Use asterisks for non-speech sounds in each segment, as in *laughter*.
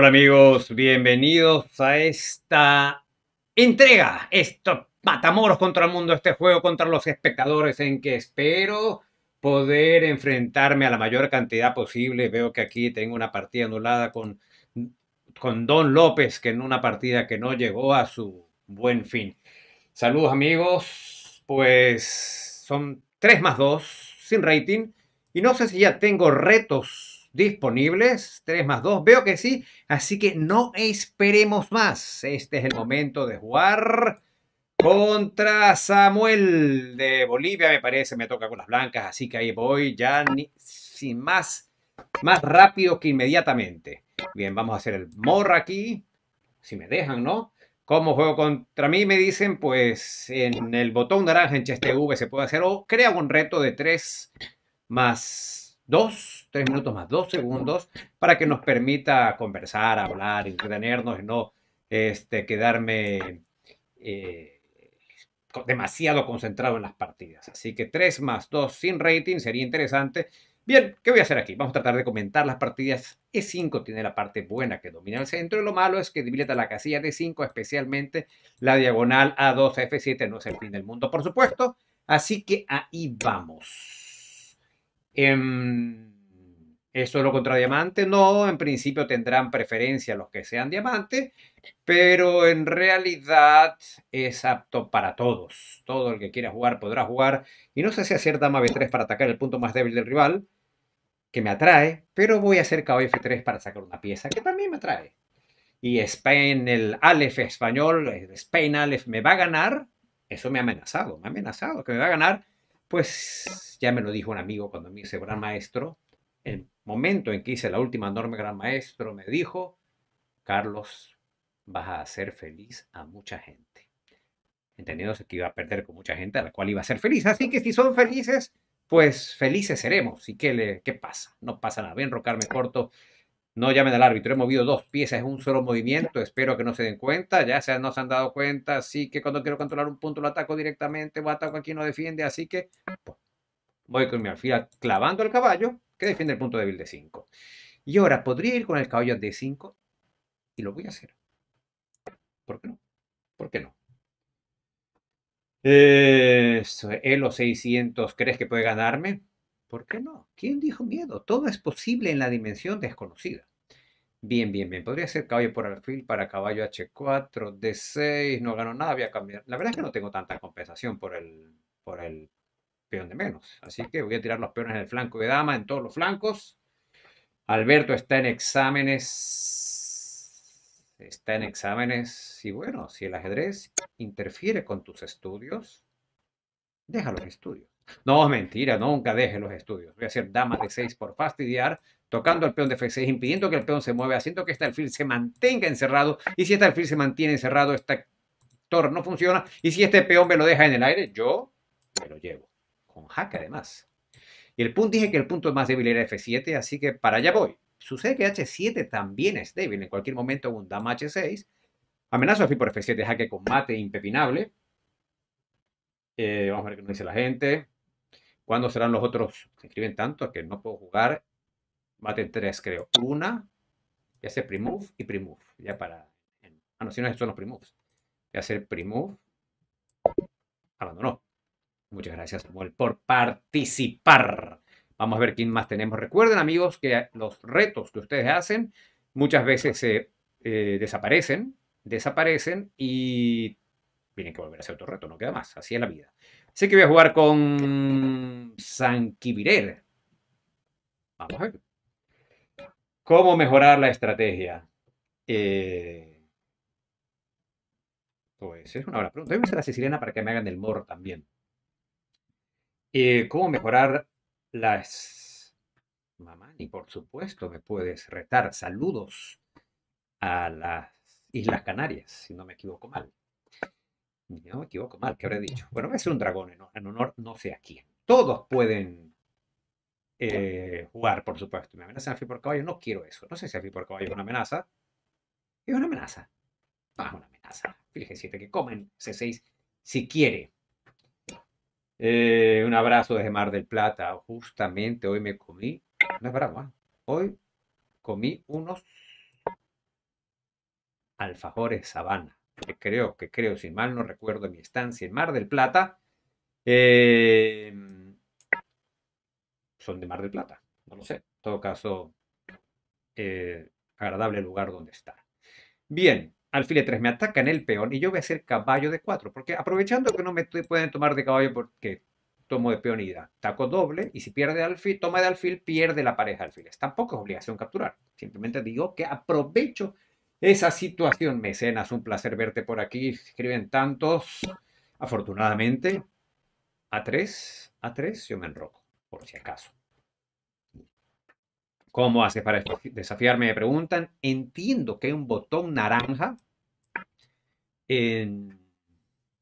Hola amigos, bienvenidos a esta entrega, Esto, matamoros contra el mundo, este juego contra los espectadores en que espero poder enfrentarme a la mayor cantidad posible. Veo que aquí tengo una partida anulada con, con Don López, que en una partida que no llegó a su buen fin. Saludos amigos, pues son 3 más 2 sin rating y no sé si ya tengo retos disponibles, 3 más 2, veo que sí, así que no esperemos más. Este es el momento de jugar contra Samuel de Bolivia, me parece, me toca con las blancas, así que ahí voy ya sin más, más rápido que inmediatamente. Bien, vamos a hacer el morra aquí, si me dejan, ¿no? ¿Cómo juego contra mí? Me dicen, pues en el botón naranja en este v se puede hacer o crea un reto de 3 más 2 3 minutos más dos segundos para que nos permita conversar, hablar, entretenernos y no este, quedarme eh, demasiado concentrado en las partidas. Así que tres más dos sin rating sería interesante. Bien, ¿qué voy a hacer aquí? Vamos a tratar de comentar las partidas. E5 tiene la parte buena que domina el centro y lo malo es que debilita la casilla de 5 especialmente la diagonal A2 a 2 f 7 No es el fin del mundo, por supuesto. Así que ahí vamos. En... Em, ¿Es solo contra diamante? No, en principio tendrán preferencia los que sean diamante pero en realidad es apto para todos. Todo el que quiera jugar podrá jugar. Y no sé si hacer dama b3 para atacar el punto más débil del rival, que me atrae, pero voy a hacer caballo f3 para sacar una pieza que también me atrae. Y Spain, el Aleph español, Spain Aleph me va a ganar. Eso me ha amenazado, me ha amenazado que me va a ganar. Pues ya me lo dijo un amigo cuando me hice gran maestro, el momento en que hice la última enorme gran maestro me dijo, Carlos, vas a hacer feliz a mucha gente. Entendiendo que iba a perder con mucha gente a la cual iba a ser feliz. Así que si son felices, pues felices seremos. ¿Y qué, le, qué pasa? No pasa nada. Bien, rocarme corto. No llamen al árbitro. He movido dos piezas en un solo movimiento. Espero que no se den cuenta. Ya sea no se han dado cuenta. Así que cuando quiero controlar un punto lo ataco directamente o ataco a quien no defiende. Así que voy con mi alfil clavando el caballo que defiende el punto débil de 5. Y ahora podría ir con el caballo de D5 y lo voy a hacer. ¿Por qué no? ¿Por qué no? Eso, ¿El 600 crees que puede ganarme? ¿Por qué no? ¿Quién dijo miedo? Todo es posible en la dimensión desconocida. Bien, bien, bien. Podría ser caballo por alfil para caballo H4, D6. No gano nada, voy a cambiar. La verdad es que no tengo tanta compensación por el, por el peón de menos. Así que voy a tirar los peones en el flanco de dama, en todos los flancos. Alberto está en exámenes. Está en exámenes. Y bueno, si el ajedrez interfiere con tus estudios, deja los estudios. No, mentira, nunca deje los estudios. Voy a hacer dama de 6 por fastidiar, tocando el peón de F6, impidiendo que el peón se mueva, haciendo que este alfil se mantenga encerrado. Y si este alfil se mantiene encerrado, esta torre no funciona. Y si este peón me lo deja en el aire, yo me lo llevo hack además. Y el punto dije que el punto más débil era F7, así que para allá voy. Sucede que H7 también es débil. En cualquier momento un dama H6. Amenazo por F7, jaque con mate impepinable. Eh, vamos a ver qué nos dice la gente. ¿Cuándo serán los otros? Se escriben tanto que no puedo jugar. Mate 3, creo. Una. y hacer move y pre-move. Ya para. Ah, no, si no, estos son los primoves. Voy a hacer primove. Abandonó. Muchas gracias, Samuel, por participar. Vamos a ver quién más tenemos. Recuerden, amigos, que los retos que ustedes hacen muchas veces se eh, desaparecen, desaparecen y tienen que volver a hacer otro reto, no queda más. Así es la vida. Así que voy a jugar con Sanquivirer. Vamos a ver. ¿Cómo mejorar la estrategia? Eh, pues es una buena pregunta. Voy a hacer a Ceciliana para que me hagan el mor también. Eh, ¿Cómo mejorar las... Mamá, y por supuesto me puedes retar. Saludos a las Islas Canarias, si no me equivoco mal. No me equivoco mal, ¿qué habré dicho? Bueno, voy a ser un dragón en, honor no sé a quién. Todos pueden eh, jugar, por supuesto. Me amenaza a fipor por Caballo, no quiero eso. No sé si a fipor por Caballo es una amenaza. Es una amenaza. No es una amenaza. Fíjense que comen C6 si quiere. Eh, un abrazo desde Mar del Plata. Justamente hoy me comí, no es hoy comí unos alfajores sabana. Que creo, que creo, si mal no recuerdo, mi estancia en Mar del Plata. Eh, son de Mar del Plata, no lo sé. En todo caso, eh, agradable lugar donde estar. Bien, alfil 3 me atacan el peón y yo voy a hacer caballo de 4, porque aprovechando que no me pueden tomar de caballo porque tomo de peón peonida, taco doble y si pierde alfil, toma de alfil, pierde la pareja de alfiles. Tampoco es obligación capturar, simplemente digo que aprovecho esa situación. Mecenas, un placer verte por aquí, escriben tantos, afortunadamente, a 3, a 3 yo me enroco, por si acaso. ¿Cómo haces para desafiarme? Me preguntan. Entiendo que hay un botón naranja en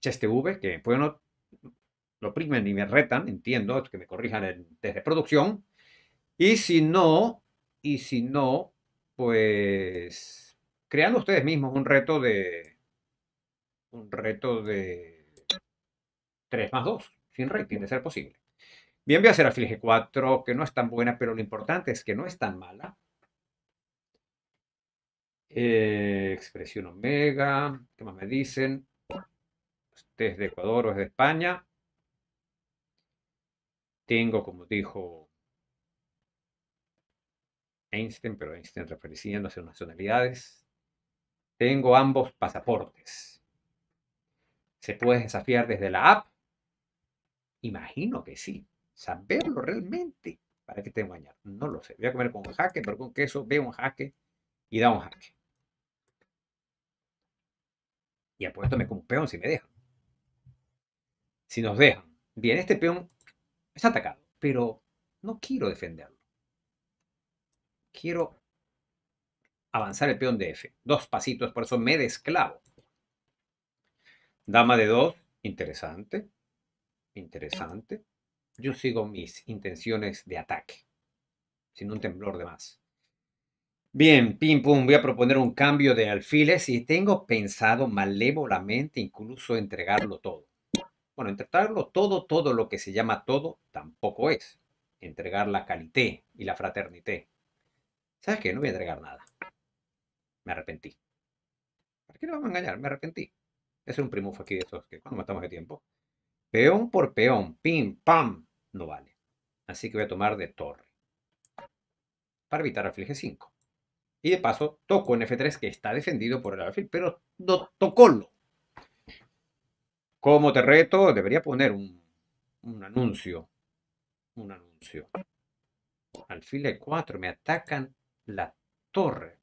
V, que pues no lo primen ni me retan, entiendo, que me corrijan en, desde producción. Y si no, y si no, pues crean ustedes mismos un reto de un reto de 3 más 2, sin rating de ser posible. Bien, voy a hacer alfil G4, que no es tan buena, pero lo importante es que no es tan mala. Eh, expresión omega, ¿qué más me dicen? Usted es de Ecuador o es de España. Tengo, como dijo Einstein, pero Einstein referenciando a nacionalidades, tengo ambos pasaportes. ¿Se puede desafiar desde la app? Imagino que sí saberlo realmente. ¿Para qué te engañar? No lo sé. Voy a comer con jaque, pero con queso, veo un jaque y da un jaque. Y apuesto me como un peón si me dejan. Si nos dejan. Bien, este peón Está atacado, pero no quiero defenderlo. Quiero avanzar el peón de F. Dos pasitos, por eso me desclavo. Dama de dos, interesante. Interesante yo sigo mis intenciones de ataque, sin un temblor de más. Bien, pim pum, voy a proponer un cambio de alfiles y tengo pensado malévolamente incluso entregarlo todo. Bueno, entregarlo todo, todo lo que se llama todo, tampoco es. Entregar la calité y la fraternité. ¿Sabes qué? No voy a entregar nada. Me arrepentí. ¿Para qué nos vamos a engañar? Me arrepentí. Es un primufo aquí de estos que cuando matamos de tiempo. Peón por peón, pim, pam, no vale. Así que voy a tomar de torre. Para evitar alfil G5. Y de paso, toco en F3, que está defendido por el alfil, pero no tocólo. Como te reto, debería poner un, anuncio. Un anuncio. Alfil E4, me atacan la torre.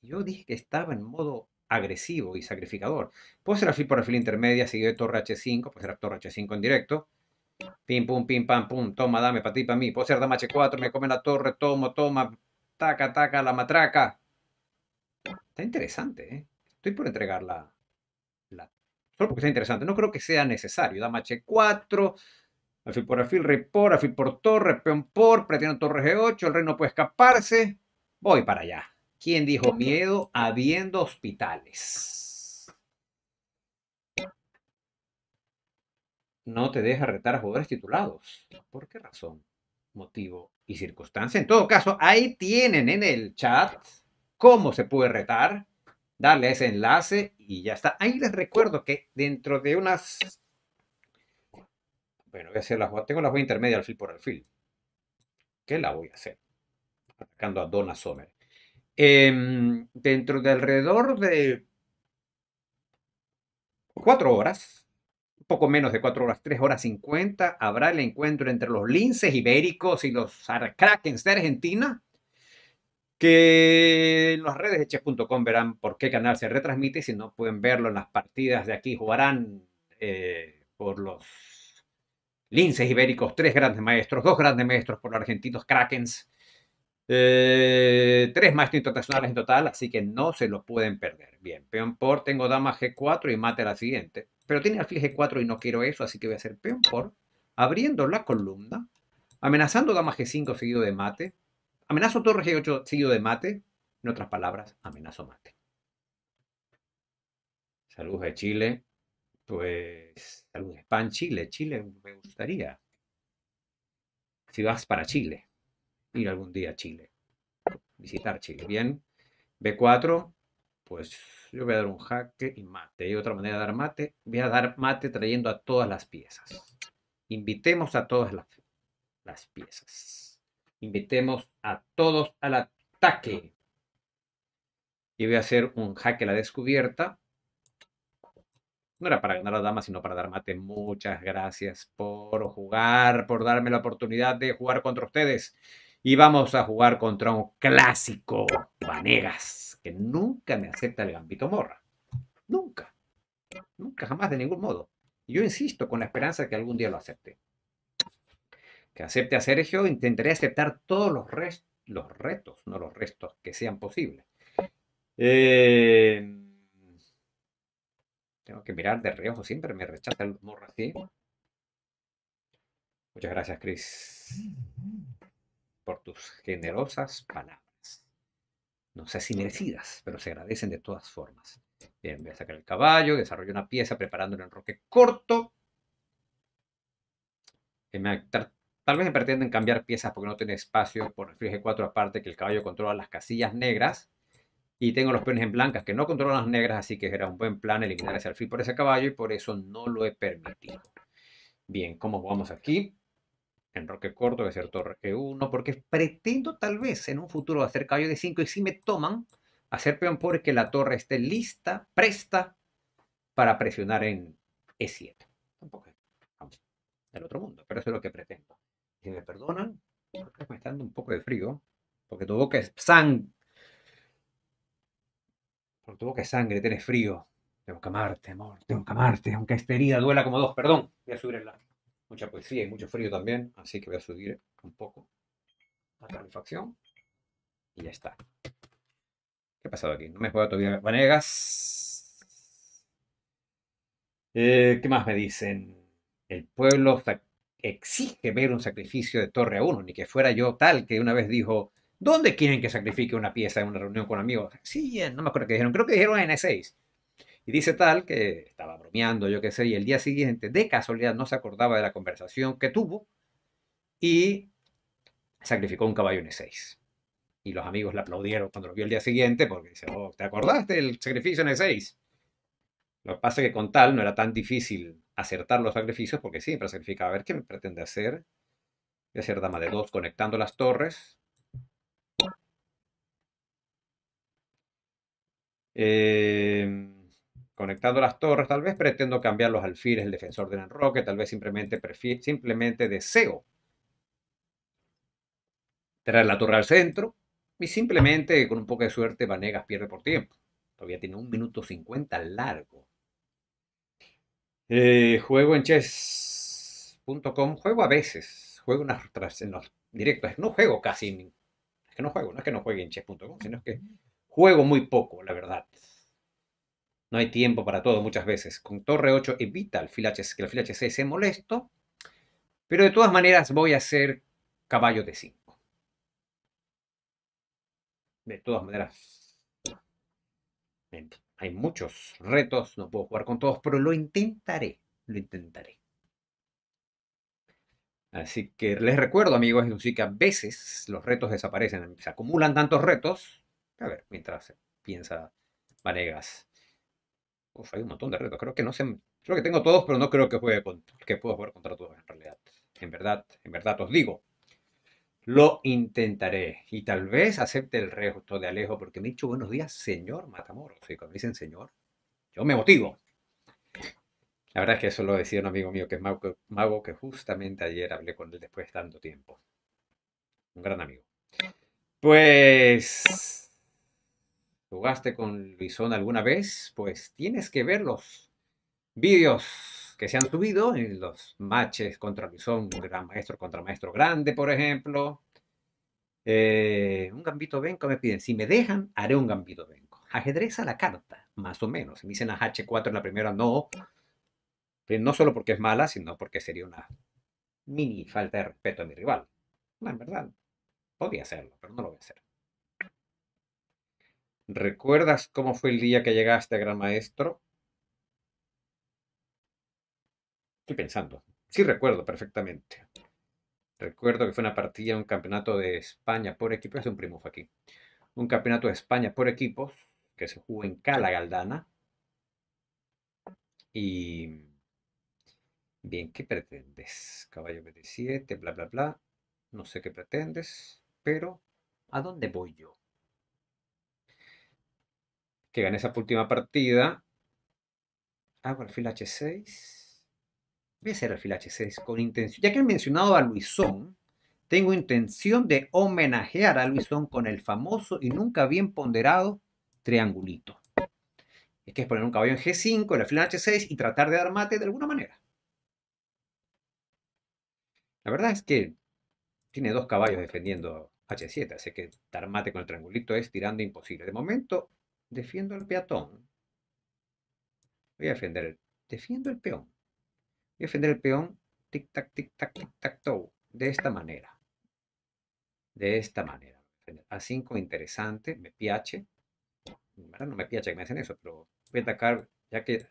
Yo dije que estaba en modo agresivo y sacrificador. Puede ser alfil por alfil intermedia, seguido de torre H5, puede ser torre H5 en directo. Pim, pum, pim, pam, pum. Toma, dame, para ti, para mí. Puedo ser dama H4, me come la torre, tomo, toma. Taca, taca, la matraca. Está interesante, ¿eh? Estoy por entregarla. la, Solo porque está interesante. No creo que sea necesario. Dama H4, alfil por alfil, rey por, alfil por torre, peón por, pretendo torre G8, el rey no puede escaparse. Voy para allá. ¿Quién dijo miedo habiendo hospitales? no te deja retar a jugadores titulados. ¿Por qué razón, motivo y circunstancia? En todo caso, ahí tienen en el chat cómo se puede retar. Darle ese enlace y ya está. Ahí les recuerdo que dentro de unas... Bueno, voy a hacer la Tengo la jugada intermedia al fil por el fil. ¿Qué la voy a hacer? Atacando a Donna Sommer. Em, dentro de alrededor de cuatro horas, poco menos de 4 horas, 3 horas 50, habrá el encuentro entre los linces ibéricos y los Krakens de Argentina, que en las redes de chef.com verán por qué canal se retransmite, si no pueden verlo en las partidas de aquí, jugarán eh, por los linces ibéricos, tres grandes maestros, dos grandes maestros por los argentinos Krakens, eh, tres maestros internacionales en total, así que no se lo pueden perder. Bien, peón por, tengo dama G4 y mate la siguiente. Pero tiene alfil G4 y no quiero eso, así que voy a hacer peón por, abriendo la columna, amenazando dama G5 seguido de mate, amenazo torre G8 seguido de mate, en otras palabras, amenazo mate. Saludos de Chile, pues saludos de Chile, Chile me gustaría. Si vas para Chile, ir algún día a Chile, visitar Chile. Bien, B4, pues yo voy a dar un jaque y mate. Hay otra manera de dar mate. Voy a dar mate trayendo a todas las piezas. Invitemos a todas las, piezas. Invitemos a todos al ataque. Y voy a hacer un jaque a la descubierta. No era para ganar a la dama, sino para dar mate. Muchas gracias por jugar, por darme la oportunidad de jugar contra ustedes. Y vamos a jugar contra un clásico, Vanegas nunca me acepta el gambito morra. Nunca. Nunca, jamás, de ningún modo. yo insisto con la esperanza de que algún día lo acepte. Que acepte a Sergio, intentaré aceptar todos los, restos los retos, no los restos, que sean posibles. Eh, tengo que mirar de reojo, siempre me rechaza el morra así. Muchas gracias, Cris por tus generosas palabras no sé si merecidas, pero se agradecen de todas formas. Bien, voy a sacar el caballo, desarrollo una pieza preparando el enroque corto. Tal vez me pretenden cambiar piezas porque no tiene espacio por el G4, aparte que el caballo controla las casillas negras y tengo los peones en blancas que no controlan las negras, así que era un buen plan eliminar ese alfil por ese caballo y por eso no lo he permitido. Bien, ¿cómo vamos aquí? Roque corto, que ser hacer torre E1, porque pretendo tal vez en un futuro hacer caballo de 5 y si me toman, hacer peón porque la torre esté lista, presta para presionar en E7. Tampoco vamos, del otro mundo, pero eso es lo que pretendo. Si me perdonan, porque me está dando un poco de frío, porque tu boca es sangre. Porque tu boca es sangre, tienes frío. Tengo que amarte, amor, tengo que amarte, aunque esta herida duela como dos, perdón, voy a subir el lado mucha poesía y mucho frío también, así que voy a subir un poco la calefacción y ya está. ¿Qué ha pasado aquí? No me juega todavía Vanegas. Eh, ¿Qué más me dicen? El pueblo exige ver un sacrificio de torre a uno, ni que fuera yo tal que una vez dijo, ¿dónde quieren que sacrifique una pieza en una reunión con amigos? Sí, no me acuerdo qué dijeron, creo que dijeron en n 6 y dice tal que estaba bromeando, yo qué sé, y el día siguiente, de casualidad, no se acordaba de la conversación que tuvo y sacrificó un caballo en E6. Y los amigos le aplaudieron cuando lo vio el día siguiente porque dice, oh, ¿te acordaste del sacrificio en E6? Lo que pasa es que con tal no era tan difícil acertar los sacrificios porque siempre sacrificaba. A ver, ¿qué me pretende hacer? Voy a hacer dama de dos conectando las torres. Eh conectando las torres, tal vez pretendo cambiar los alfiles, el defensor del enroque, tal vez simplemente, simplemente deseo traer la torre al centro y simplemente con un poco de suerte Vanegas pierde por tiempo. Todavía tiene un minuto 50 largo. Eh, juego en chess.com, juego a veces, juego en, en los directos, no juego casi, es que no juego, no es que no juegue en chess.com, sino es que juego muy poco, la verdad. No hay tiempo para todo muchas veces. Con torre 8 evita que el fila HC se molesto, pero de todas maneras voy a hacer caballo de 5. De todas maneras, hay muchos retos, no puedo jugar con todos, pero lo intentaré, lo intentaré. Así que les recuerdo, amigos, sí que a veces los retos desaparecen, se acumulan tantos retos. A ver, mientras piensa Vanegas hay un montón de retos. Creo que no sé. Creo que tengo todos, pero no creo que, que pueda jugar contra todos en realidad. En verdad, en verdad os digo. Lo intentaré. Y tal vez acepte el resto de Alejo, porque me ha dicho buenos días, señor Matamoros. Y cuando dicen señor, yo me motivo. La verdad es que eso lo decía un amigo mío que es mago, que justamente ayer hablé con él después de tanto tiempo. Un gran amigo. Pues jugaste con Luisón alguna vez, pues tienes que ver los vídeos que se han subido en los matches contra Luisón, gran maestro contra maestro grande, por ejemplo. Eh, un gambito venco me piden. Si me dejan, haré un gambito venco. Ajedrez la carta, más o menos. Me dicen a ah, H4 en la primera, no. Eh, no solo porque es mala, sino porque sería una mini falta de respeto a mi rival. No, en verdad, podía hacerlo, pero no lo voy a hacer. ¿Recuerdas cómo fue el día que llegaste a Gran Maestro? Estoy pensando. Sí recuerdo perfectamente. Recuerdo que fue una partida, un campeonato de España por equipos. Es un primo aquí. Un campeonato de España por equipos que se jugó en Cala Galdana. Y... Bien, ¿qué pretendes? Caballo 27, bla, bla, bla. No sé qué pretendes, pero ¿a dónde voy yo? que en esa última partida. Hago fil h6. Voy a hacer fil h6 con intención. Ya que he mencionado a Luisón, tengo intención de homenajear a Luisón con el famoso y nunca bien ponderado triangulito. Es que es poner un caballo en g5, el fil h6 y tratar de dar mate de alguna manera. La verdad es que tiene dos caballos defendiendo h7, así que dar mate con el triangulito es tirando imposible. De momento, Defiendo al peatón. Voy a defender el... Defiendo el peón. Voy a defender el peón tic-tac, tic-tac, tic-tac-toe. De esta manera. De esta manera. A5 interesante. Me piache. no me piache que me hacen eso, pero voy a atacar, ya que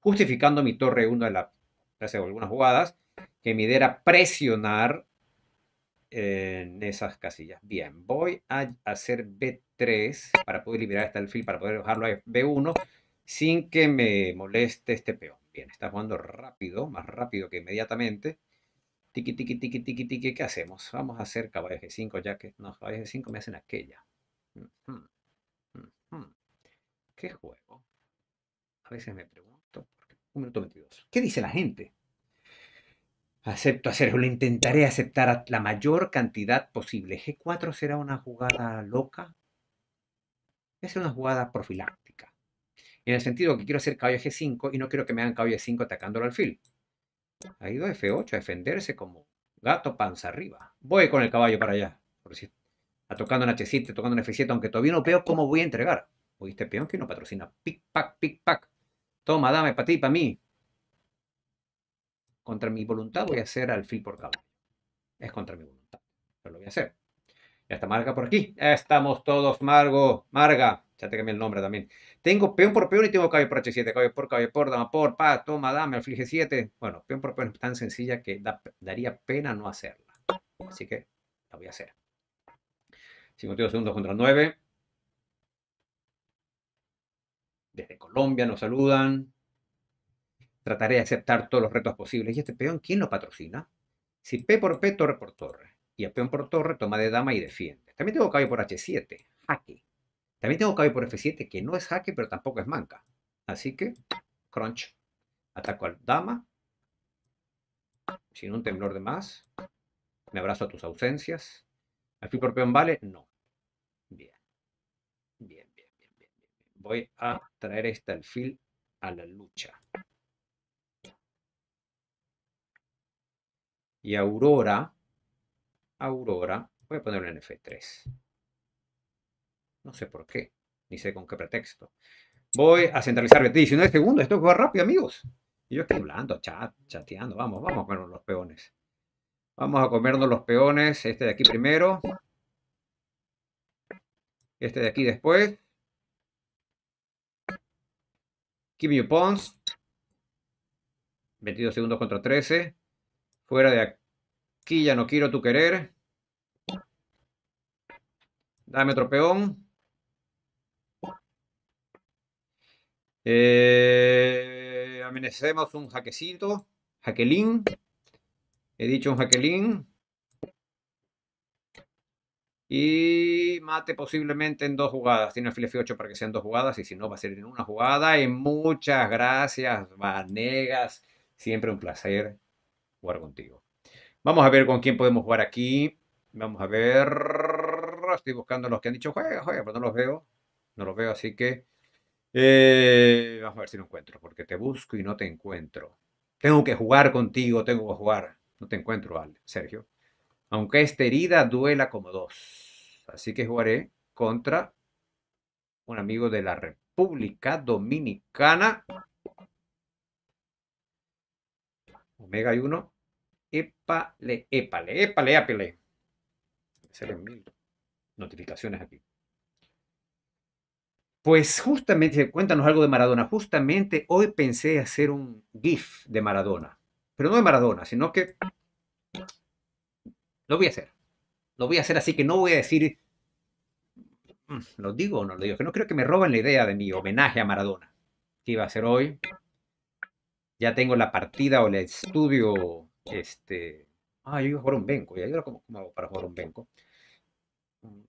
justificando mi torre 1 de la, hace algunas jugadas, que mi idea presionar en esas casillas. Bien, voy a hacer B3 para poder liberar el este alfil, para poder bajarlo a B1 sin que me moleste este peón. Bien, está jugando rápido, más rápido que inmediatamente. Tiki, tiki, tiki, tiki, tiki, ¿qué hacemos? Vamos a hacer caballo G5, ya que no, caballo G5 me hacen aquella. ¿Qué juego? A veces me pregunto, un minuto 22. ¿Qué dice la gente? Acepto hacerlo, lo intentaré aceptar la mayor cantidad posible. G4 será una jugada loca. Es una jugada profiláctica. En el sentido que quiero hacer caballo G5 y no quiero que me hagan caballo G5 atacándolo al alfil. Ha ido F8 a defenderse como gato panza arriba. Voy con el caballo para allá. Por si tocando un H7, tocando en F7, aunque todavía no veo cómo voy a entregar. Oíste, peón, que no patrocina. Pic, pac, pic, pac. Toma, dame, para ti, para mí. Contra mi voluntad voy a hacer alfil por caballo. Es contra mi voluntad, pero lo voy a hacer. Ya está Marga por aquí. estamos todos, Margo. Marga. Ya te cambié el nombre también. Tengo peón por peón y tengo caballo por h7. Caballo por, caballo por, dama por, pa, toma, dame, alfil g7. Bueno, peón por peón es tan sencilla que daría pena no hacerla. Así que la voy a hacer. 52 segundos contra 9. Desde Colombia nos saludan. Trataré de aceptar todos los retos posibles. ¿Y este peón quién lo patrocina? Si P por P, torre por torre. Y el peón por torre, toma de dama y defiende. También tengo KB por H7, jaque. También tengo caballo por F7, que no es jaque, pero tampoco es manca. Así que, crunch. Ataco al dama. Sin un temblor de más. Me abrazo a tus ausencias. ¿Alfil por peón vale? No. Bien. Bien, bien, bien, bien. bien. Voy a traer este alfil a la lucha. y Aurora, Aurora, voy a ponerle en F3. No sé por qué, ni sé con qué pretexto. Voy a centralizar 19 segundos, esto va rápido, amigos. Y yo estoy hablando, chat, chateando. Vamos, vamos a comernos los peones. Vamos a comernos los peones. Este de aquí primero. Este de aquí después. Give me your 22 segundos contra 13. Fuera de aquí, ya no quiero tu querer. Dame tropeón peón. Eh, amenecemos un jaquecito. Jaquelín. He dicho un jaquelín. Y mate posiblemente en dos jugadas. Tiene el F8 para que sean dos jugadas. Y si no, va a ser en una jugada. Y muchas gracias, Vanegas. Siempre un placer jugar contigo. Vamos a ver con quién podemos jugar aquí. Vamos a ver. Estoy buscando los que han dicho juega, juega, pero no los veo. No los veo, así que. Eh, vamos a ver si lo encuentro, porque te busco y no te encuentro. Tengo que jugar contigo, tengo que jugar. No te encuentro, Ale, Sergio. Aunque esta herida duela como dos. Así que jugaré contra un amigo de la República Dominicana. omega y 1, épale, épale, épale, épale. ven mil notificaciones aquí. Pues justamente, cuéntanos algo de Maradona. Justamente hoy pensé hacer un GIF de Maradona. Pero no de Maradona, sino que lo voy a hacer. Lo voy a hacer así que no voy a decir, mm, lo digo o no lo digo, que no creo que me roben la idea de mi homenaje a Maradona, que iba a hacer hoy ya tengo la partida o el estudio, este, ah, yo iba a jugar un benco, ya, yo como, hago para jugar un benco. Mm,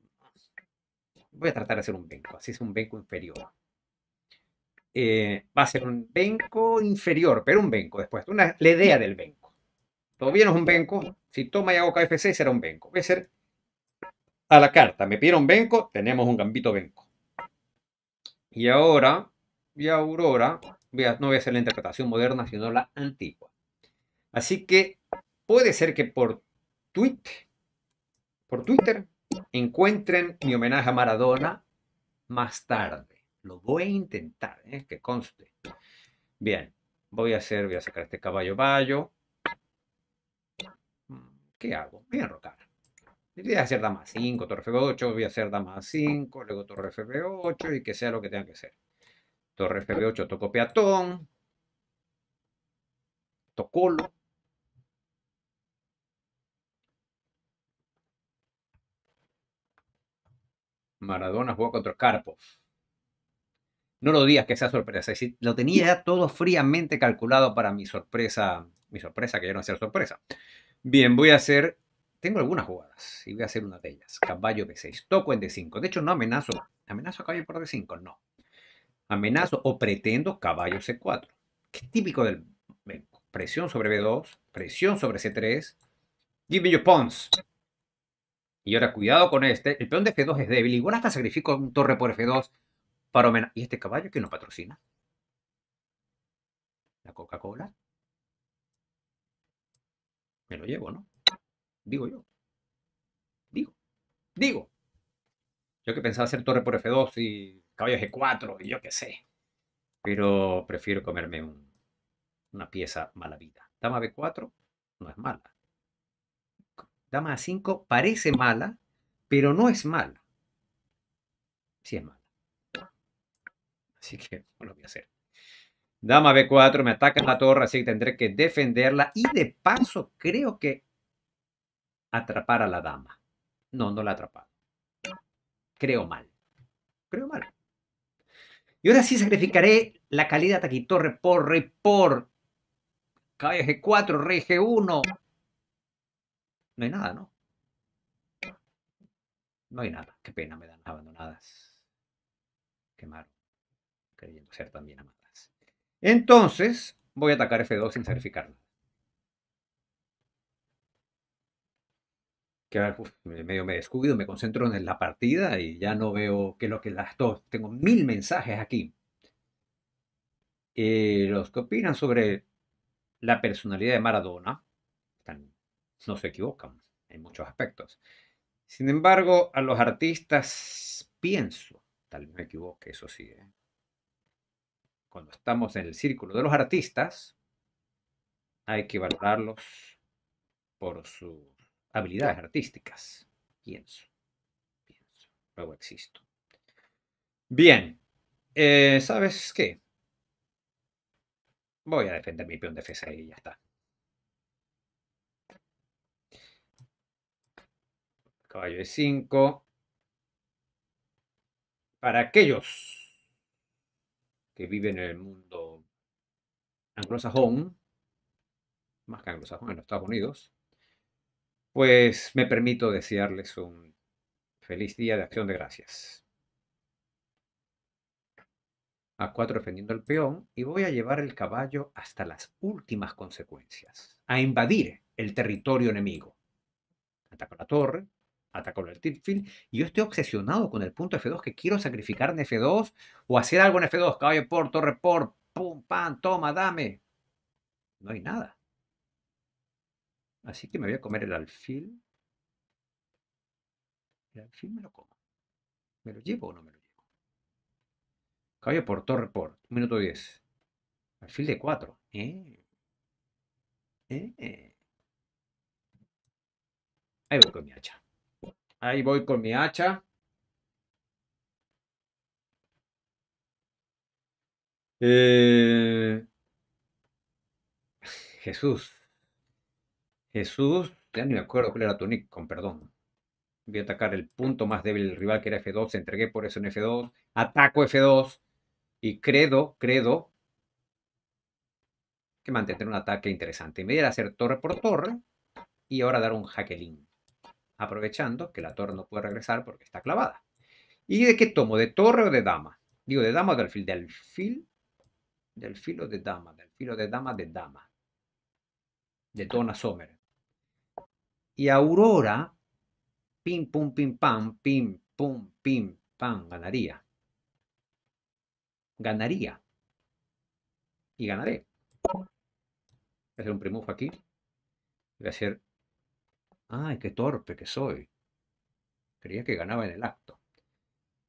voy a tratar de hacer un benco, así es un benco inferior. Eh, va a ser un benco inferior, pero un benco después, una, la idea del benco. Todavía no es un benco, si toma y hago KFC será un benco. Voy a ser a la carta, me pidieron benco, tenemos un gambito venco Y ahora, y Aurora, no voy a hacer la interpretación moderna, sino la antigua. Así que puede ser que por Twitter, por Twitter encuentren mi homenaje a Maradona más tarde. Lo voy a intentar, ¿eh? que conste. Bien, voy a hacer, voy a sacar este caballo bayo. Mm, ¿Qué hago? Voy a enrocar. Voy a hacer dama 5, torre F8, voy a hacer dama 5, luego torre F8 y que sea lo que tenga que ser. Torre FB8 toco peatón. Tocolo. Maradona juega contra Karpov. No lo digas que sea sorpresa. lo tenía todo fríamente calculado para mi sorpresa. Mi sorpresa, que yo no sea sorpresa. Bien, voy a hacer. Tengo algunas jugadas y voy a hacer una de ellas. Caballo b 6. Toco en D5. De hecho, no amenazo. ¿Amenazo a caballo por D5? No amenazo o pretendo caballo C4, que es típico del presión sobre B2, presión sobre C3, give me your pawns. Y ahora cuidado con este, el peón de F2 es débil, igual hasta sacrifico un torre por F2 para homenaje. ¿Y este caballo que no patrocina? ¿La Coca-Cola? Me lo llevo, ¿no? Digo yo. Digo. Digo. Yo que pensaba hacer torre por F2 y caballo G4, yo qué sé. Pero prefiero comerme una pieza mala vida. Dama B4 no es mala. Dama A5 parece mala, pero no es mala. Sí es mala. Así que *laughs* no lo voy a hacer. Dama B4, me ataca en la torre, así que tendré que defenderla. Y de paso, creo que atrapar a la dama. No, no la atrapa. Creo mal. Creo mal. Y ahora sí sacrificaré la calidad taquito torre por rey por caballo G4, rey G1. No hay nada, ¿no? No hay nada. Qué pena me dan abandonadas. Qué malo. Queriendo ser también amadas. Entonces, voy a atacar F2 sin sacrificarla. que medio me descuido, me concentro en la partida y ya no veo qué es lo que las dos. Tengo mil mensajes aquí. Eh, los que opinan sobre la personalidad de Maradona no se equivocan en muchos aspectos. Sin embargo, a los artistas pienso, tal vez me equivoque, eso sí. ¿eh? Cuando estamos en el círculo de los artistas, hay que valorarlos por su habilidades artísticas. Pienso. Pienso. Luego existo. Bien. Eh, ¿Sabes qué? Voy a defender mi peón de defensa y ya está. Caballo de 5. Para aquellos que viven en el mundo anglosajón, más que anglosajón en los Estados Unidos, pues me permito desearles un feliz día de acción de gracias. A4 defendiendo el peón y voy a llevar el caballo hasta las últimas consecuencias, a invadir el territorio enemigo. Ataco la torre, ataco el titfil y yo estoy obsesionado con el punto F2 que quiero sacrificar en F2 o hacer algo en F2, caballo por, torre por, pum, pan, toma, dame. No hay nada. Así que me voy a comer el alfil. El alfil me lo como. ¿Me lo llevo o no me lo llevo? Caballo por torre por. Minuto diez. Alfil de cuatro. Eh, eh. Ahí voy con mi hacha. Ahí voy con mi hacha. Eh. Jesús. Jesús, ya ni me acuerdo cuál era tu nick, con perdón. Voy a atacar el punto más débil del rival que era F2, Se entregué por eso en F2, ataco F2 y credo, credo que mantener un ataque interesante. En vez de hacer torre por torre y ahora dar un jaquelín, aprovechando que la torre no puede regresar porque está clavada. ¿Y de qué tomo? ¿De torre o de dama? Digo, ¿de dama o de alfil? De alfil, del filo de dama, del filo de dama, de dama. De Donna Sommer. Y Aurora, pim, pum, pim, pam, pim, pum, pim, pam, ganaría. Ganaría. Y ganaré. Voy a hacer un primo aquí. Voy a hacer... ¡Ay, qué torpe que soy! Creía que ganaba en el acto.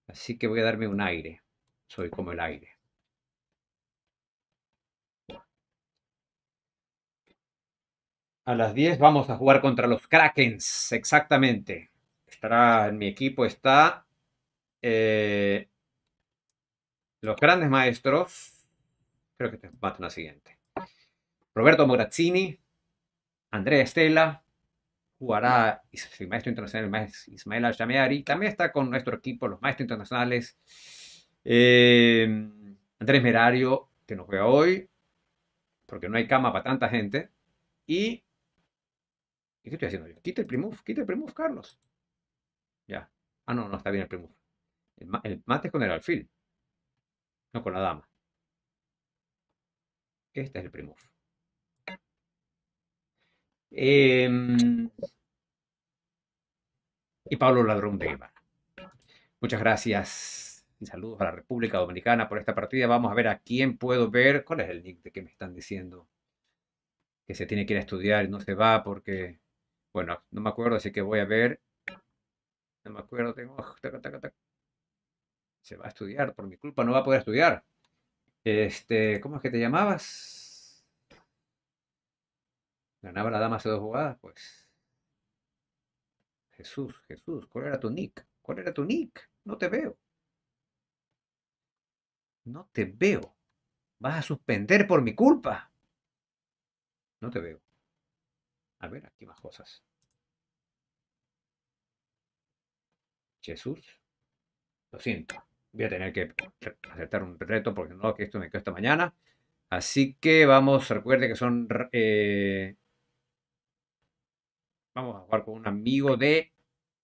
Así que voy a darme un aire. Soy como el aire. A las 10 vamos a jugar contra los Krakens, exactamente. Estará en mi equipo, está eh, los grandes maestros. Creo que te matan la siguiente. Roberto Morazzini, Andrea Estela, jugará el maestro internacional Ismael al También está con nuestro equipo, los maestros internacionales. Eh, Andrés Merario, que nos juega hoy, porque no hay cama para tanta gente. Y ¿Qué estoy haciendo yo? Quita el primuf, quita el primuf, Carlos. Ya. Ah, no, no está bien el primuf. El, mate es con el alfil, no con la dama. Este es el primuf. Em, y Pablo Ladrón de Guevara. Muchas gracias saludos a la República Dominicana por esta partida. Vamos a ver a quién puedo ver. ¿Cuál es el nick de que me están diciendo? Que se tiene que ir a estudiar y no se va porque bueno, no me acuerdo, así que voy a ver. No me acuerdo, tengo... Ah, Se va a estudiar, por mi culpa no va a poder estudiar. Este, ¿cómo es que te llamabas? Ganaba la dama hace dos jugadas, pues. Jesús, Jesús, ¿cuál era tu nick? ¿Cuál era tu nick? No te veo. No te veo. Vas a suspender por mi culpa. No te veo. A ver, aquí más cosas. Jesús. Lo siento. Voy a tener que aceptar un reto porque no, que esto me quedó esta mañana. Así que vamos, recuerde que son... Eh, vamos a jugar con un amigo de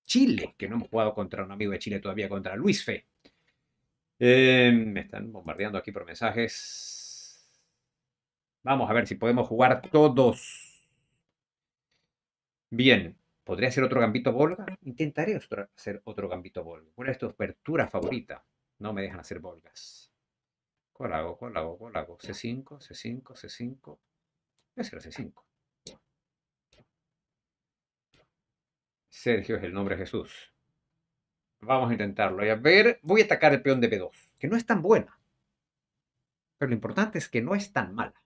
Chile, que no hemos jugado contra un amigo de Chile todavía, contra Luis Fe. Eh, me están bombardeando aquí por mensajes. Vamos a ver si podemos jugar todos. Bien, ¿podría hacer otro gambito Volga? Intentaré hacer otro gambito Volga. ¿Cuál es tu apertura favorita? No me dejan hacer Volgas. ¿Cuál hago? ¿Cuál hago? hago? C5, C5, C5. Voy a hacer C5. Sergio es el nombre de Jesús. Vamos a intentarlo. a ver, voy a atacar el peón de B2, que no es tan buena. Pero lo importante es que no es tan mala.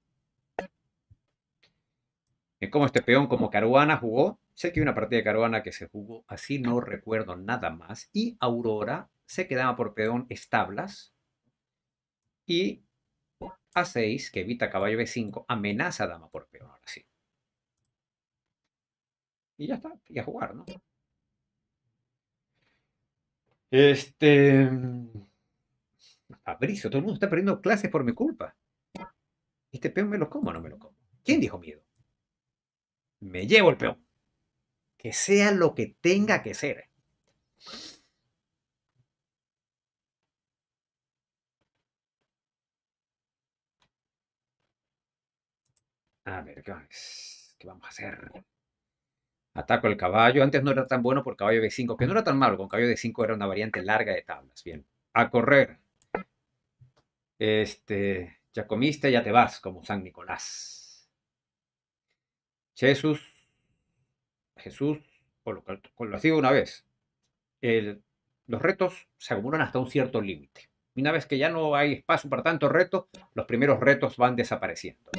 Como cómo este peón como Caruana jugó. Sé que hay una partida de Caruana que se jugó así, no recuerdo nada más. Y Aurora se quedaba por peón establas. Y A6, que evita caballo B5, amenaza a dama por peón, ahora sí. Y ya está, y a jugar, ¿no? Este... Mm, Fabricio, todo el mundo está perdiendo clases por mi culpa. Este peón me lo como o no me lo como. ¿Quién dijo miedo? me llevo el peón. Que sea lo que tenga que ser. A ver, ¿qué vamos, a hacer? Ataco el caballo. Antes no era tan bueno por caballo de 5, que no era tan malo. Con caballo de 5 era una variante larga de tablas. Bien. A correr. Este, ya comiste, ya te vas, como San Nicolás. Jesús, Jesús, o lo, lo digo una vez, los retos se acumulan hasta un cierto límite. Una vez que ya no hay espacio para tantos retos, los primeros retos van desapareciendo.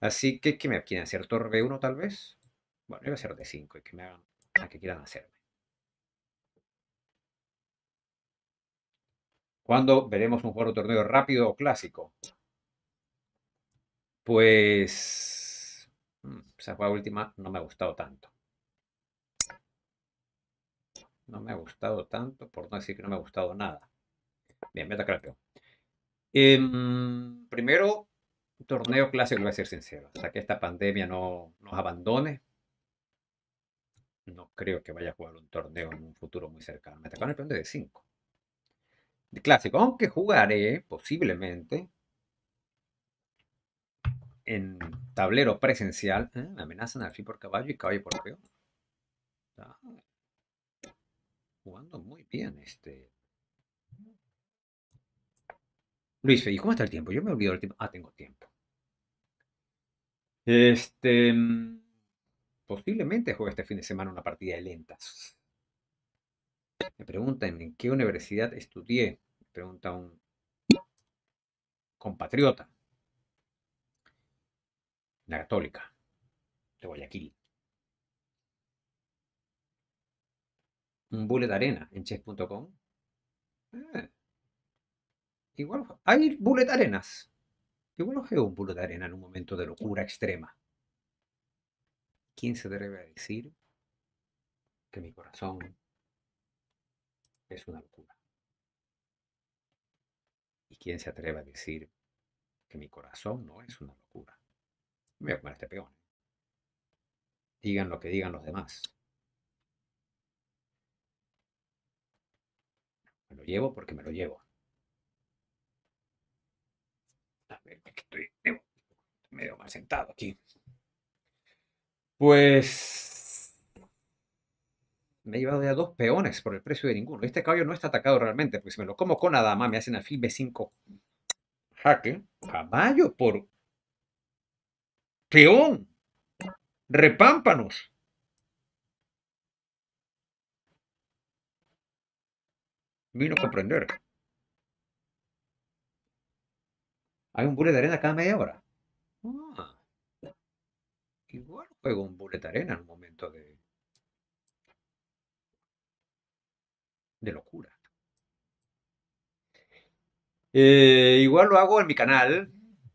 Así que, ¿qué me quieren hacer? ¿Torre de uno tal vez? Bueno, iba a ser de 5. y que me hagan a que quieran hacerme. ¿Cuándo veremos un juego de torneo rápido o clásico? Pues Mm, Esa última, no me ha gustado tanto. No me ha gustado tanto, por no decir que no me ha gustado nada. Bien, meta em, primero, torneo clásico, voy a ser sincero. Hasta que esta pandemia no nos abandone, no creo que vaya a jugar un torneo en un futuro muy cercano. el peón de 5. clásico, aunque jugaré posiblemente en tablero presencial. Amenazan al fin por caballo y caballo por peón. jugando muy bien este. Luis ¿y ¿cómo está el tiempo? Yo me olvidado el tiempo. Ah, tengo tiempo. Este. Mm, posiblemente juegue este fin de semana una partida de lentas. Me preguntan en qué universidad estudié. Me pregunta un compatriota la Católica de Guayaquil. Un bullet arena en chess.com. Eh. igual hay bullet arenas. Igual creo un bullet arena en un momento de locura extrema. ¿Quién se atreve a decir que mi corazón es una locura? ¿Y quién se atreve a decir que mi corazón no es una locura? voy a comer este peón. Digan lo que digan los demás. Me lo llevo porque me lo llevo. A ver, aquí estoy medio mal sentado aquí. Pues me he llevado ya dos peones por el precio de ninguno. Este caballo no está atacado realmente, porque si me lo como con nada dama, me hacen alfil B5 jaque. Caballo por ¡Peón! Repámpanos. Vino a comprender. Hay un bullet de arena cada media hora. Igual ah. juego un bullet de arena en un momento de. de locura. Eh, igual lo hago en mi canal,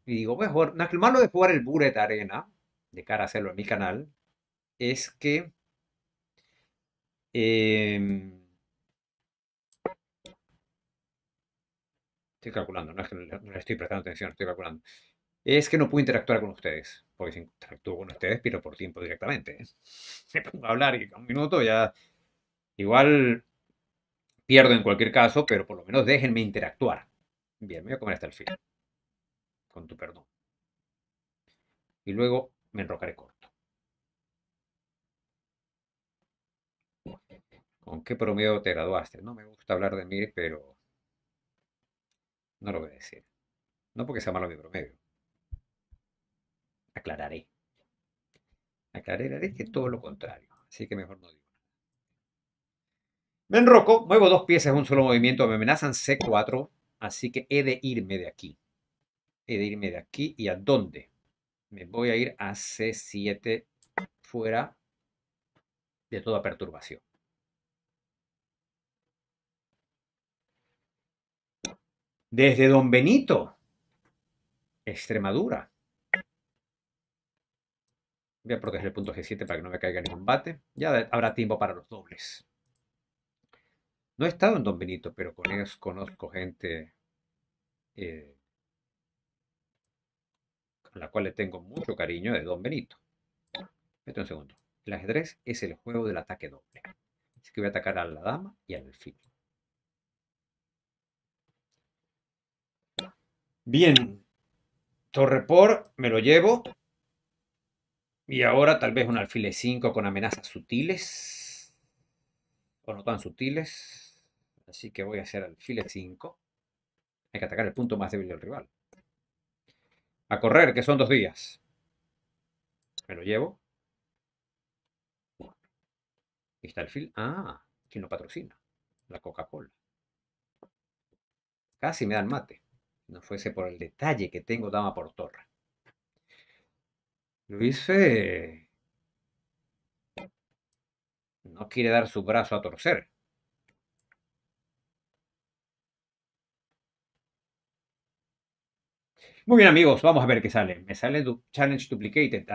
y digo, mejor, a Lo malo de jugar el Buret Arena, de cara a hacerlo en mi canal, es que. Em, estoy calculando, no es que no le estoy prestando atención, estoy calculando. Es que no puedo interactuar con ustedes, porque si interactúo con ustedes pero por tiempo directamente. ¿eh? *laughs* Me pongo a hablar y un minuto ya. Igual pierdo en cualquier caso, pero por lo menos déjenme interactuar. Bien, me voy a comer hasta el final con tu perdón. Y luego me enrocaré corto. ¿Con qué promedio te graduaste? No me gusta hablar de mí, pero no lo voy a decir. No porque sea malo mi promedio. Aclararé. Aclararé que todo lo contrario. Así que mejor no digo. nada. Me enroco, muevo dos piezas en un solo movimiento, me amenazan C4, así que he de irme de aquí he de irme de aquí y a dónde. Me voy a ir a C7 fuera de toda perturbación. Desde Don Benito, Extremadura. Voy a proteger el punto G7 para que no me caiga ningún bate Ya habrá tiempo para los dobles. No he estado en Don Benito, pero conozco gente eh, a la cual le tengo mucho cariño, de Don Benito. Espérate un segundo. El ajedrez es el juego del ataque doble. Así que voy a atacar a la dama y al alfil. Bien. Torre por, me lo llevo. Y ahora tal vez un alfil 5 con amenazas sutiles. O no tan sutiles. Así que voy a hacer alfil 5 Hay que atacar el punto más débil del rival. A correr, que son dos días. Me lo llevo. está el film. Ah, ¿quién lo patrocina? La Coca-Cola. Casi me dan mate. No fuese por el detalle que tengo dama por torre. Luis eh, no quiere dar su brazo a torcer. Muy bien, amigos, vamos a ver qué sale. Me sale tu Challenge Duplicated.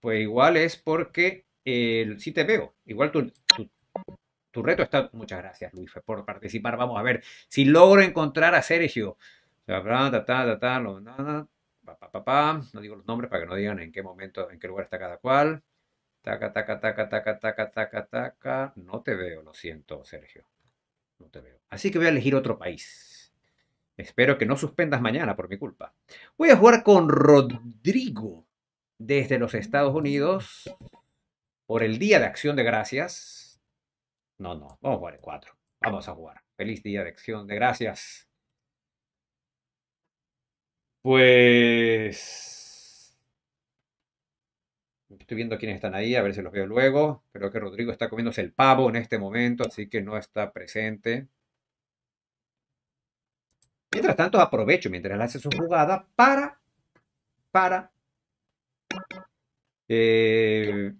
pues igual es porque eh, sí te veo. Igual tu, tu, reto está. Muchas gracias, Luis, por participar. Vamos a ver si logro encontrar a Sergio. No digo los nombres para que no digan en qué momento, en qué lugar está cada cual. Taca, taca, taca, taca, taca, taca, taca. No te veo, lo siento, Sergio. No te veo. Así que voy a elegir otro país. Espero que no suspendas mañana por mi culpa. Voy a jugar con Rodrigo desde los Estados Unidos por el Día de Acción de Gracias. No, no, vamos a jugar en 4. Vamos a jugar. Feliz Día de Acción de Gracias. Pues... Estoy viendo quiénes están ahí, a ver si los veo luego. Creo que Rodrigo está comiéndose el pavo en este momento, así que no está presente. Mientras tanto, aprovecho mientras él hace su jugada para, para eh,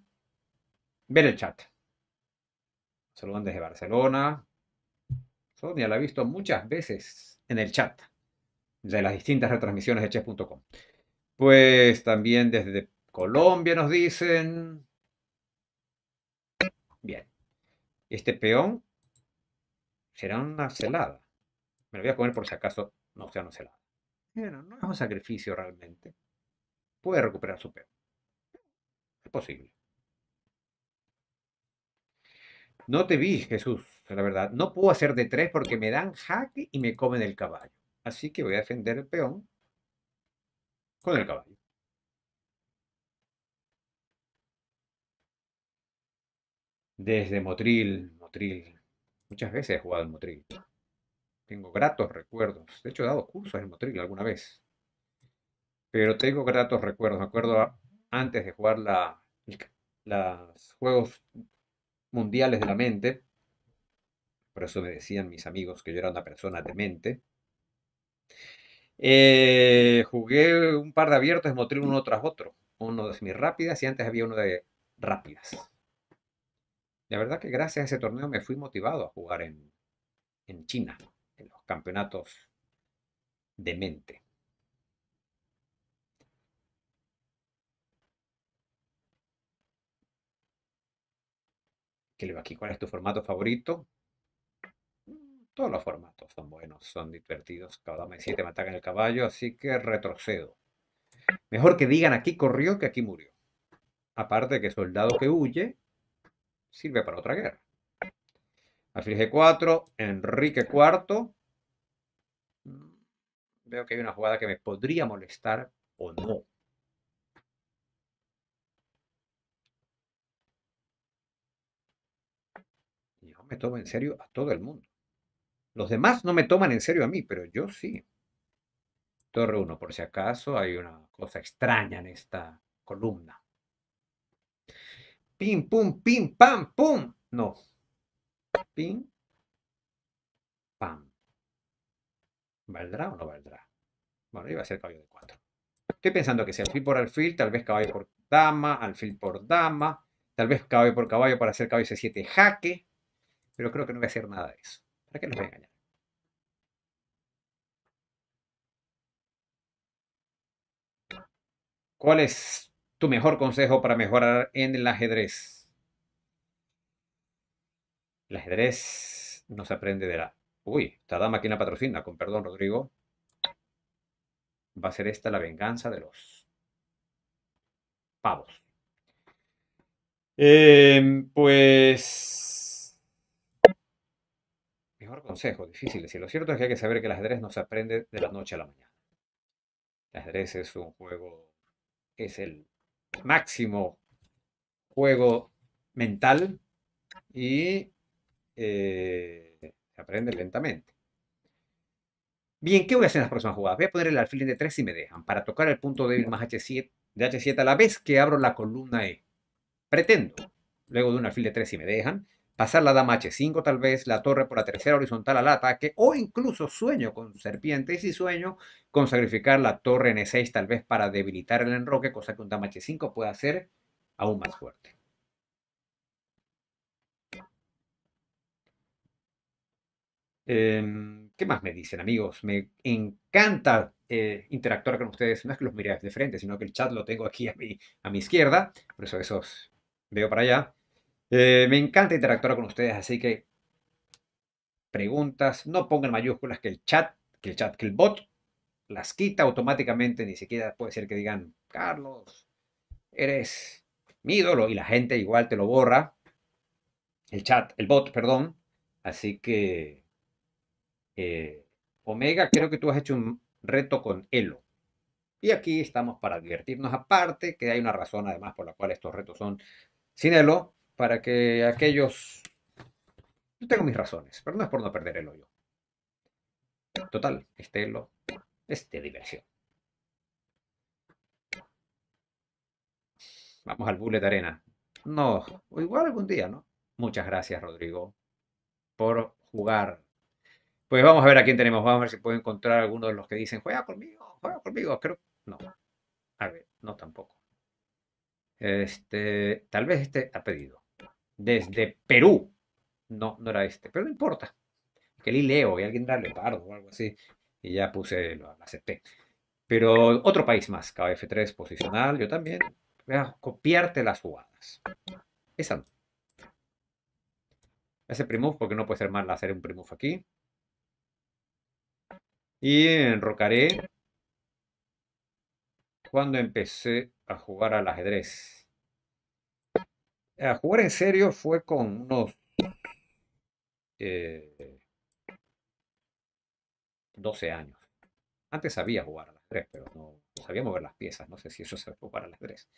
ver el chat. Saludan desde Barcelona. Sonia la ha visto muchas veces en el chat de las distintas retransmisiones de chess.com. Pues también desde Colombia nos dicen. Bien. Este peón será una celada me lo voy a comer por si acaso no, sea, no se Bueno, no es un sacrificio realmente. Puede recuperar su peón. Es posible. No te vi, Jesús, la verdad. No puedo hacer de tres porque me dan jaque y me comen el caballo. Así que voy a defender el peón con el caballo. Desde Motril, Motril. Muchas veces he jugado en Motril. Tengo gratos recuerdos. De hecho, he dado cursos en Motril alguna vez. Pero tengo gratos recuerdos. Me acuerdo antes de jugar la, los Juegos Mundiales de la Mente. Por eso me decían mis amigos que yo era una persona de mente eh, jugué un par de abiertos de Motril uno tras otro. Uno de rápidas y antes había uno de rápidas. La verdad que gracias a ese torneo me fui motivado a jugar en, en China campeonatos de mente. ¿Qué le va aquí? ¿Cuál es tu formato favorito? Todos los formatos son buenos, son divertidos. Cada mes 7 me en el caballo, así que retrocedo. Mejor que digan aquí corrió que aquí murió. Aparte que soldado que huye sirve para otra guerra. Alfil G4, Enrique IV, veo que hay una jugada que me podría molestar o no. Yo me tomo en serio a todo el mundo. Los demás no me toman en serio a mí, pero yo sí. Torre 1, por si acaso hay una cosa extraña en esta columna. Pim, pum, pim, pam, pum. No. Pim, pam. ¿Valdrá o no valdrá? Bueno, iba a ser caballo de 4. Estoy pensando que sea alfil por alfil, tal vez caballo por dama, alfil por dama, tal vez caballo por caballo para hacer caballo C7 jaque, pero creo que no voy a hacer nada de eso. ¿Para qué nos voy a engañar? ¿Cuál es tu mejor consejo para mejorar en el ajedrez? El ajedrez no se aprende de la Uy, está quien la patrocina, con perdón, Rodrigo. Va a ser esta la venganza de los pavos. Em, pues. Mejor consejo, difícil decir. Lo cierto es que hay que saber que el ajedrez no se aprende de la noche a la mañana. El ajedrez es un juego, es el máximo juego mental y eh, aprende lentamente. Bien, ¿qué voy a hacer en las próximas jugadas? Voy a poner el alfil en 3 si me dejan, para tocar el punto débil más H7, de H7 a la vez que abro la columna E. Pretendo, luego de un alfil de 3 si me dejan, pasar la dama H5 tal vez, la torre por la tercera horizontal al ataque, o incluso sueño con serpientes y sueño con sacrificar la torre en E6 tal vez para debilitar el enroque, cosa que un dama H5 puede hacer aún más fuerte. Em, ¿Qué más me dicen, amigos? Me encanta eh, interactuar con ustedes. No es que los mire de frente, sino que el chat lo tengo aquí a mi, izquierda. Por eso esos veo para allá. Eh, me encanta interactuar con ustedes, así que preguntas, no pongan mayúsculas que el chat, que el chat, que el bot las quita automáticamente. Ni siquiera puede ser que digan, Carlos, eres mi ídolo. Y la gente igual te lo borra. El chat, el bot, perdón. Así que eh, Omega, creo que tú has hecho un reto con Elo. Y aquí estamos para divertirnos aparte, que hay una razón además por la cual estos retos son sin Elo, para que aquellos... Yo tengo mis razones, pero no es por no perder el hoyo. Total, este Elo es de diversión. Vamos al bullet arena. No, igual algún día, ¿no? Muchas gracias, Rodrigo, por jugar pues vamos a ver a quién tenemos. Vamos a ver si puedo encontrar alguno de los que dicen, juega conmigo, juega conmigo. Creo, no. A ver, no tampoco. Este, tal vez este ha pedido. Desde Perú. No, no era este, pero no importa. Que leí leo y alguien darle leopardo o algo así. Y ya puse, lo, acepté. Pero otro país más, KF3 posicional, yo también. Voy a copiarte las jugadas. Esa no. Ese primuf, porque no puede ser mal hacer un primuf aquí. Y enrocaré cuando empecé a jugar al ajedrez. A jugar en serio fue con unos 12 eh, años. Antes sabía jugar al ajedrez, pero no, sabía mover las piezas. No sé si eso se puede para al ajedrez.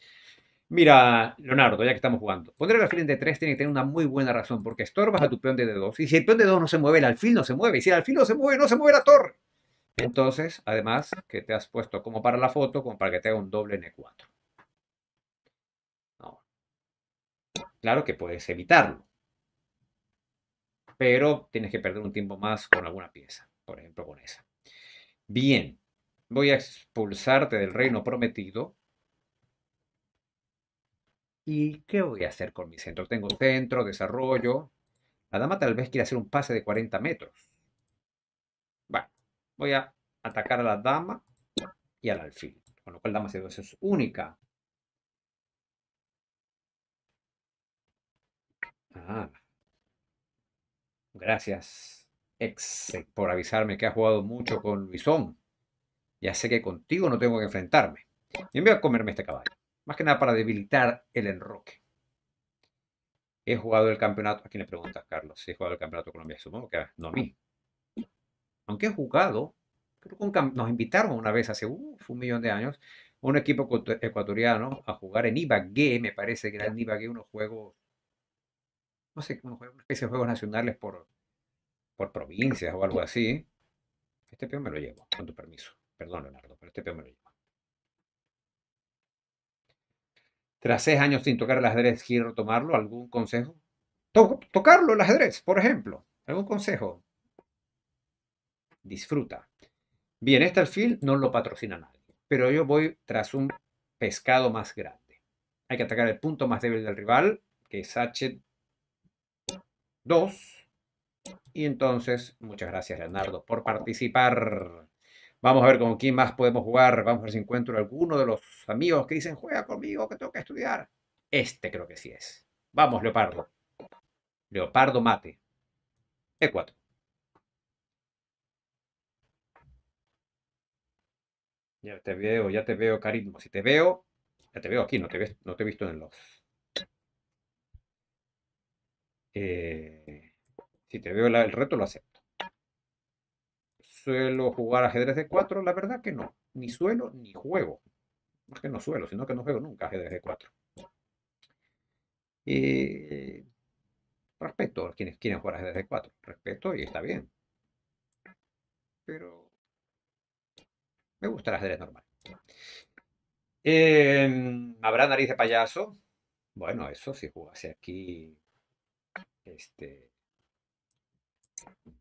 Mira, Leonardo, ya que estamos jugando, poner el alfil en D3 tiene que tener una muy buena razón, porque estorbas a tu peón de D2, y si el peón de D2 no se mueve, el alfil no se mueve, y si el alfil no se mueve, no se mueve la torre entonces, además, que te has puesto como para la foto, como para que te haga un doble N4. Claro que puedes evitarlo, pero tienes que perder un tiempo más con alguna pieza, por ejemplo con esa. Bien, voy a expulsarte del reino prometido. ¿Y qué voy a hacer con mi centro? Tengo centro, desarrollo. La dama tal vez quiera hacer un pase de 40 metros. Voy a atacar a la dama y al alfil. Con lo cual, dama c2 es única. Ah. Gracias, ex, por avisarme que has jugado mucho con Luisón. Ya sé que contigo no tengo que enfrentarme. Y voy a comerme este caballo. Más que nada para debilitar el enroque. He jugado el campeonato. ¿A quién le preguntas, Carlos? Si he jugado el campeonato Colombia, supongo que no a mí aunque he jugado, creo que nos invitaron una vez hace un millón de años, un equipo ecuatoriano a jugar en Ibagué, me parece que era en Ibagué unos juegos, no sé, juegos, una especie de juegos nacionales por, por provincias o algo así. Este peón me lo llevo, con tu permiso. Perdón, Leonardo, pero este peón me lo llevo. Tras seis años sin tocar el ajedrez, quiero tomarlo ¿Algún consejo? tocarlo el ajedrez, por ejemplo. ¿Algún consejo? disfruta. Bien, este alfil no lo patrocina nadie, pero yo voy tras un pescado más grande. Hay que atacar el punto más débil del rival, que es H2. Y entonces, muchas gracias Leonardo por participar. Vamos a ver con quién más podemos jugar. Vamos a ver si encuentro alguno de los amigos que dicen, juega conmigo, que tengo que estudiar. Este creo que sí es. Vamos, Leopardo. Leopardo mate. E4. Ya te veo, ya te veo, cariño. Si te veo, ya te veo aquí, no te, no te he visto en los... Eh, si te veo el reto, lo acepto. ¿Suelo jugar ajedrez de 4? La verdad que no. Ni suelo ni juego. No es que no suelo, sino que no juego nunca ajedrez de 4. Y... Eh, respeto a quienes quieren jugar ajedrez de 4. Respeto y está bien. Pero me gusta el normal. Em, ¿Habrá nariz de payaso? Bueno, eso si jugase aquí. Este.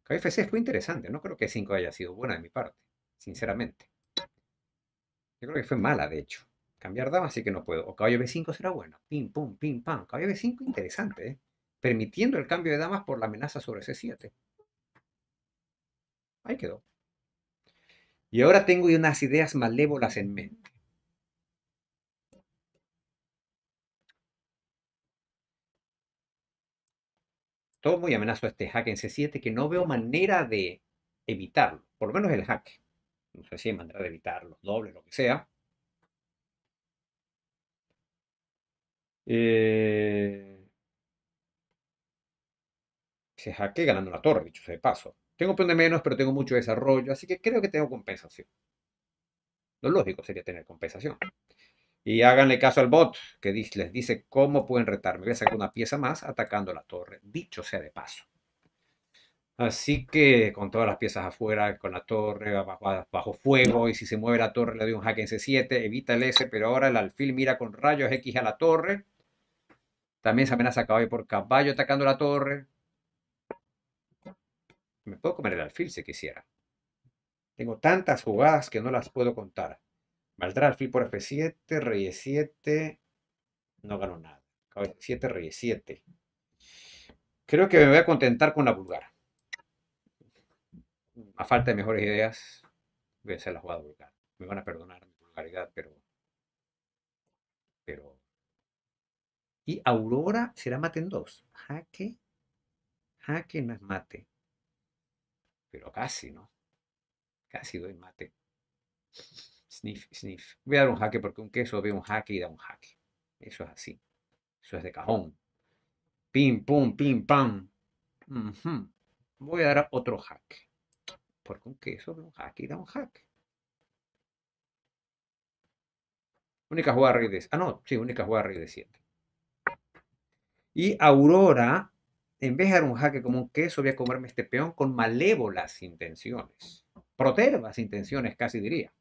KFC fue interesante. No creo que 5 haya sido buena de mi parte, sinceramente. Yo creo que fue mala, de hecho. Cambiar damas sí que no puedo. O caballo B5 será bueno. Pim, pum, pim, pam. Caballo B5 interesante, ¿eh? Permitiendo el cambio de damas por la amenaza sobre C7. Ahí quedó. Y ahora tengo unas ideas malévolas en mente. Tomo muy amenazo este hack en C7 que no veo manera de evitarlo. Por lo menos el hack. No sé si hay manera de evitarlo, doble, lo que sea. Eh, Se hackea ganando la torre, dicho sea de paso. Tengo un de menos, pero tengo mucho desarrollo, así que creo que tengo compensación. Lo lógico sería tener compensación. Y háganle caso al bot que les dice cómo pueden retarme. Voy a sacar una pieza más atacando la torre, dicho sea de paso. Así que con todas las piezas afuera, con la torre bajo, bajo fuego, y si se mueve la torre le doy un hack en C7, evita el S, pero ahora el alfil mira con rayos X a la torre. También se amenaza a caballo por caballo atacando la torre. Me puedo comer el alfil si quisiera. Tengo tantas jugadas que no las puedo contar. Valdrá alfil por F7, rey 7 No gano nada. 7, rey 7 Creo que me voy a contentar con la vulgar. A falta de mejores ideas, voy a hacer la jugada vulgar. Me van a perdonar mi vulgaridad, pero... Pero... Y Aurora será mate en dos. Jaque. Jaque no es mate pero casi, ¿no? Casi doy mate. Sniff, sniff. Voy a dar un jaque porque un queso ve un jaque y da un jaque. Eso es así. Eso es de cajón. Pim, pum, pim, pam. Voy a dar otro jaque. Porque un queso ve un jaque y da un jaque. Única jugada de... Ah, no, sí, única jugada de 7. Y Aurora en vez de dar un jaque como un queso, voy a comerme este peón con malévolas intenciones, protervas intenciones casi diría.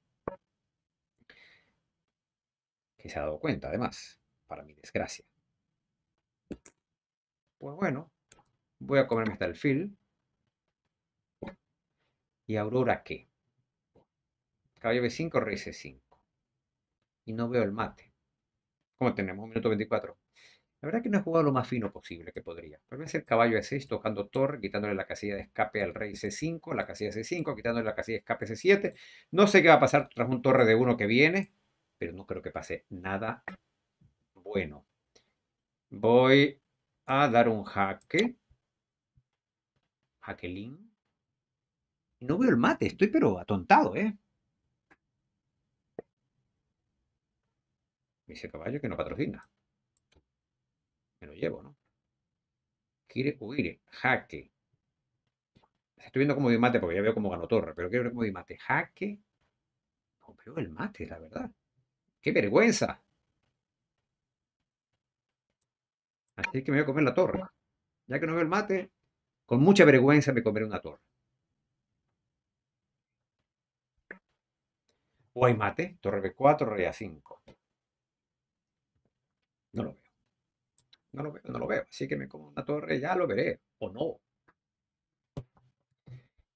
Que se ha dado cuenta, además, para mi desgracia. Pues bueno, voy a comerme el alfil. ¿Y Aurora qué? Caballo B5, rey C5. Y no veo el mate. Como tenemos? Un minuto 24. La verdad que no he jugado lo más fino posible que podría. me vez el caballo E6 tocando torre, quitándole la casilla de escape al rey C5, la casilla C5, quitándole la casilla de escape C7. No sé qué va a pasar tras un torre de uno que viene, pero no creo que pase nada bueno. Voy a dar un jaque. Jaquelín. No veo el mate, estoy pero atontado, ¿eh? Dice caballo que no patrocina. Me lo llevo, ¿no? quiere huir. jaque. Estoy viendo cómo di mate porque ya veo cómo ganó torre, pero quiero ver cómo di mate. Jaque. No veo el mate, la verdad. ¡Qué vergüenza! Así que me voy a comer la torre. Ya que no veo el mate, con mucha vergüenza me comeré una torre. O hay mate, torre B4, torre A5. No lo veo no lo, veo, no lo veo, así que me como una torre, ya lo veré, o no.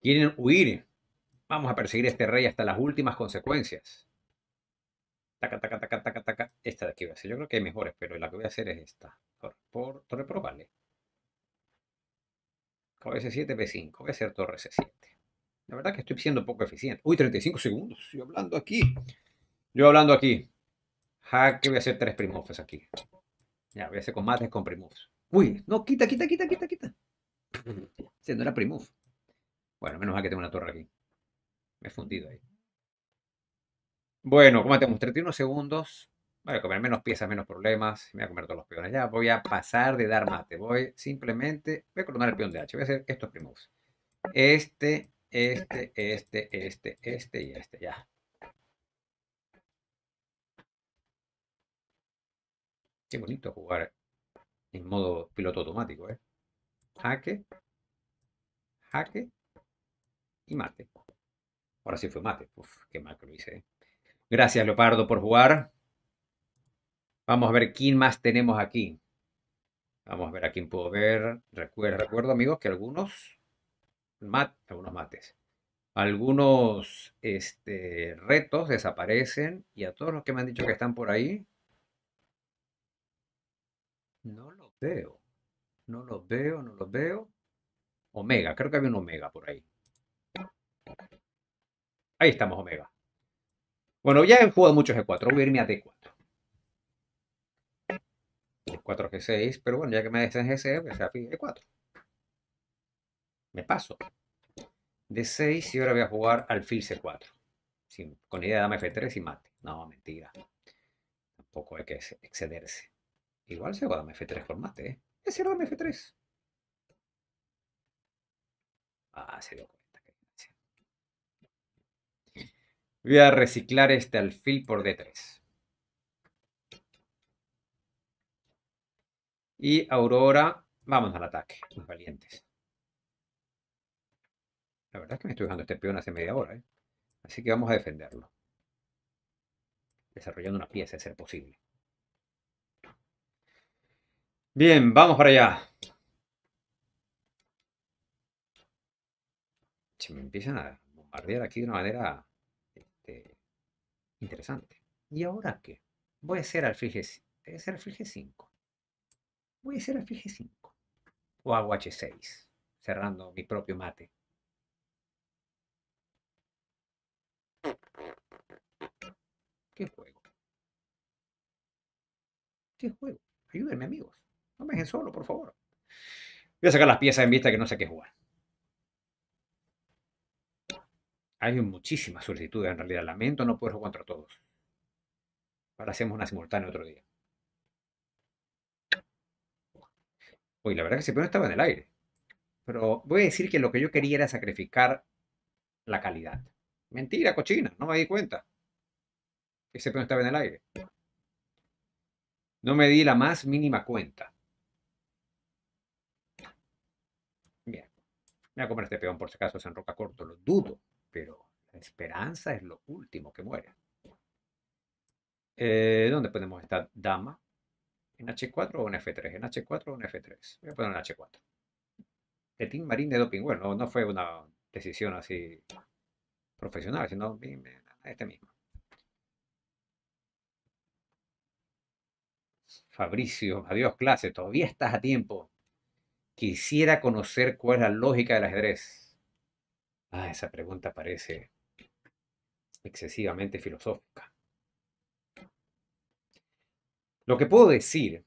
Quieren huir. Vamos a perseguir a este rey hasta las últimas consecuencias. Taca, taca, taca, taca, taca. Esta de aquí voy a hacer. Yo creo que hay mejores, pero la que voy a hacer es esta. Torre por, torre probable vale. C7, B5. Voy a hacer torre C7. La verdad que estoy siendo poco eficiente. Uy, 35 segundos. Yo hablando aquí. Yo hablando aquí. que voy a hacer tres primofes aquí. Ya, voy a hacer con mates con Primus. Uy, no, quita, quita, quita, quita, quita. siendo no era Bueno, menos mal que tengo una torre aquí. Me he fundido ahí. Bueno, como tenemos 31 segundos. Voy a comer menos piezas, menos problemas. Me voy a comer todos los peones. Ya voy a pasar de dar mate. Voy simplemente. Voy a coronar el peón de H. Voy a hacer estos Primus. Este, este, este, este, este y este. Ya. Qué bonito jugar en modo piloto automático, ¿eh? Jaque, jaque y mate. Ahora sí fue mate. Uf, qué mal que lo hice. ¿eh? Gracias, Leopardo, por jugar. Vamos a ver quién más tenemos aquí. Vamos a ver a quién puedo ver. Recuerdo, recuerdo amigos, que algunos, algunos mates, algunos este, retos desaparecen y a todos los que me han dicho que están por ahí, no lo veo. No lo veo, no lo veo. Omega, creo que había un Omega por ahí. Ahí estamos, Omega. Bueno, ya he jugado muchos G4. Voy a irme a D4. 4 G6, pero bueno, ya que me en G6, pues a E4. Me paso. D6 y ahora voy a jugar alfil C4. con idea de dama F3 y mate. No, mentira. Tampoco hay que excederse. Igual se va a F3 por mate, ¿eh? Es F3. Ah, se dio cuenta. Voy a reciclar este alfil por D3. Y Aurora, vamos al ataque, los valientes. La verdad es que me estoy dejando este peón hace media hora, ¿eh? Así que vamos a defenderlo. Desarrollando una pieza, de ser posible. Bien, vamos para allá. Se me empiezan a bombardear aquí de una manera este, interesante. ¿Y ahora qué? Voy a hacer al 5 Voy a hacer alfil G5. Voy a hacer 5 O hago H6, cerrando mi propio mate. ¿Qué juego? ¿Qué juego? Ayúdenme amigos. No solo, por favor. Voy a sacar las piezas en vista que no sé qué jugar. Hay muchísimas solicitudes en realidad. Lamento no poder jugar contra todos. Ahora hacemos una simultánea otro día. Uy, la verdad que ese peón estaba en el aire. Pero voy a decir que lo que yo quería era sacrificar la calidad. Mentira, cochina, no me di cuenta. Ese peón estaba en el aire. No me di la más mínima cuenta. Me voy a comer este peón por si acaso es en roca corto, lo dudo, pero la esperanza es lo último que muere. Eh, ¿Dónde ponemos esta dama? ¿En H4 o en F3? ¿En H4 o en F3? Voy a poner en H4. El Team Marine de Doping. Bueno, no fue una decisión así profesional, sino este mismo. Fabricio, adiós clase, todavía estás a tiempo. Quisiera conocer cuál es la lógica del ajedrez. Ah, esa pregunta parece excesivamente filosófica. Lo que puedo decir,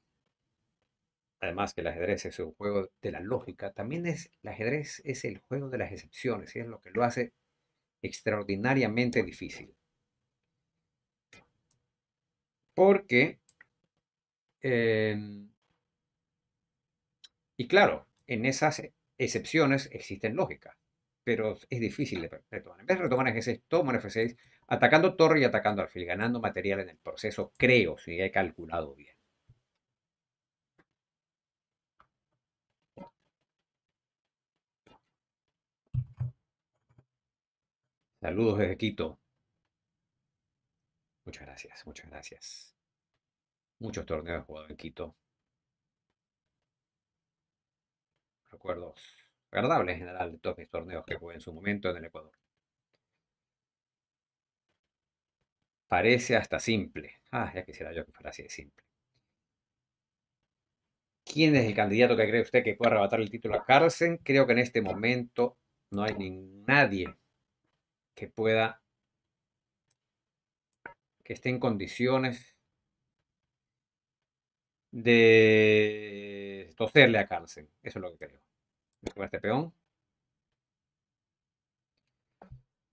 además que el ajedrez es un juego de la lógica, también es el ajedrez es el juego de las excepciones y es lo que lo hace extraordinariamente difícil. Porque em, y claro, en esas excepciones existen lógicas, pero es difícil de retomar. En vez de retomar en G6, tomo F6, atacando torre y atacando alfil, ganando material en el proceso, creo, si he calculado bien. Saludos desde Quito. Muchas gracias, muchas gracias. Muchos torneos jugados en Quito. recuerdos agradables en general de todos mis torneos que jugué en su momento en el Ecuador. Parece hasta simple. Ah, ya quisiera yo que fuera así de simple. ¿Quién es el candidato que cree usted que puede arrebatar el título a Carlsen? Creo que en este momento no hay nadie que pueda, que esté en condiciones de toserle a Carlsen. Eso es lo que creo. Voy este peón.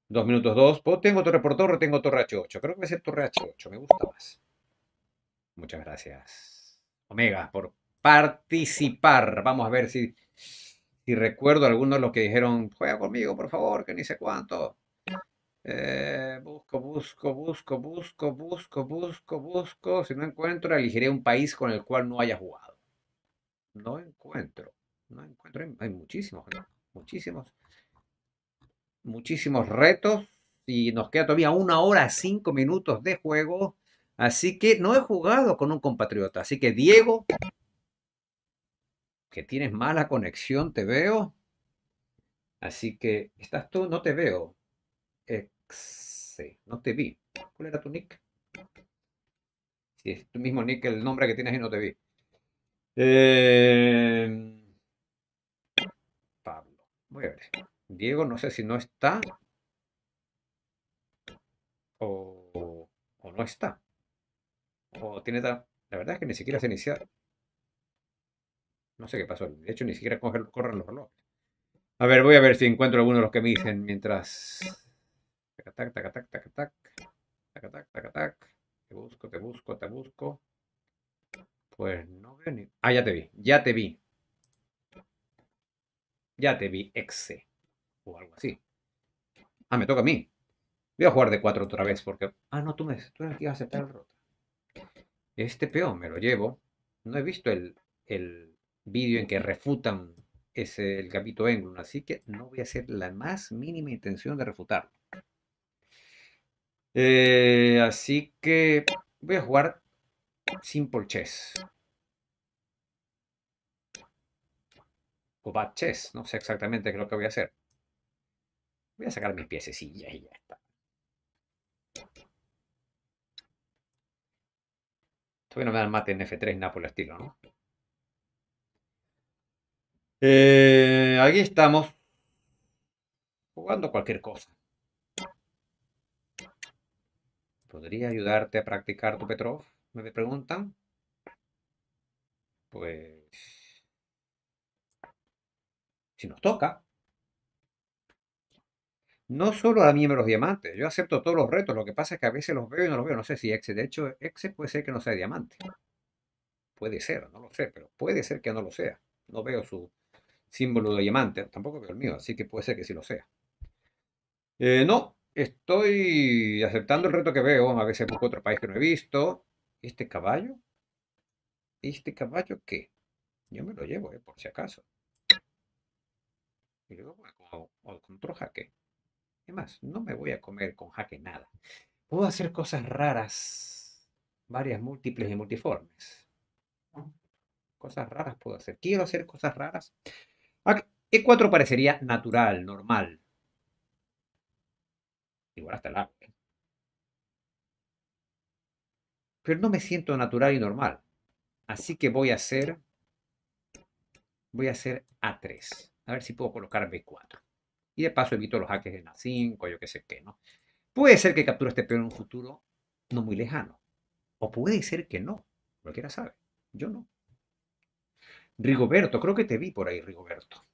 Dos minutos dos. Oh, tengo torre por torre, tengo torre H8. Creo que va a ser torre H8. Me gusta más. Muchas gracias, Omega, por participar. Vamos a ver si, si recuerdo algunos de los que dijeron, juega conmigo, por favor, que ni sé cuánto. Eh, busco, busco, busco, busco, busco, busco, busco. Si no encuentro, elegiré un país con el cual no haya jugado. No encuentro. No encuentro. Hay, muchísimos, muchísimos, muchísimos retos. Y nos queda todavía una hora, cinco minutos de juego. Así que no he jugado con un compatriota. Así que Diego, que tienes mala conexión, te veo. Así que estás tú, no te veo. no te vi. ¿Cuál era tu nick? Si es tu mismo nick, el nombre que tienes y no te vi voy a ver Diego, no sé si no está o, no está. O tiene tal... La verdad es que ni siquiera se inició. No sé qué pasó. De hecho, ni siquiera corren los relojes. A ver, voy a ver si encuentro alguno de los que me dicen mientras. Te busco, te busco, te busco. Pues no veo ni... Ah, ya te vi, ya te vi. Ya te vi, exe. O algo así. Ah, me toca a mí. Voy a jugar de cuatro otra vez porque... Ah, no, tú, me... tú eres a aceptar el rota. Este peón me lo llevo. No he visto el, el vídeo en que refutan ese, el capítulo Englund, así que no voy a hacer la más mínima intención de refutarlo. Eh, así que voy a jugar Simple chess. O bad chess, no sé exactamente qué es lo que voy a hacer. Voy a sacar mis piezas y ya está. Todavía no me dan mate en F3 el estilo, ¿no? Eh, aquí estamos. Jugando cualquier cosa. ¿Podría ayudarte a practicar tu Petrov? me preguntan, pues si nos toca. No solo a mí me los diamantes, yo acepto todos los retos, lo que pasa es que a veces los veo y no los veo, no sé si Exe, de hecho Exe puede ser que no sea diamante, puede ser, no lo sé, pero puede ser que no lo sea, no veo su símbolo de diamante, tampoco veo el mío, así que puede ser que sí lo sea. Eh, no, estoy aceptando el reto que veo, a veces busco otro país que no he visto, este caballo, este caballo qué? Yo me lo llevo, eh, por si acaso. Y luego ah, con, control jaque. ¿Qué más, no me voy a comer con jaque nada. Puedo hacer cosas raras, varias múltiples y multiformes. Cosas raras puedo hacer. Quiero hacer cosas raras. E4 parecería natural, normal. Igual hasta el agua. pero no me siento natural y normal. Así que voy a hacer, voy a hacer A3. A ver si puedo colocar B4. Y de paso evito los hackers en A5, yo qué sé qué, ¿no? Puede ser que capture este peón en un futuro no muy lejano. O puede ser que no. Cualquiera sabe. Yo no. Rigoberto, creo que te vi por ahí, Rigoberto.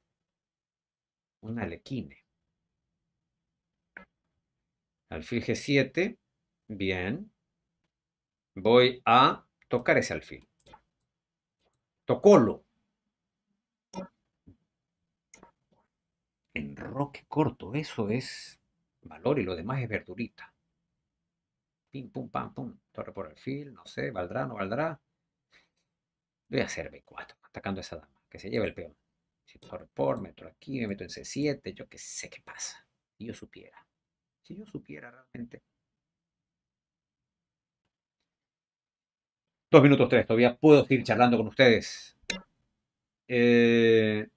Un alequine. Alfil G7. Bien. Voy a tocar ese alfil. Tocolo. roque corto, eso es valor y lo demás es verdurita. Pim, pum, pam, pum. Torre por alfil, no sé, valdrá, no valdrá. Voy a hacer B4, atacando a esa dama, que se lleve el peón. Si torre por, meto aquí, me meto en C7, yo qué sé qué pasa. Si yo supiera, si yo supiera realmente Dos minutos tres, todavía puedo seguir charlando con ustedes. Eh,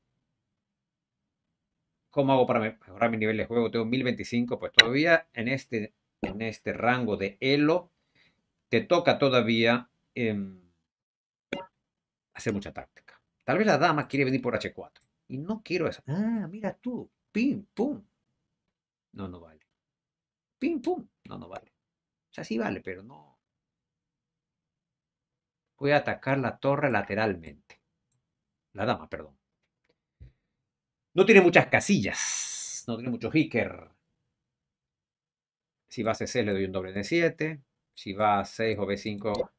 ¿Cómo hago para mejorar mi nivel de juego? Tengo 1025, pues todavía en este, en este rango de Elo te toca todavía em, hacer mucha táctica. Tal vez la dama quiere venir por H4 y no quiero eso. Ah, mira tú, pim, pum. No, no vale. Pim, pum. No, no vale. O sea, sí vale, pero no. Voy a atacar la torre lateralmente. La dama, perdón. No tiene muchas casillas. No tiene mucho hicker. Si va a c le doy un doble de 7. Si va a 6 o B5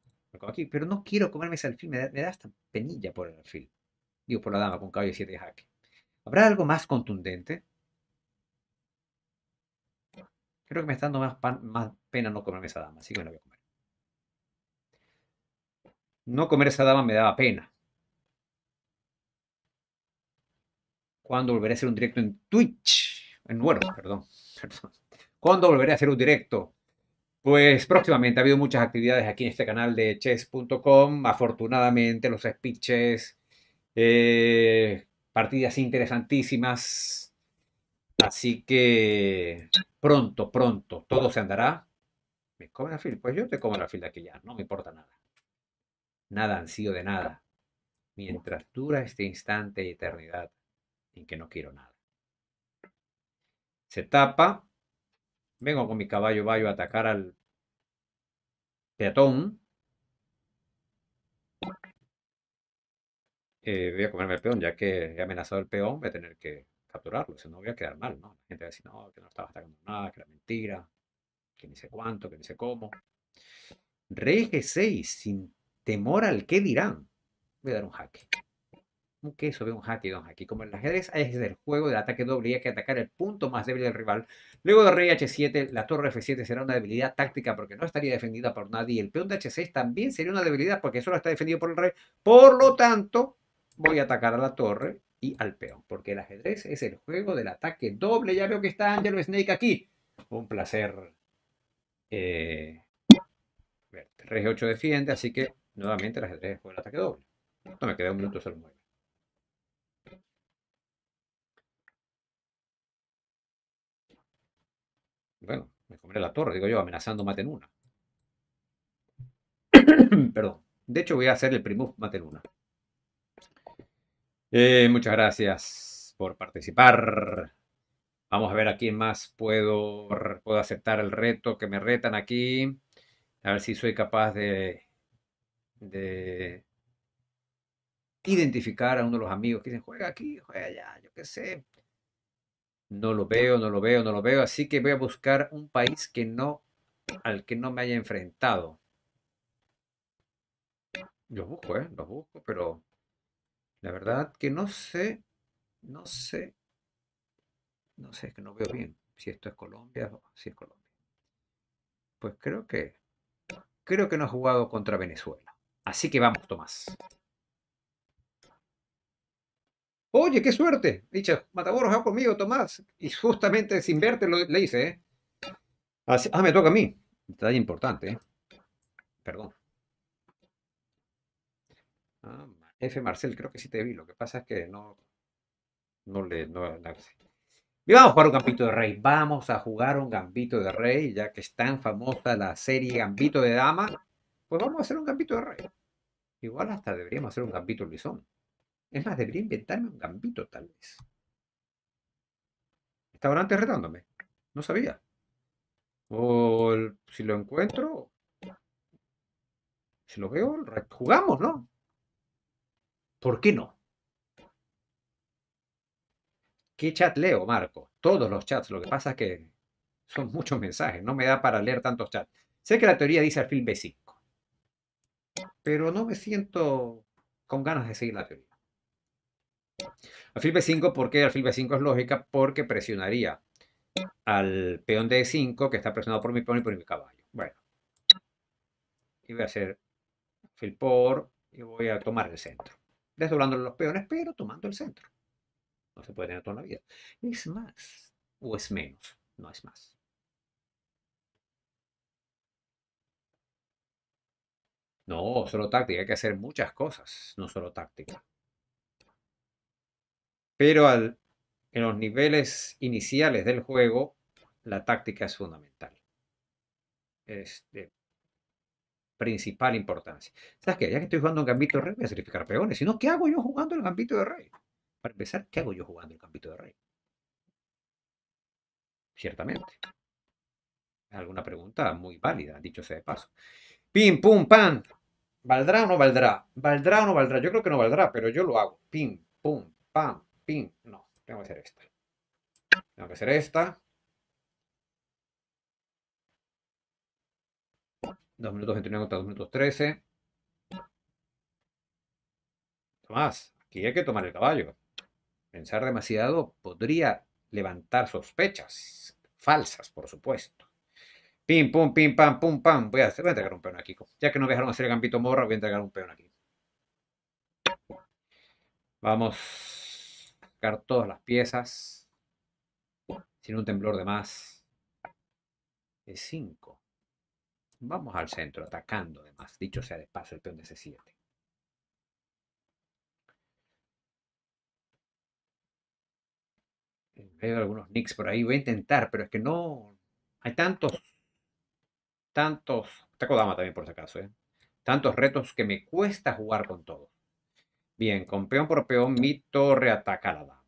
Pero no quiero comerme ese alfil. Me da, esta penilla por el alfil. Digo, por la dama con caballo 7 jaque. ¿Habrá algo más contundente? Creo que me está dando más, pena no comerme esa dama. Así que me la no comer esa dama me daba pena. ¿Cuándo volveré a hacer un directo en Twitch? En bueno, perdón, *laughs* ¿Cuándo volveré a hacer un directo? Pues próximamente ha habido muchas actividades aquí en este canal de chess.com. Afortunadamente, los speeches, eh, partidas interesantísimas. Así que pronto, pronto, todo se andará. ¿Me comen la fila? Pues yo te como la fila aquí ya, no me importa nada nada ansío de nada, mientras dura este instante y eternidad en que no quiero nada. Se tapa, vengo con mi caballo voy a atacar al peatón. Eh, voy a comerme el peón, ya que he amenazado el peón, voy a tener que capturarlo, si no voy a quedar mal, ¿no? La gente va a decir, no, que no estaba atacando nada, que era mentira, que ni sé cuánto, que ni sé cómo. Rey G6, sin temor al qué dirán. Voy a dar un jaque. Un queso ve un jaque y don jaque. Como en el ajedrez, es el juego del ataque doble y hay que atacar el punto más débil del rival. Luego de rey h7, la torre f7 será una debilidad táctica porque no estaría defendida por nadie. El peón de h6 también sería una debilidad porque solo está defendido por el rey. Por lo tanto, voy a atacar a la torre y al peón. Porque el ajedrez es el juego del ataque doble. Ya veo que está Angelo Snake aquí. Un placer. Eh, g 8 defiende, así que Nuevamente las tres fue el ataque doble. Esto me queda un minuto 09. Bueno, me comeré la torre, digo yo, amenazando mate en una. *coughs* Perdón. De hecho, voy a hacer el primo mate en una. Eh, muchas gracias por participar. Vamos a ver a quién más puedo, puedo aceptar el reto que me retan aquí. A ver si soy capaz de de identificar a uno de los amigos que dicen, juega aquí, juega allá, yo qué sé. No lo veo, no lo veo, no lo veo, así que voy a buscar un país que no, al que no me haya enfrentado. Los busco, ¿eh? Los busco, pero la verdad que no sé, no sé, no sé, es que no veo bien si esto es Colombia o si es Colombia. Pues creo que, creo que no ha jugado contra Venezuela. Así que vamos, Tomás. Oye, qué suerte. Dicha, Matamoros va conmigo, Tomás. Y justamente sin verte lo, le hice, ¿eh? ah, me toca a mí. Detalle importante, ¿eh? Perdón. Ah, F. Marcel, creo que sí te vi. Lo que pasa es que no. No le. No, y vamos a jugar un gambito de rey. Vamos a jugar un gambito de rey, ya que es tan famosa la serie Gambito de Dama. Pues vamos a hacer un gambito de rey. Igual hasta deberíamos hacer un gambito Luisón. Es más, debería inventarme un gambito tal vez. Estaban antes retándome. No sabía. O si lo encuentro, si lo veo, jugamos, ¿no? ¿Por qué no? ¿Qué chat leo, Marco? Todos los chats. Lo que pasa es que son muchos mensajes. No me da para leer tantos chats. Sé que la teoría dice al film Bessie pero no me siento con ganas de seguir la teoría. Alfil B5, ¿por qué alfil B5 es lógica? Porque presionaría al peón D5 que está presionado por mi peón y por mi caballo. Bueno, y voy a hacer fil por y voy a tomar el centro. Desdoblando los peones, pero tomando el centro. No se puede tener toda la vida. Es más, o es menos, no es más. No, solo táctica, hay que hacer muchas cosas, no solo táctica. Pero al, en los niveles iniciales del juego, la táctica es fundamental. Es de principal importancia. ¿Sabes qué? Ya que estoy jugando en gambito de rey, voy a sacrificar peones. Si no, ¿qué hago yo jugando el gambito de rey? Para empezar, ¿qué hago yo jugando el gambito de rey? Ciertamente. Alguna pregunta muy válida, dicho sea de paso. Pim, pum, ¡Pam! ¿Valdrá o no valdrá? ¿Valdrá o no valdrá? Yo creo que no valdrá, pero yo lo hago. Pim, pum, pam, pim. No, tengo que hacer esta. Tengo que hacer esta. Dos minutos 29 contra dos minutos 13. Tomás, aquí hay que tomar el caballo. Pensar demasiado podría levantar sospechas falsas, por supuesto. Pim, pum, pim, pam, pum, pam. Voy a, hacer, entregar un peón aquí. Ya que no dejaron hacer el gambito morra, voy a entregar un peón aquí. Vamos a sacar todas las piezas. Sin un temblor de más. e 5. Vamos al centro, atacando además. Dicho sea de paso, el peón de C7. Veo algunos nicks por ahí. Voy a intentar, pero es que no... Hay tantos tantos, taco también por si acaso, ¿eh? tantos retos que me cuesta jugar con todos. Bien, con peón por peón, mi torre ataca la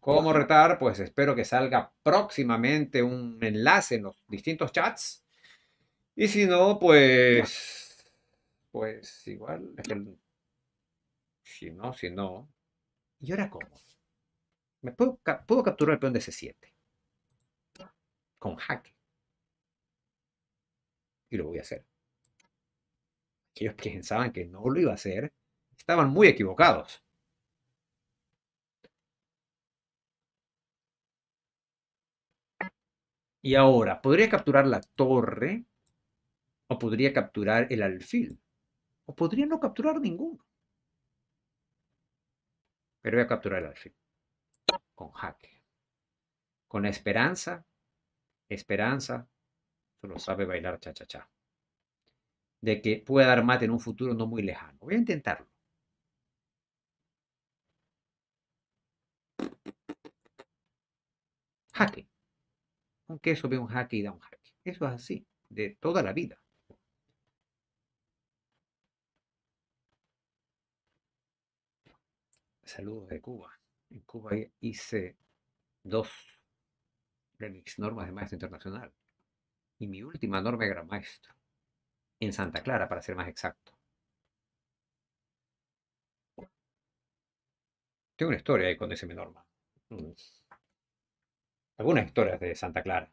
¿Cómo retar? Pues espero que salga próximamente un enlace en los distintos chats. Y si no, pues. Pues igual. Si no, si no. ¿Y ahora cómo? ¿Me puedo, puedo capturar el peón de C7? con jaque. Y lo voy a hacer. Aquellos que pensaban que no lo iba a hacer estaban muy equivocados. Y ahora, podría capturar la torre, o podría capturar el alfil, o podría no capturar ninguno. Pero voy a capturar el alfil, con jaque, con la esperanza esperanza, solo sabe bailar cha-cha-cha, de que pueda dar mate en un futuro no muy lejano. Voy a intentarlo. Jaque. Un queso ve un jaque y da un jaque. Eso es así, de toda la vida. Saludos de Cuba. En Cuba hice dos mis Normas de Maestro Internacional. Y mi última norma de Gran Maestro. En Santa Clara, para ser más exacto. Tengo una historia ahí con ese mi norma. Mm. Algunas historias de Santa Clara.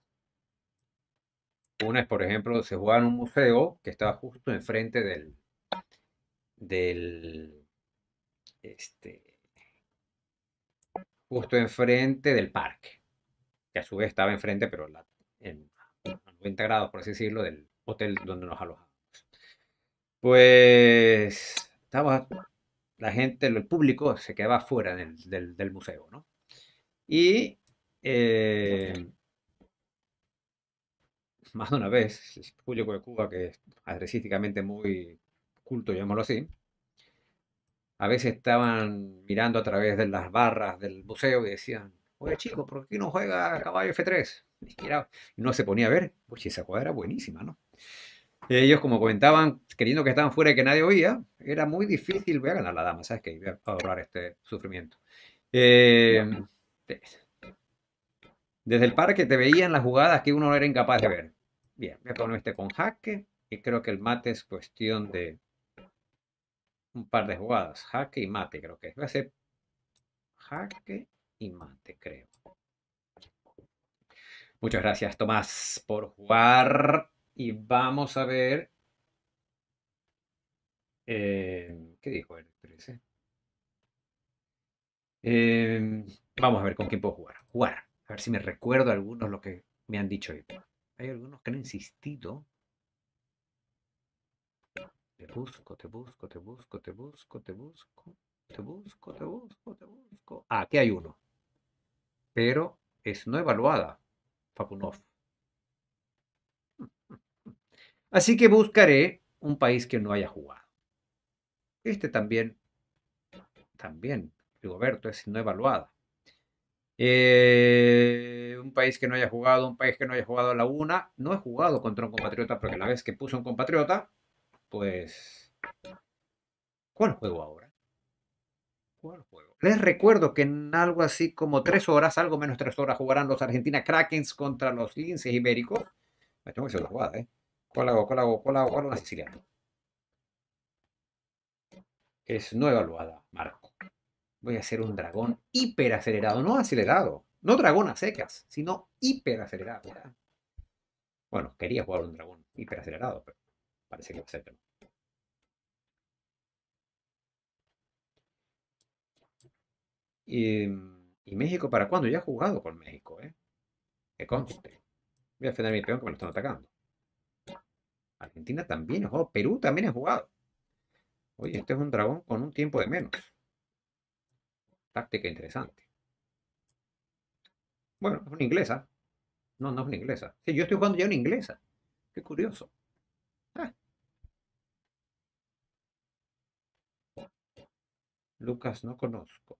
Una es, por ejemplo, se jugaba en un museo que estaba justo enfrente del, del este justo enfrente del parque que a su vez estaba enfrente, pero en, 90 grados, por así decirlo, del hotel donde nos alojamos. Pues estaba, la gente, el público se quedaba fuera del, del, museo, ¿no? Y eh, más de una vez, el público de Cuba, que es adresísticamente muy culto, llamémoslo así, a veces estaban mirando a través de las barras del museo y decían, Oye, chico, ¿por qué no juega caballo F3? Y no se ponía a ver. Pues esa jugada era buenísima, ¿no? Ellos, como comentaban, queriendo que estaban fuera y que nadie oía, era muy difícil. Voy a ganar la dama, ¿sabes qué? Voy a ahorrar este sufrimiento. Eh, desde el parque te veían las jugadas que uno no era incapaz de ver. Bien, me pongo este con jaque y creo que el mate es cuestión de un par de jugadas. Jaque y mate, creo que es. Voy a hacer jaque y mate, creo. Muchas gracias, Tomás, por jugar. Y vamos a ver. Eh, ¿Qué dijo el 13? Eh, vamos a ver con quién puedo jugar. Jugar. A ver si me recuerdo algunos lo que me han dicho hoy. Hay algunos que han insistido. Te busco, te busco, te busco, te busco, te busco, te busco, te busco, te busco. Ah, aquí hay uno pero es no evaluada, Papunov. Así que buscaré un país que no haya jugado. Este también, también, Rigoberto, es no evaluada. Eh, un país que no haya jugado, un país que no haya jugado a la una, no he jugado contra un compatriota porque la vez que puso un compatriota, pues, ¿cuál juego ahora? Les recuerdo que en algo así como tres horas, algo menos tres horas, jugarán los Argentina Krakens contra los Linces Ibéricos. Me tengo que hacer una jugada, ¿eh? ¿Cuál hago? ¿Cuál hago? ¿Cuál hago? ¿Cuál hago Es no evaluada, Marco. Voy a hacer un dragón hiperacelerado, no acelerado. No dragón a secas, sino hiperacelerado. Bueno, quería jugar un dragón hiperacelerado, pero parece que va a Y, México, ¿para cuándo? Ya ha jugado con México, ¿eh? Que conste. Voy a defender mi peón que me lo están atacando. Argentina también ha jugado. Perú también ha jugado. Oye, este es un dragón con un tiempo de menos. Táctica interesante. Bueno, es una inglesa. No, no es una inglesa. Sí, yo estoy jugando ya una inglesa. Qué curioso. Ah. Lucas, no conozco.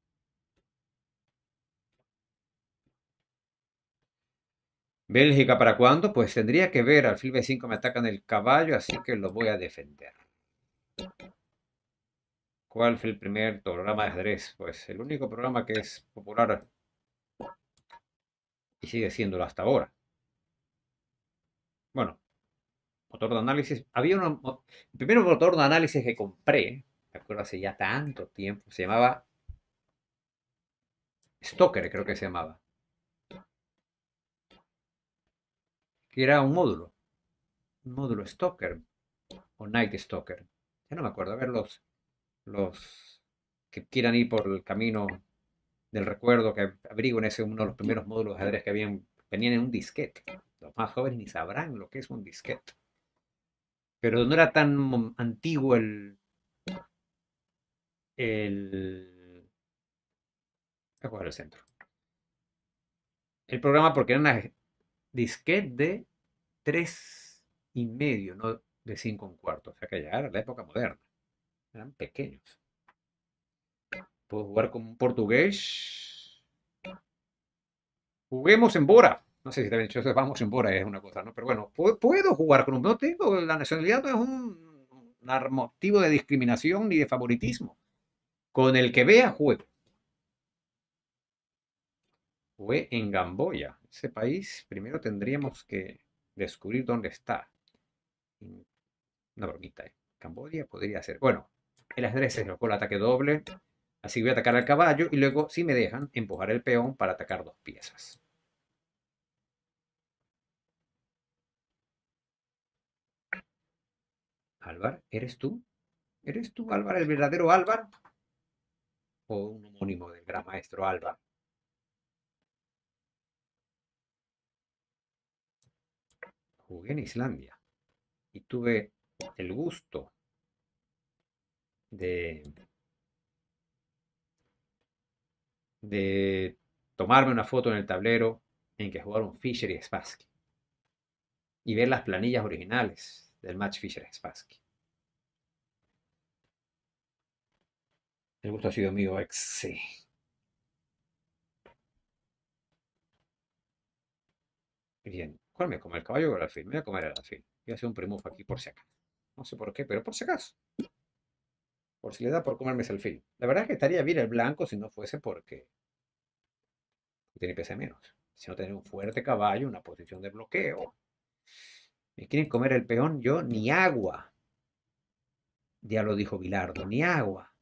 Bélgica para cuándo? Pues tendría que ver, al B5 me atacan el caballo, así que lo voy a defender. ¿Cuál fue el primer programa de ajedrez? Pues el único programa que es popular y sigue siéndolo hasta ahora. Bueno, motor de análisis. Había uno, el primer motor de análisis que compré, me acuerdo hace ya tanto tiempo, se llamaba Stoker, creo que se llamaba. era un módulo, un módulo Stalker o Night Stalker. Ya no me acuerdo, a ver los, los que quieran ir por el camino del recuerdo, que abrigo en ese uno de los primeros módulos de ajedrez que habían, venían en un disquete. Los más jóvenes ni sabrán lo que es un disquete. Pero no era tan antiguo el, el, el centro. El programa porque era una disquete de Tres y medio, no de 5 un cuarto. O sea que ya era la época moderna. Eran pequeños. Puedo jugar con un portugués. Juguemos en Bora. No sé si te habían dicho vamos en Bora, es una cosa, ¿no? Pero bueno, puedo jugar con un... No tengo, la nacionalidad no es un, motivo de discriminación ni de favoritismo. Con el que vea, juego fue en Gamboya. Ese país, primero tendríamos que descubrir dónde está. Una bromita, ¿eh? Cambodia podría ser. Bueno, el ajedrez se con el ataque doble. Así voy a atacar al caballo y luego, si me dejan, empujar el peón para atacar dos piezas. Álvar, ¿eres tú? ¿Eres tú, Álvar, el verdadero Álvar? ¿O un homónimo del gran maestro Álvar? jugué en Islandia y tuve el gusto de, de tomarme una foto en el tablero en que jugaron Fischer y Spassky y ver las planillas originales del match Fischer-Spassky. El gusto ha sido mío, ex. Bien. ¿Cuál me comer ¿El caballo o el alfil? Me voy a comer el alfil. Voy a hacer un primo aquí por si acaso. No sé por qué, pero por si acaso. Por si le da por comerme el alfil. La verdad es que estaría bien el blanco si no fuese porque tiene pesa menos. Si no tiene un fuerte caballo, una posición de bloqueo. Me quieren comer el peón, yo ni agua. Ya lo dijo Bilardo, ni agua.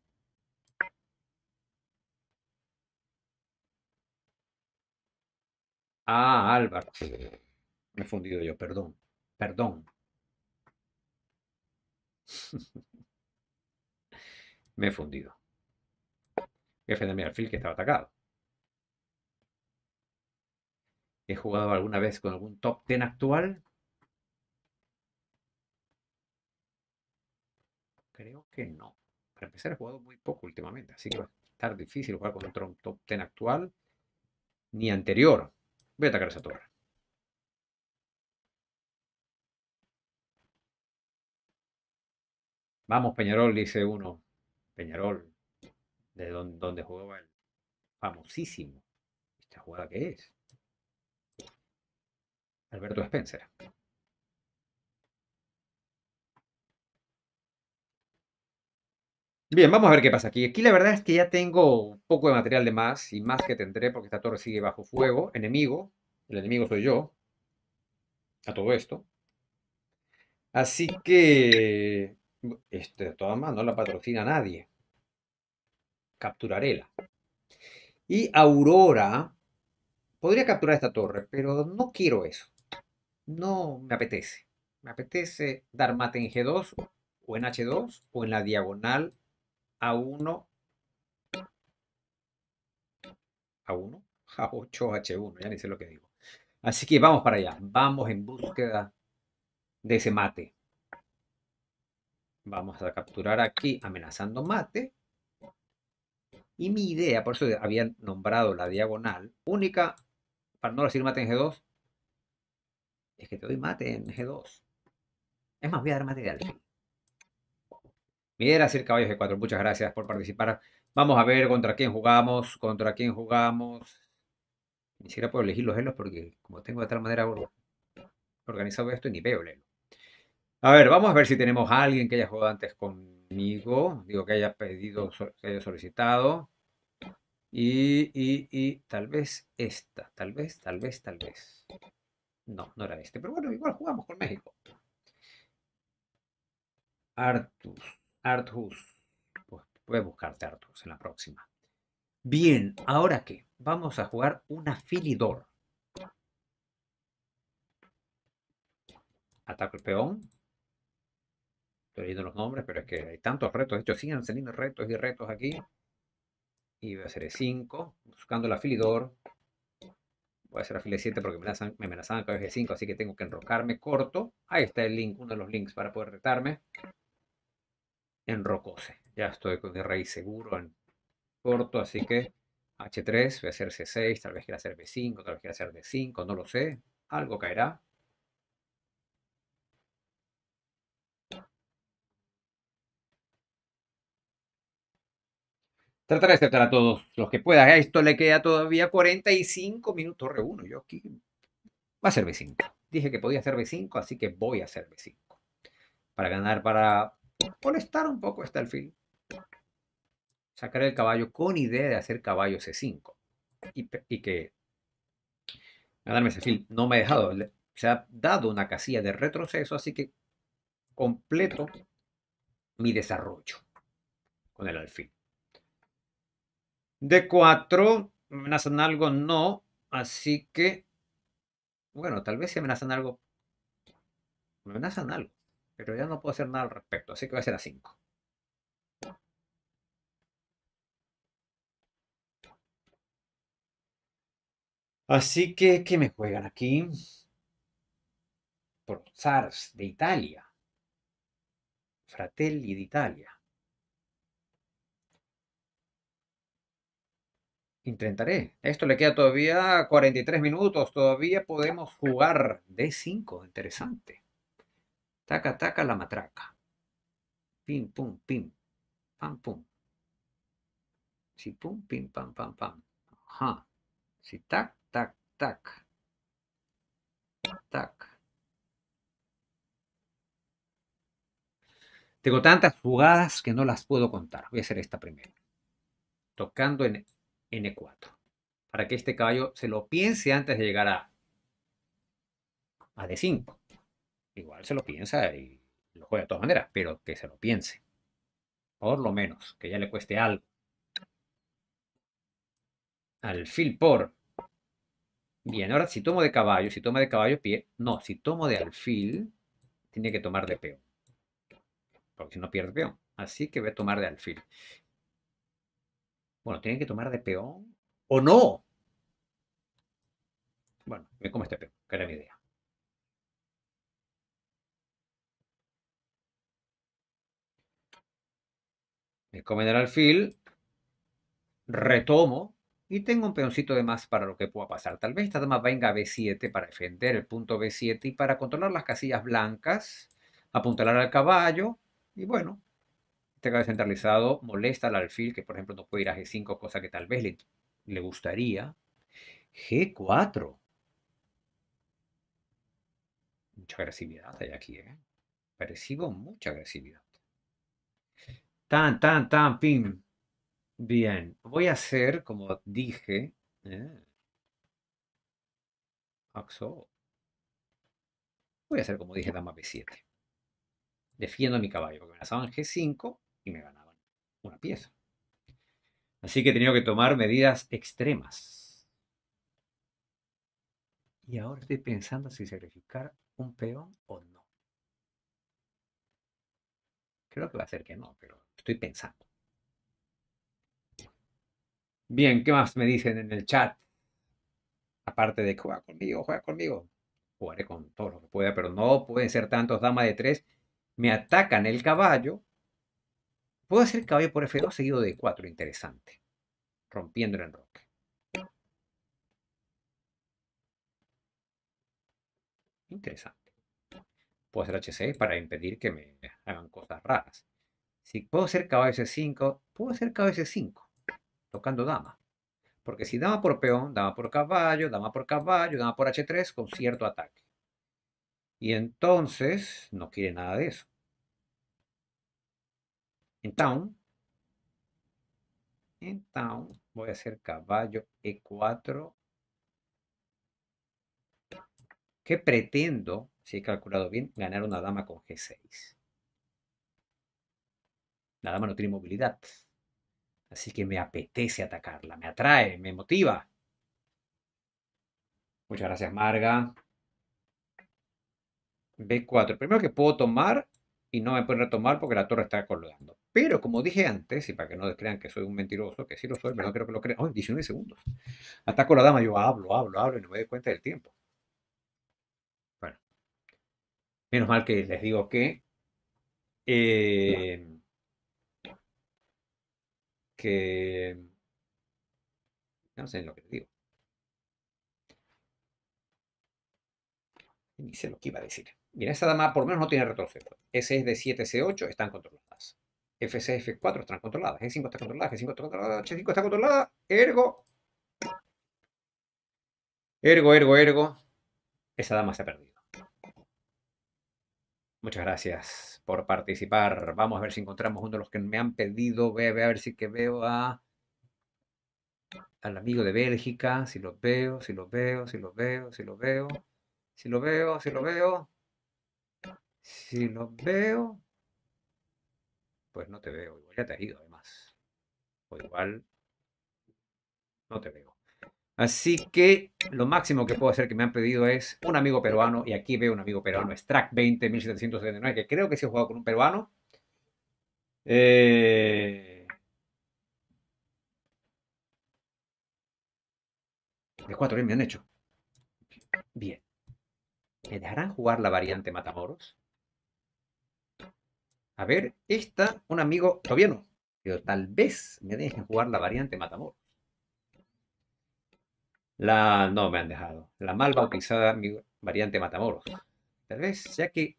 Ah, Álvaro. Me he fundido yo, perdón. Perdón. *laughs* Me he fundido. Jefe de mi alfil que estaba atacado. ¿He jugado alguna vez con algún top 10 actual? Creo que no. Para empezar, he jugado muy poco últimamente, así que va a estar difícil jugar contra un top 10 actual ni anterior. Voy a atacar esa torre. Vamos, Peñarol, dice uno. Peñarol, de donde, donde jugaba el famosísimo. ¿Esta jugada qué es? Alberto Spencer. Bien, vamos a ver qué pasa aquí. Aquí la verdad es que ya tengo un poco de material de más y más que tendré porque esta torre sigue bajo fuego. Enemigo. El enemigo soy yo. A todo esto. Así que este, de todas maneras, no la patrocina nadie. Capturaréla. Y Aurora, podría capturar esta torre, pero no quiero eso. No me apetece. Me apetece dar mate en G2 o en H2 o en la diagonal A1 A1 A8 H1, ya ni sé lo que digo. Así que vamos para allá, vamos en búsqueda de ese mate. Vamos a capturar aquí amenazando mate. Y mi idea, por eso había nombrado la diagonal única, para no decir mate en G2, es que te doy mate en G2. Es más, voy a dar mate de alfil. Mi idea era hacer caballo G4. Muchas gracias por participar. Vamos a ver contra quién jugamos, contra quién jugamos. Ni siquiera puedo elegir los helos porque como tengo de tal manera organizado esto, ni veo el a ver, vamos a ver si tenemos a alguien que haya jugado antes conmigo. Digo, que haya pedido, que haya solicitado. Y, tal vez esta. Tal vez, tal vez, tal vez. No, no era este. Pero bueno, igual jugamos con México. Artus. Artus. Pues puedes buscarte Artus en la próxima. Bien, ¿ahora qué? Vamos a jugar un afilidor. Ataco el peón estoy leyendo los nombres, pero es que hay tantos retos. De hecho, siguen saliendo retos y retos aquí. Y voy a hacer 5, buscando el afilidor. Voy a hacer afile 7 porque me amenazaban, cada vez 5, así que tengo que enrocarme corto. Ahí está el link, uno de los links para poder retarme. Enrocose. Ya estoy con el rey seguro en corto, así que H3, voy a hacer C6, tal vez quiera hacer B5, tal vez quiera hacer D5, no lo sé. Algo caerá. Trataré de aceptar a todos los que pueda. A esto le queda todavía 45 minutos. uno. yo aquí. Va a ser B5. Dije que podía ser B5, así que voy a hacer B5. Para ganar, para molestar un poco este alfil. Sacar el caballo con idea de hacer caballo C5. Y, que ganarme ese alfil. No me ha dejado. Se ha dado una casilla de retroceso, así que completo mi desarrollo con el alfil. D4, amenazan algo, no. Así que, bueno, tal vez si amenazan algo, amenazan algo. Pero ya no puedo hacer nada al respecto, así que va a ser a 5. Así que, ¿qué me juegan aquí? Por SARS de Italia. Fratelli de Italia. Intentaré. Esto le queda todavía 43 minutos. Todavía podemos jugar D5. Interesante. Taca, taca, la matraca. Pim, pum, pim. Pam, pum. Si, pum, pim, pam, pam, pam. Ajá. Si, tac, tac, tac. Tac. Tengo tantas jugadas que no las puedo contar. Voy a hacer esta primera. Tocando en n 4 Para que este caballo se lo piense antes de llegar a, a D5. Igual se lo piensa y lo juega de todas maneras, pero que se lo piense. Por lo menos, que ya le cueste algo. Alfil por. Bien, ahora si tomo de caballo, si toma de caballo, pie. No, si tomo de alfil, tiene que tomar de peón. Porque si no pierde peón. Así que voy a tomar de alfil. Bueno, tienen que tomar de peón o no. Bueno, me como este peón, que era mi idea. Me come el alfil, retomo y tengo un peoncito de más para lo que pueda pasar. Tal vez esta dama venga a B7 para defender el punto B7 y para controlar las casillas blancas, apuntalar al caballo y bueno, teclado este descentralizado molesta al alfil, que por ejemplo no puede ir a G5, cosa que tal vez le, gustaría. G4. Mucha agresividad hay aquí, ¿eh? Percibo mucha agresividad. Tan, tan, tan, pim. Bien, voy a hacer, como dije, ¿eh? Axo. Voy a hacer como dije, dama B7. Defiendo a mi caballo, porque me lanzaban G5 y me ganaban una pieza. Así que he tenido que tomar medidas extremas. Y ahora estoy pensando si sacrificar un peón o no. Creo que va a ser que no, pero estoy pensando. Bien, ¿qué más me dicen en el chat? Aparte de que juega conmigo, juega conmigo. Jugaré con todo lo que pueda, pero no pueden ser tantos damas de tres. Me atacan el caballo Puedo hacer caballo por F2 seguido de 4, interesante. Rompiendo el enroque. Interesante. Puedo hacer H6 para impedir que me hagan cosas raras. Si puedo hacer caballo C5, puedo hacer caballo C5, tocando dama. Porque si dama por peón, dama por caballo, dama por caballo, dama por H3, con cierto ataque. Y entonces no quiere nada de eso town, voy a hacer caballo E4 que pretendo, si he calculado bien, ganar una dama con G6. La dama no tiene movilidad. Así que me apetece atacarla, me atrae, me motiva. Muchas gracias, Marga. B4. Primero que puedo tomar y no me pueden retomar porque la torre está colgando. Pero como dije antes, y para que no crean que soy un mentiroso, que sí lo soy, pero no creo que lo crean, oh, en 19 segundos. Ataco con la dama, yo hablo, hablo, hablo y no me doy cuenta del tiempo. Bueno, menos mal que les digo que... Em, que... No sé en lo que les digo. Ni sé lo que iba a decir. Mira, esa dama por lo menos no tiene retroceso. Ese es de 7C8, están controlados. F6, F4 están controladas, G5 está controlada, G5 está controlada, H5 está controlada, ergo. Ergo, ergo, ergo. Esa dama se ha perdido. Muchas gracias por participar. Vamos a ver si encontramos uno de los que me han pedido. ve a ver si que veo a al amigo de Bélgica, si lo veo, si lo veo, si lo veo, si lo veo, si lo veo, si lo veo, si los veo pues no te veo. Igual ya te ha ido, además. O igual no te veo. Así que lo máximo que puedo hacer que me han pedido es un amigo peruano. Y aquí veo un amigo peruano, Strack 20, 1779, que creo que sí he jugado con un peruano. Eh... De cuatro me han hecho. Bien. ¿Me dejarán jugar la variante Matamoros? A ver, esta, un amigo todavía no. Pero tal vez me dejen jugar la variante Matamoros. La. No me han dejado. La mal bautizada variante Matamoros. Tal vez, ya que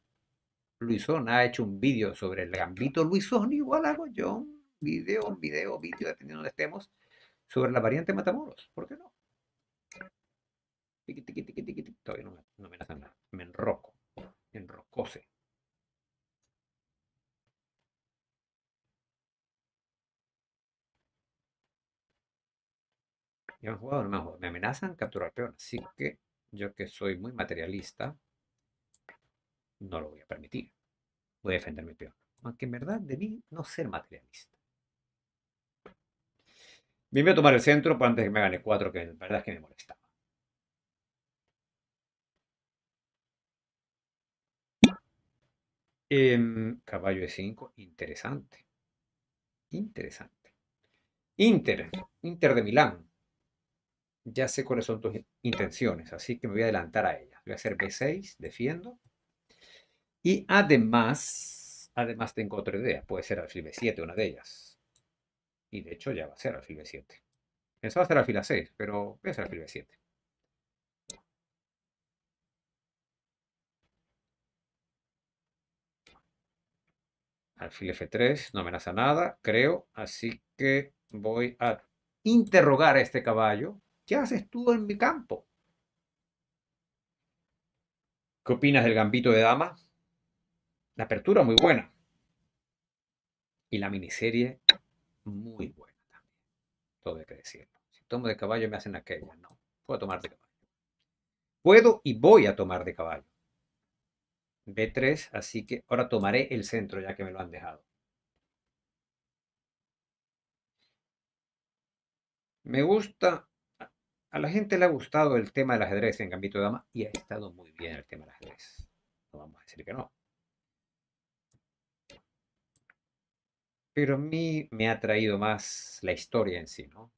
Luisón ha hecho un vídeo sobre el gambito Luisón, igual hago yo un video, un video, vídeo, dependiendo de donde estemos, sobre la variante Matamoros. ¿Por qué no? Todavía no me, no me nada. Me enroco. Enrocose. Yo me Me amenazan capturar peón. Así que yo que soy muy materialista, no lo voy a permitir. Voy a defender mi peón. Aunque en verdad debí no ser materialista. Bien, voy a tomar el centro para antes que me gane 4, que en verdad es que me molestaba. Em, caballo de 5, interesante. Interesante. Inter, Inter de Milán ya sé cuáles son tus intenciones, así que me voy a adelantar a ella. Voy a hacer B6, defiendo. Y además, además tengo otra idea, puede ser alfil B7 una de ellas. Y de hecho ya va a ser alfil B7. Pensaba hacer alfil A6, pero voy a hacer alfil B7. Alfil F3 no amenaza nada, creo, así que voy a interrogar a este caballo ¿Qué haces tú en mi campo? ¿Qué opinas del gambito de dama? La apertura muy buena. Y la miniserie muy buena también. Todo hay que decirlo. Si tomo de caballo me hacen aquella. No, puedo tomar de caballo. Puedo y voy a tomar de caballo. B3, así que ahora tomaré el centro ya que me lo han dejado. Me gusta a la gente le ha gustado el tema del ajedrez en Gambito de Dama y ha estado muy bien el tema del ajedrez. No vamos a decir que no. Pero a mí me ha traído más la historia en sí, ¿no?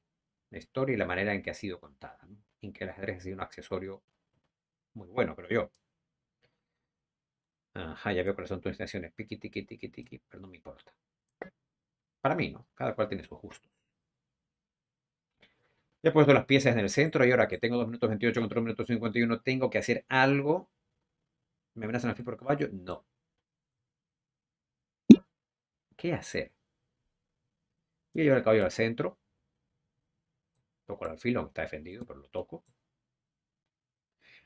La historia y la manera en que ha sido contada, ¿no? en que el ajedrez ha sido un accesorio muy bueno, creo yo. Ajá, ya veo cuáles son tus instalaciones. Piqui, tiqui, tiqui, tiqui, pero no me importa. Para mí, ¿no? Cada cual tiene sus gustos. Ya he puesto las piezas en el centro y ahora que tengo 2 minutos 28 contra 2 minutos 51, ¿tengo que hacer algo? ¿Me amenazan al fin por caballo? No. ¿Qué hacer? Voy a llevar el caballo al centro. Toco el alfil, está defendido, pero lo toco.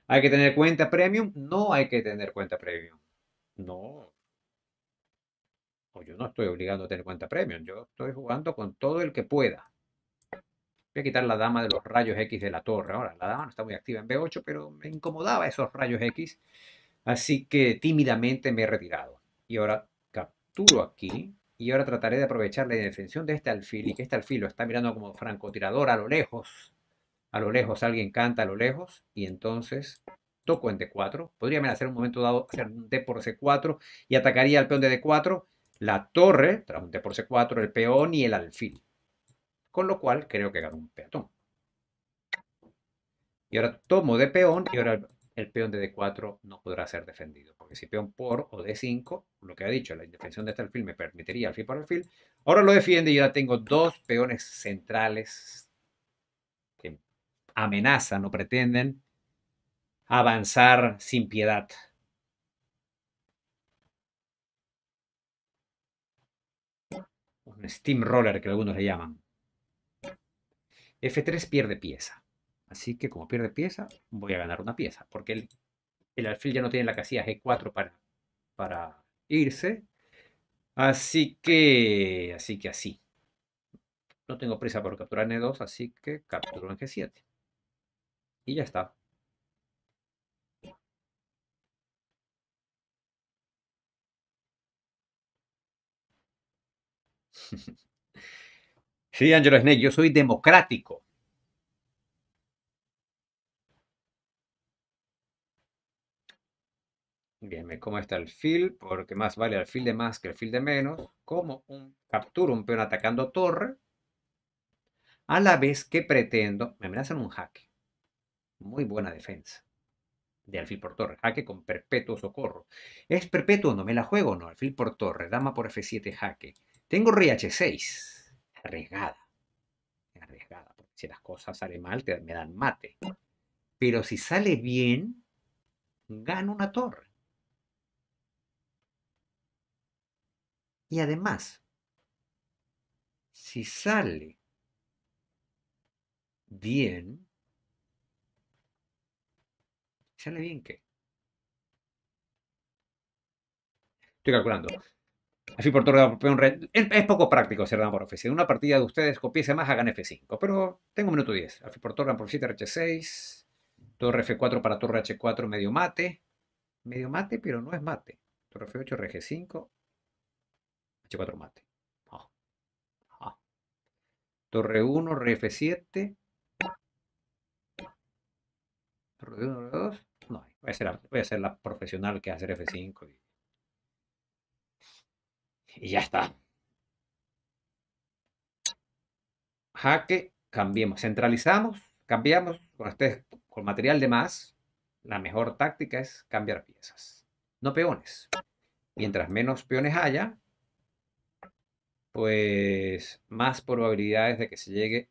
¿Hay que tener cuenta premium? No hay que tener cuenta premium. No. O yo no estoy obligando a tener cuenta premium. Yo estoy jugando con todo el que pueda. Voy a quitar la dama de los rayos X de la torre. Ahora, la dama no está muy activa en B8, pero me incomodaba esos rayos X. Así que tímidamente me he retirado. Y ahora capturo aquí. Y ahora trataré de aprovechar la defensión de este alfil y que este alfil lo está mirando como francotirador a lo lejos. A lo lejos, alguien canta a lo lejos. Y entonces toco en D4. Podría hacer un momento dado hacer un D por C4 y atacaría al peón de D4, la torre, tras un D por C4, el peón y el alfil con lo cual creo que gano un peatón. Y ahora tomo de peón y ahora el peón de D4 no podrá ser defendido. Porque si peón por o D5, lo que ha dicho, la indefensión de este alfil me permitiría alfil por alfil. Ahora lo defiende y ya tengo dos peones centrales que amenazan o pretenden avanzar sin piedad. Un steamroller que algunos le llaman. F3 pierde pieza. Así que como pierde pieza, voy a ganar una pieza. Porque el, alfil ya no tiene la casilla G4 para, para irse. Así que, así que así. No tengo prisa por capturar n 2 así que capturo en G7. Y ya está. *laughs* Sí, Angelo Snake, yo soy democrático. Bien, cómo está el fil, porque más vale el fil de más que el fil de menos. Como un capturo un peón atacando torre. A la vez que pretendo, me amenazan un jaque. Muy buena defensa. De alfil por torre. Jaque con perpetuo socorro. Es perpetuo, no me la juego, no. Alfil por torre. Dama por F7, jaque. Tengo rh6 arriesgada. Arriesgada, porque si las cosas salen mal, me dan mate. Pero si sale bien, gano una torre. Y además, si sale bien, ¿sale bien qué? Estoy calculando por e es, poco práctico ser dama por f Una partida de ustedes copiese más, hagan f5. Pero tengo un minuto 10. Así por torre por 7, h6. Torre f4 para torre h4, medio mate. Medio mate, pero no es mate. Torre f8, rg5. h4 mate. Ah. Ah. Torre 1, rf7. Torre 1, r 2 No, voy a, ser voy a ser la profesional que hace f5 y ya está. Jaque, cambiemos. Centralizamos, cambiamos con, este, con material de más. La mejor táctica es cambiar piezas, no peones. Mientras menos peones haya, pues más probabilidades de que se llegue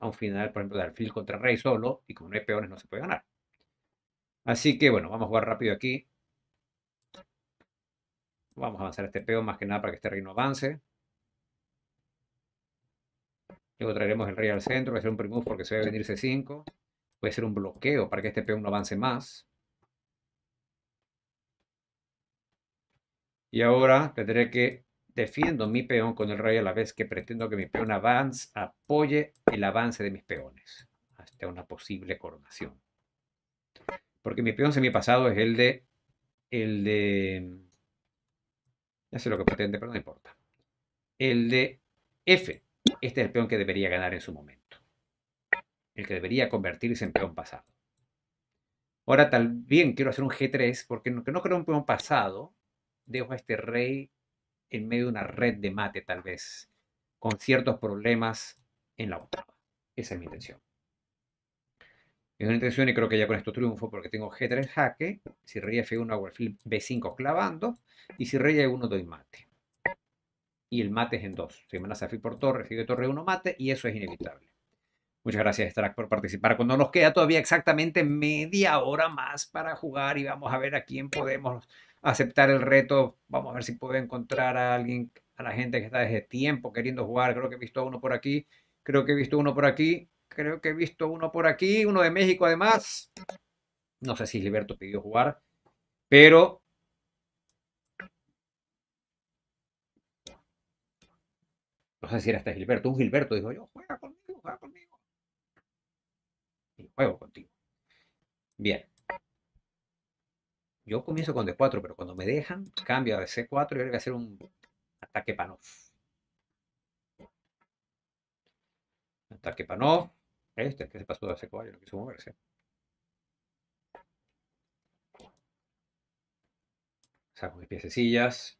a un final, por ejemplo, de alfil contra rey solo, y como no hay peones no se puede ganar. Así que bueno, vamos a jugar rápido aquí. Vamos a avanzar este peón más que nada para que este reino avance. Luego traeremos el rey al centro, va a ser un primo porque se a venir C5. Puede ser un bloqueo para que este peón no avance más. Y ahora tendré que defiendo mi peón con el rey a la vez que pretendo que mi peón avance, apoye el avance de mis peones hasta una posible coronación. Porque mi peón semipasado es el de el de ya sé lo que pretende, pero no importa. El de F. Este es el peón que debería ganar en su momento. El que debería convertirse en peón pasado. Ahora tal también quiero hacer un G3 porque no, no creo un peón pasado. Dejo a este rey en medio de una red de mate tal vez. Con ciertos problemas en la octava. Esa es mi intención. Es una intención y creo que ya con esto triunfo porque tengo G3 jaque, si rey F1 hago alfil B5 clavando y si rey E1 doy mate. Y el mate es en 2. me amenaza alfil por torre, sigue torre 1 mate y eso es inevitable. Muchas gracias Strack por participar. Cuando nos queda todavía exactamente media hora más para jugar y vamos a ver a quién podemos aceptar el reto. Vamos a ver si puedo encontrar a alguien, a la gente que está desde tiempo queriendo jugar. Creo que he visto a uno por aquí. Creo que he visto uno por aquí. Creo que he visto uno por aquí, uno de México además. No sé si Gilberto pidió jugar, pero no sé si era hasta este Gilberto, un Gilberto dijo yo, juega conmigo, juega conmigo. Y juego contigo. Bien. Yo comienzo con D4, pero cuando me dejan, cambio a C4 y voy a hacer un ataque Panov. Ataque Panov. Este, que se pasó de ese caballo, no quiso moverse. Saco mis piececillas.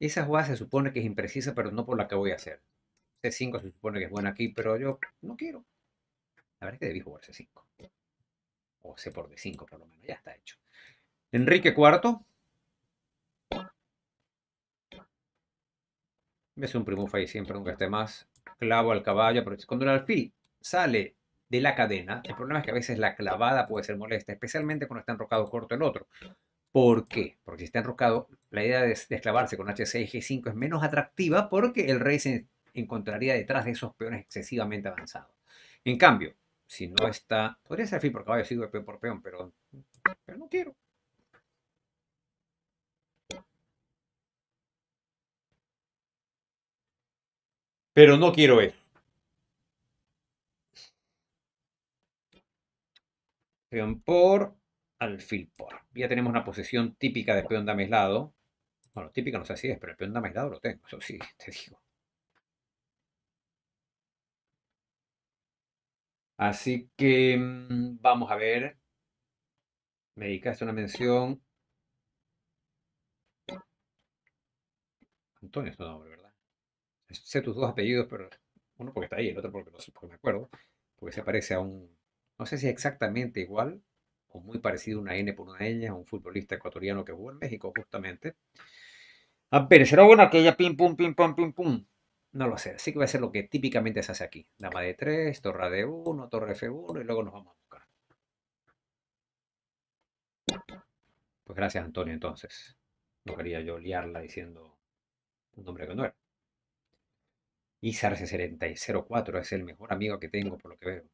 Esa jugada se supone que es imprecisa, pero no por la que voy a hacer. C5 se supone que es buena aquí, pero yo no quiero. La verdad es que debí jugar C5. O C por D5 por lo menos, ya está hecho. Enrique IV Es un primo y siempre, nunca esté más. Clavo al caballo, pero cuando el alfil sale de la cadena, el problema es que a veces la clavada puede ser molesta, especialmente cuando está enroscado corto el otro. ¿Por qué? Porque si está enroscado, la idea de desclavarse con H6 y G5 es menos atractiva porque el rey se encontraría detrás de esos peones excesivamente avanzados. En cambio, si no está, podría ser alfil por caballo, sigo peón por peón, pero no quiero. pero no quiero eso. Peón por, alfil por. Ya tenemos una posición típica de peón aislado. Bueno, típica no sé si es, pero el peón aislado lo tengo, eso sí, te digo. Así que mm, vamos a ver. Me dedicaste una mención. Antonio es tu nombre, ¿verdad? sé tus dos apellidos, pero uno porque está ahí, el otro porque no sé, porque me acuerdo, porque se parece a un, no sé si exactamente igual o muy parecido a una N por una N, a un futbolista ecuatoriano que jugó en México justamente. A ver, ¿será buena aquella pim, pum, pim, pum, pim, pum? No lo sé, así que va a ser lo que típicamente se hace aquí. Dama de 3, torre de 1, torre F1 y luego nos vamos a buscar. Pues gracias Antonio entonces. No quería yo liarla diciendo un nombre que no era sars 04 es el mejor amigo que tengo por lo que veo.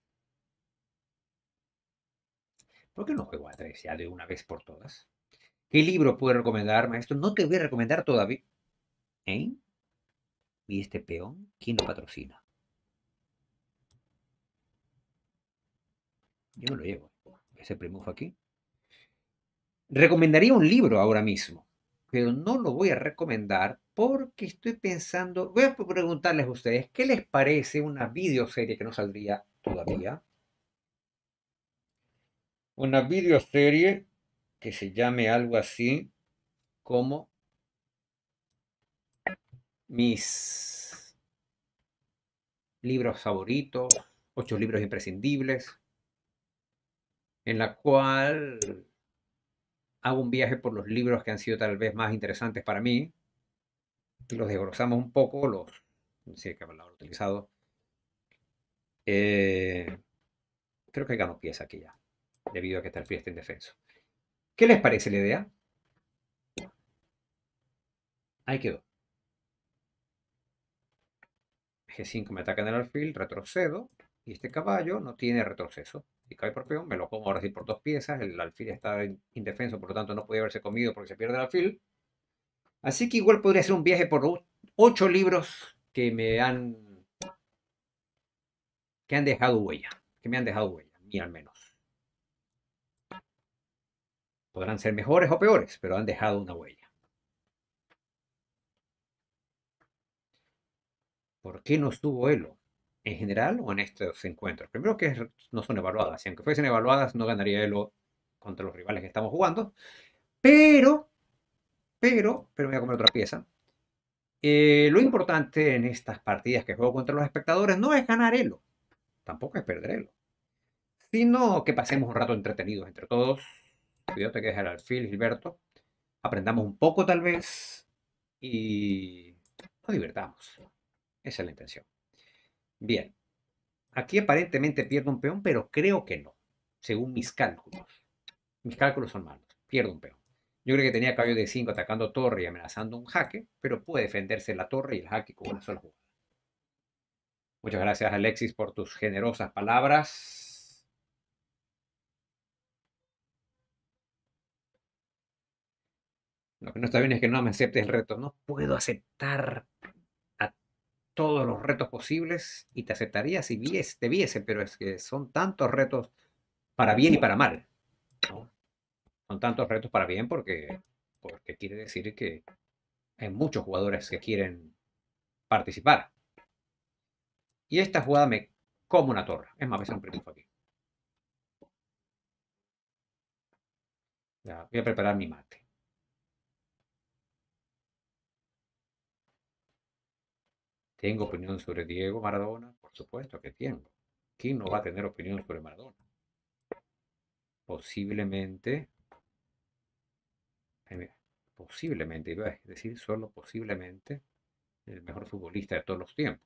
¿Por qué no juego a 3 ya de una vez por todas? ¿Qué libro puede recomendar, maestro? No te voy a recomendar todavía. ¿Eh? ¿Y este peón? ¿Quién lo patrocina? Yo me lo llevo. Ese fue aquí. Recomendaría un libro ahora mismo, pero no lo voy a recomendar porque estoy pensando, voy a preguntarles a ustedes, ¿qué les parece una videoserie que no saldría todavía? Una videoserie que se llame algo así como mis libros favoritos, ocho libros imprescindibles, en la cual hago un viaje por los libros que han sido tal vez más interesantes para mí, los desglosamos un poco, los, no sé qué palabra utilizado, eh, creo que hay dos pieza aquí ya, debido a que este alfil está indefenso. ¿Qué les parece la idea? Ahí quedó. G5 me ataca en el alfil, retrocedo, y este caballo no tiene retroceso. Y cae por peón, me lo pongo ahora sí por dos piezas, el alfil está indefenso, por lo tanto no puede haberse comido porque se pierde el alfil. Así que igual podría ser un viaje por ocho libros que me han que han dejado huella, que me han dejado huella, ni al menos. Podrán ser mejores o peores, pero han dejado una huella. ¿Por qué no estuvo Elo? ¿En general o en estos encuentros? Primero que no son evaluadas. Si aunque fuesen evaluadas, no ganaría Elo contra los rivales que estamos jugando. Pero pero, pero voy a comer otra pieza. Eh, lo importante en estas partidas que juego contra los espectadores no es ganar elo, tampoco es perder sino que pasemos un rato entretenidos entre todos. Cuidado que es el alfil, Gilberto. Aprendamos un poco tal vez y nos divertamos. Esa es la intención. Bien, aquí aparentemente pierdo un peón, pero creo que no, según mis cálculos. Mis cálculos son malos, pierdo un peón. Yo creo que tenía caballo de 5 atacando torre y amenazando un jaque, pero puede defenderse la torre y el jaque con una sola jugada. Muchas gracias Alexis por tus generosas palabras. Lo que no está bien es que no me aceptes el reto. No puedo aceptar a todos los retos posibles y te aceptaría si te viese, pero es que son tantos retos para bien y para mal son tantos retos para bien porque, porque quiere decir que hay muchos jugadores que quieren participar. Y esta jugada me como una torre. Es más, me un aquí. voy a preparar mi mate. ¿Tengo opinión sobre Diego Maradona? Por supuesto que tengo. ¿Quién no va a tener opinión sobre Maradona? Posiblemente eh, posiblemente, iba a decir solo posiblemente, el mejor futbolista de todos los tiempos.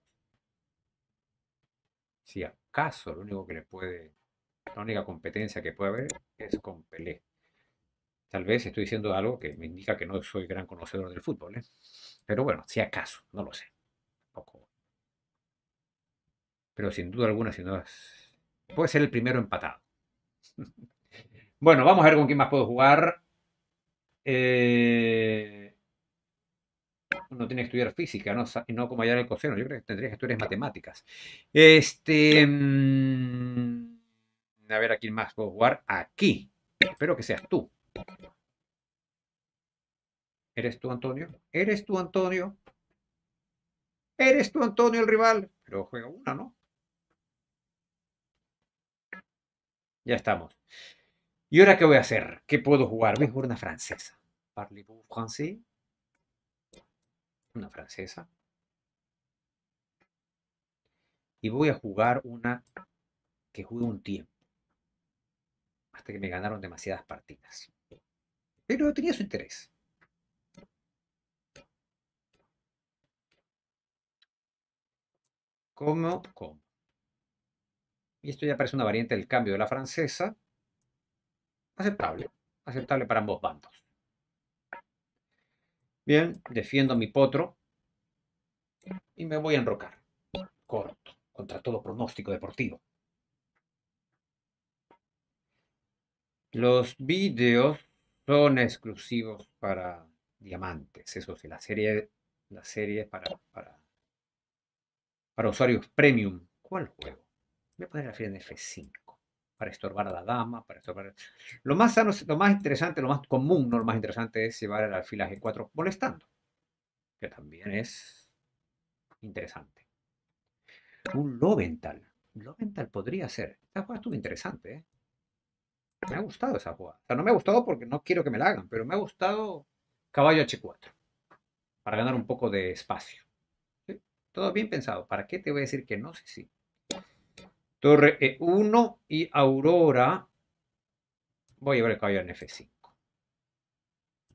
Si acaso lo único que le puede, la única competencia que puede haber es con Pelé. Tal vez estoy diciendo algo que me indica que no soy gran conocedor del fútbol, ¿eh? pero bueno, si acaso, no lo sé. Poco. Pero sin duda alguna, si no puede ser el primero empatado. *laughs* bueno, vamos a ver con quién más puedo jugar. Eh, uno tiene que estudiar física, no, no como en el coseno. Yo creo que tendrías que estudiar matemáticas. Este. Mm, a ver, ¿a quién más puedo jugar? Aquí. Espero que seas tú. ¿Eres tú, Antonio? ¿Eres tú, Antonio? ¿Eres tú, Antonio, el rival? Pero juega una, ¿no? Ya estamos. ¿Y ahora qué voy a hacer? ¿Qué puedo jugar? Voy a jugar una francesa parlez-vous Una francesa. Y voy a jugar una que jugué un tiempo. Hasta que me ganaron demasiadas partidas. Pero tenía su interés. ¿Cómo? ¿Cómo? Y esto ya parece una variante del cambio de la francesa. Aceptable. Aceptable para ambos bandos. Bien, defiendo mi potro y me voy a enrocar. Corto, contra todo pronóstico deportivo. Los vídeos son exclusivos para diamantes, eso sí, la serie, la serie para, para, para usuarios premium. ¿Cuál juego? Voy a poner la en F5 para estorbar a la dama, para estorbar... Lo más sano, lo más interesante, lo más común, no lo más interesante es llevar el alfil a g 4 molestando, que también es interesante. Un Loventhal. Loventhal podría ser. Esta jugada estuvo interesante, ¿eh? Me ha gustado esa jugada. O sea, no me ha gustado porque no quiero que me la hagan, pero me ha gustado caballo H4 para ganar un poco de espacio. Todo bien pensado. ¿Para qué te voy a decir que no? Sí, sí. Torre E1 y Aurora. Voy a llevar el caballo en F5.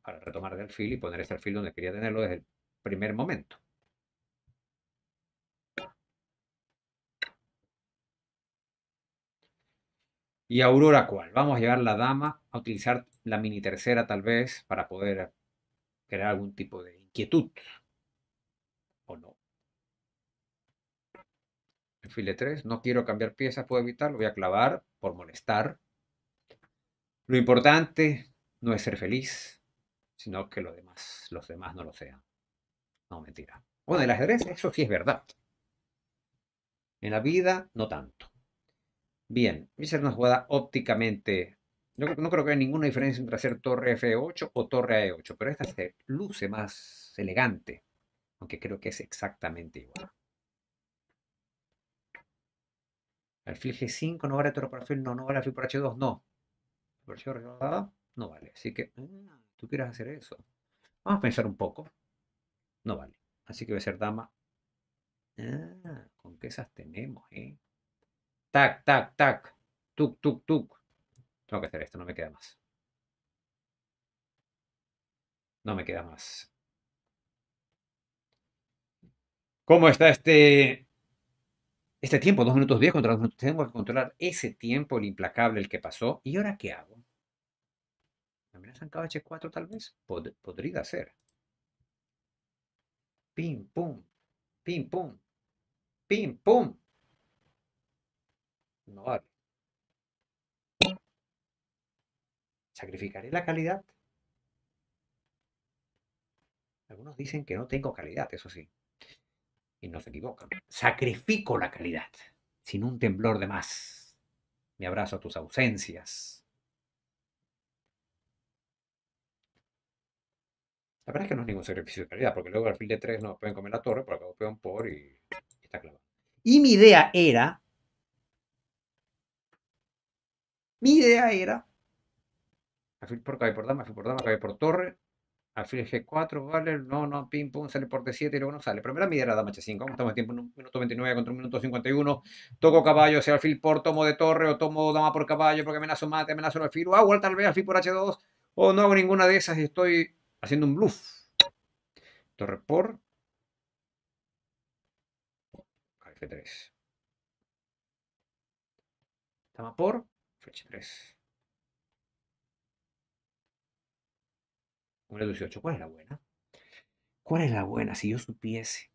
Para retomar el fil y poner este alfil donde quería tenerlo desde el primer momento. ¿Y Aurora cuál? Vamos a llevar la dama a utilizar la mini tercera tal vez para poder crear algún tipo de inquietud. ¿O no? file 3 no quiero cambiar piezas, puedo evitarlo, voy a clavar por molestar. Lo importante no es ser feliz, sino que los demás, los demás no lo sean. No, mentira. Bueno, el ajedrez, eso sí es verdad. En la vida, no tanto. Bien, voy a una jugada ópticamente. Yo no creo que haya ninguna diferencia entre hacer torre F8 o torre A8, pero esta se luce más elegante, aunque creo que es exactamente igual. Alfil G5 no vale, alfil, no, no vale, alfil por H2 no. Por H2 no vale. Así que, mm, tú quieres hacer eso. Vamos a pensar un poco. No vale. Así que voy a ser dama. Ah, con qué esas tenemos, eh. Tac, tac, tac. Tuc, tuc, tuc. Tengo que hacer esto, no me queda más. No me queda más. ¿Cómo está este este tiempo, dos minutos diez contra dos minutos, tengo que controlar ese tiempo, el implacable, el que pasó. ¿Y ahora qué hago? ¿Me han sacado H4 tal vez? podría ser. Pim, pum, pim, pum, pim, pum. No vale. ¿Sacrificaré la calidad? Algunos dicen que no tengo calidad, eso sí y no se equivocan. Sacrifico la calidad, sin un temblor de más. Me abrazo a tus ausencias. La verdad es que no es ningún sacrificio de calidad, porque luego al fin de tres no pueden comer la torre, por pues acá peón por y está clavado. Y mi idea era. Mi idea era. por por dama, por dama, por torre, Alfil G4, vale, no, no, pim, pum, sale por D7 y luego no sale. Primera medida era dama H5, estamos en tiempo, un minuto 29 contra un minuto 51. Toco caballo, sea alfil por tomo de torre o tomo dama por caballo porque amenazo mate, amenazo al alfil, o hago tal vez alfil por H2 o no hago ninguna de esas y estoy haciendo un bluff. Torre por F3. Dama por f 3. ¿Cuál es la buena? ¿Cuál es la buena? Si yo supiese.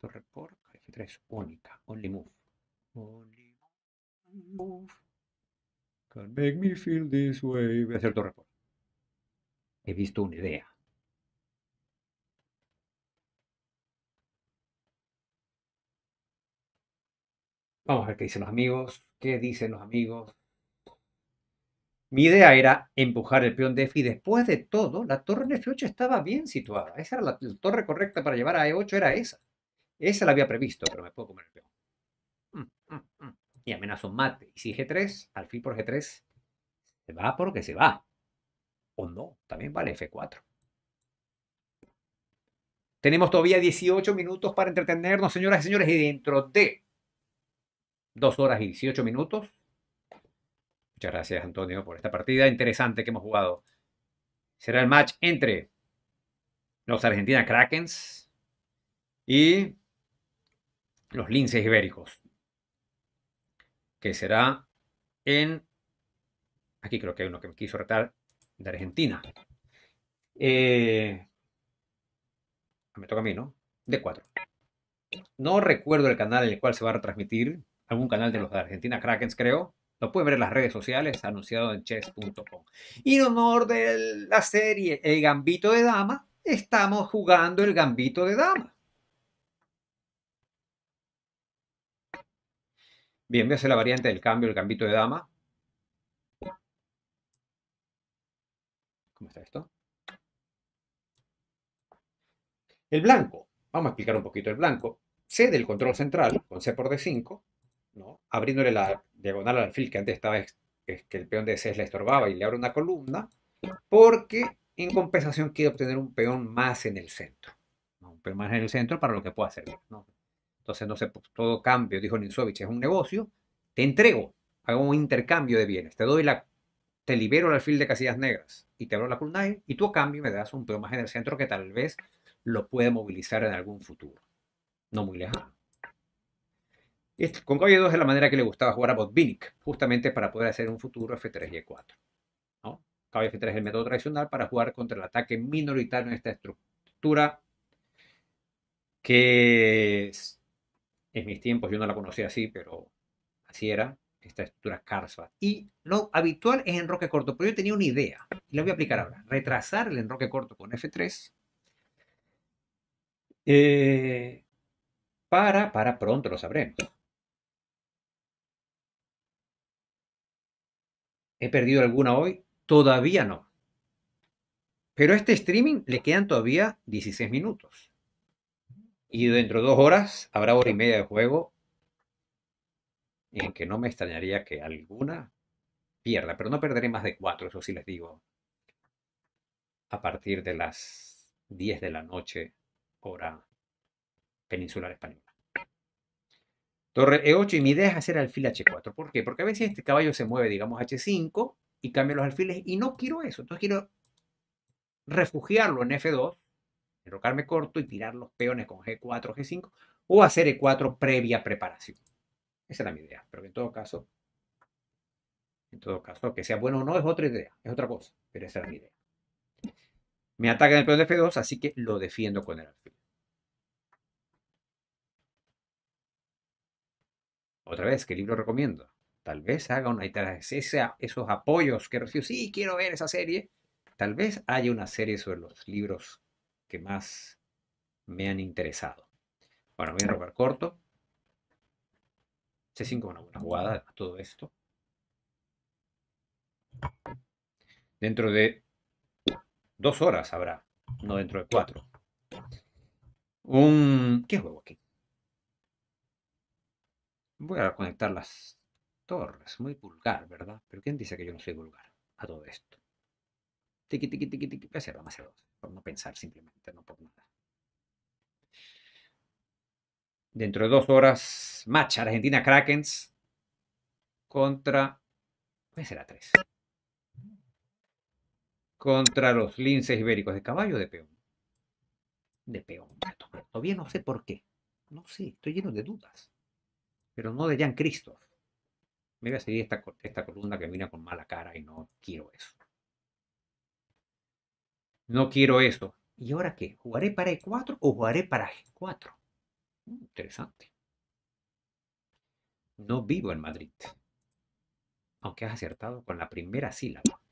Torre F3. Única. Only move. Only move. Can make me feel this way. Voy a hacer torre He visto una idea. Vamos a ver qué dicen los amigos. ¿Qué dicen los amigos? Mi idea era empujar el peón de f y después de todo, la torre en f8 estaba bien situada. Esa era la, torre correcta para llevar a e8, era esa. Esa la había previsto, pero me puedo comer el peón. Mm, mm, mm. Y amenazo mate. Y si g3, fin por g3, se va porque se va. O no, también vale f4. Tenemos todavía 18 minutos para entretenernos, señoras y señores, y dentro de 2 horas y 18 minutos Muchas gracias, Antonio, por esta partida interesante que hemos jugado. Será el match entre los Argentina Krakens y los Linces Ibéricos, que será en... Aquí creo que hay uno que me quiso retar de Argentina. Eh, ah, me toca a mí, ¿no? De 4. No recuerdo el canal en el cual se va a retransmitir. Algún canal de los de Argentina Krakens, creo. Lo pueden ver en las redes sociales, anunciado en chess.com. Y en honor de la serie El Gambito de Dama, estamos jugando el Gambito de Dama. Bien, voy a hacer la variante del cambio, el gambito de dama. ¿Cómo está esto? El blanco. Vamos a explicar un poquito el blanco. C del control central con C por D5 abriéndole la diagonal al alfil que antes estaba que, que el peón de C le estorbaba y le abre una columna, porque en compensación quiere obtener un peón más en el centro. Un peón más en el centro para lo que pueda servir. Entonces, no sé, pues, todo cambio, dijo Ninsovich, es un negocio, te entrego, hago un intercambio de bienes, te doy la, te libero el alfil de casillas negras y te abro la columna y tú a cambio me das un peón más en el centro que tal vez lo puede movilizar en algún futuro, no muy lejano. Con caballo 2 es la manera que le gustaba jugar a Botvinnik, justamente para poder hacer un futuro F3 y E4. ¿no? F3 es el método tradicional para jugar contra el ataque minoritario en esta estructura que en mis tiempos yo no la conocía así, pero así era esta estructura Carlsbad. Y lo habitual es enroque corto, pero yo tenía una idea y la voy a aplicar ahora. Retrasar el enroque corto con F3 eh, para, para pronto lo sabremos ¿He perdido alguna hoy? Todavía no. Pero a este streaming le quedan todavía 16 minutos. Y dentro de dos horas habrá hora y media de juego en que no me extrañaría que alguna pierda, pero no perderé más de cuatro, eso sí les digo, a partir de las 10 de la noche, hora peninsular española. Torre E8 y mi idea es hacer alfil H4. ¿Por qué? Porque a veces este caballo se mueve, digamos, H5 y cambia los alfiles y no quiero eso. Entonces quiero refugiarlo en F2, enrocarme corto y tirar los peones con G4, G5 o hacer E4 previa preparación. Esa era mi idea, pero en todo caso, en todo caso, que sea bueno o no es otra idea, es otra cosa, pero esa era mi idea. Me en el peón de F2, así que lo defiendo con el alfil. Otra vez, ¿qué libro recomiendo? Tal vez haga una, esa, esos apoyos que recibo. Sí, quiero ver esa serie. Tal vez haya una serie sobre los libros que más me han interesado. Bueno, voy a robar corto. C5 una buena jugada a todo esto. Dentro de dos horas habrá, no dentro de cuatro. Un... ¿Qué juego aquí? Voy a conectar las torres. Muy vulgar, ¿verdad? Pero ¿quién dice que yo no soy vulgar a todo esto? tiki, tiki, tiki. tiqui. Voy a ser demasiado. Por no pensar simplemente, no por nada. Dentro de dos horas, match Argentina Krakens contra. ¿Qué será tres? Contra los linces ibéricos de caballo o de peón. De peón. Todavía no sé por qué. No sé, estoy lleno de dudas pero no de Jan Christoph. Me voy a seguir esta, columna que viene con mala cara y no quiero eso. No quiero eso. ¿Y ahora qué? ¿Jugaré para E4 o jugaré para G4? Mm, interesante. No vivo en Madrid. Aunque has acertado con la primera sílaba.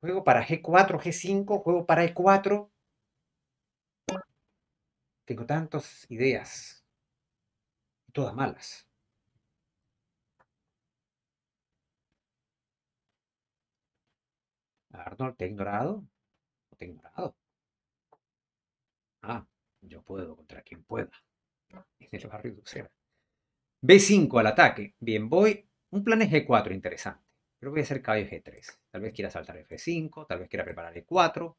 Juego para G4, G5, juego para E4. Tengo tantas ideas todas malas. Arnold, ¿te he ignorado? ¿O te he ignorado? Ah, yo puedo contra quien pueda. En el barrio de B5 al ataque. Bien, voy. Un plan es G4, interesante. Pero voy a hacer caballo G3. Tal vez quiera saltar F5, tal vez quiera preparar E4.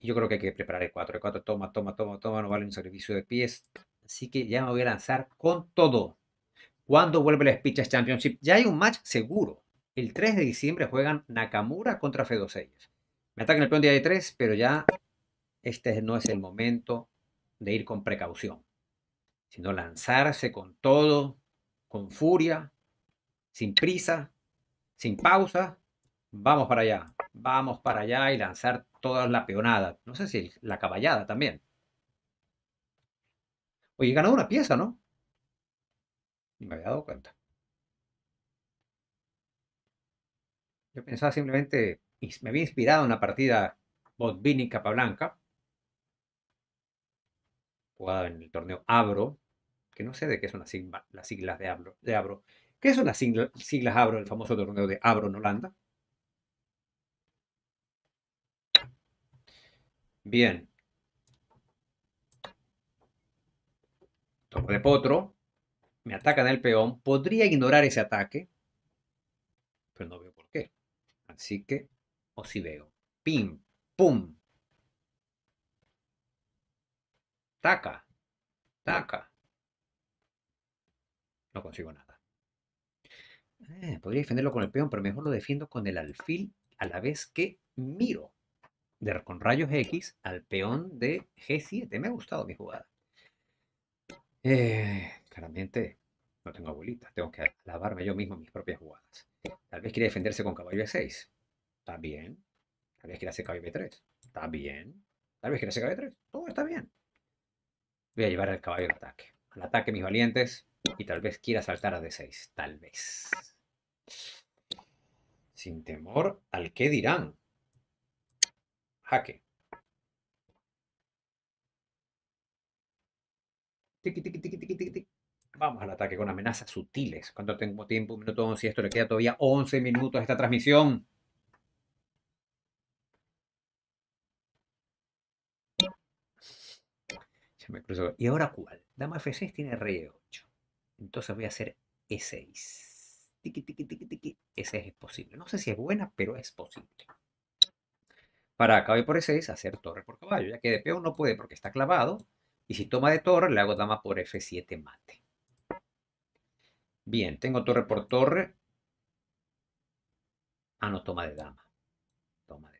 Yo creo que hay que preparar E4. E4 toma, toma, toma, toma. No vale un sacrificio de pies. Así que ya me voy a lanzar con todo. ¿Cuándo vuelve la Speeches Championship? Ya hay un match seguro. El 3 de diciembre juegan Nakamura contra Fedoseyev. Me atacan el peón día de tres, pero ya este no es el momento de ir con precaución, sino lanzarse con todo, con furia, sin prisa, sin pausa. Vamos para allá, vamos para allá y lanzar toda la peonada. No sé si la caballada también. Oye, he ganado una pieza, ¿no? Ni me había dado cuenta. Yo pensaba simplemente, me había inspirado en la partida Botvinnik-Capa Capablanca, jugada en el torneo Abro, que no sé de qué son las, siglas de Abro, de Abro. ¿Qué son las siglas Abro, el famoso torneo de Abro en Holanda? Bien. Torre potro, me atacan el peón, podría ignorar ese ataque, pero no veo por qué. Así que, o si veo, pim, pum, taca, taca. No consigo nada. Eh, podría defenderlo con el peón, pero mejor lo defiendo con el alfil a la vez que miro de, con rayos X al peón de G7. Me ha gustado mi jugada. Eh, claramente no tengo abuelita, tengo que lavarme yo mismo mis propias jugadas. Tal vez quiere defenderse con caballo e6. Está bien. Tal vez quiera hacer caballo b3. Está bien. Tal vez quiere hacer caballo 3 Todo está bien. Voy a llevar el caballo al ataque. Al ataque, mis valientes. Y tal vez quiera saltar a d6. Tal vez. Sin temor al qué dirán. Jaque. Vamos al ataque con amenazas sutiles. ¿Cuánto tengo tiempo? Un minuto si Esto le queda todavía 11 minutos a esta transmisión. me ¿Y ahora cuál? Dama F6 tiene rey 8 Entonces voy a hacer E6. E6 es posible. No sé si es buena, pero es posible. Para acabar por E6, hacer torre por caballo, ya que de peón no puede porque está clavado y si toma de torre, le hago dama por f7 mate. Bien, tengo torre por torre. Ah, no, toma de dama. Toma de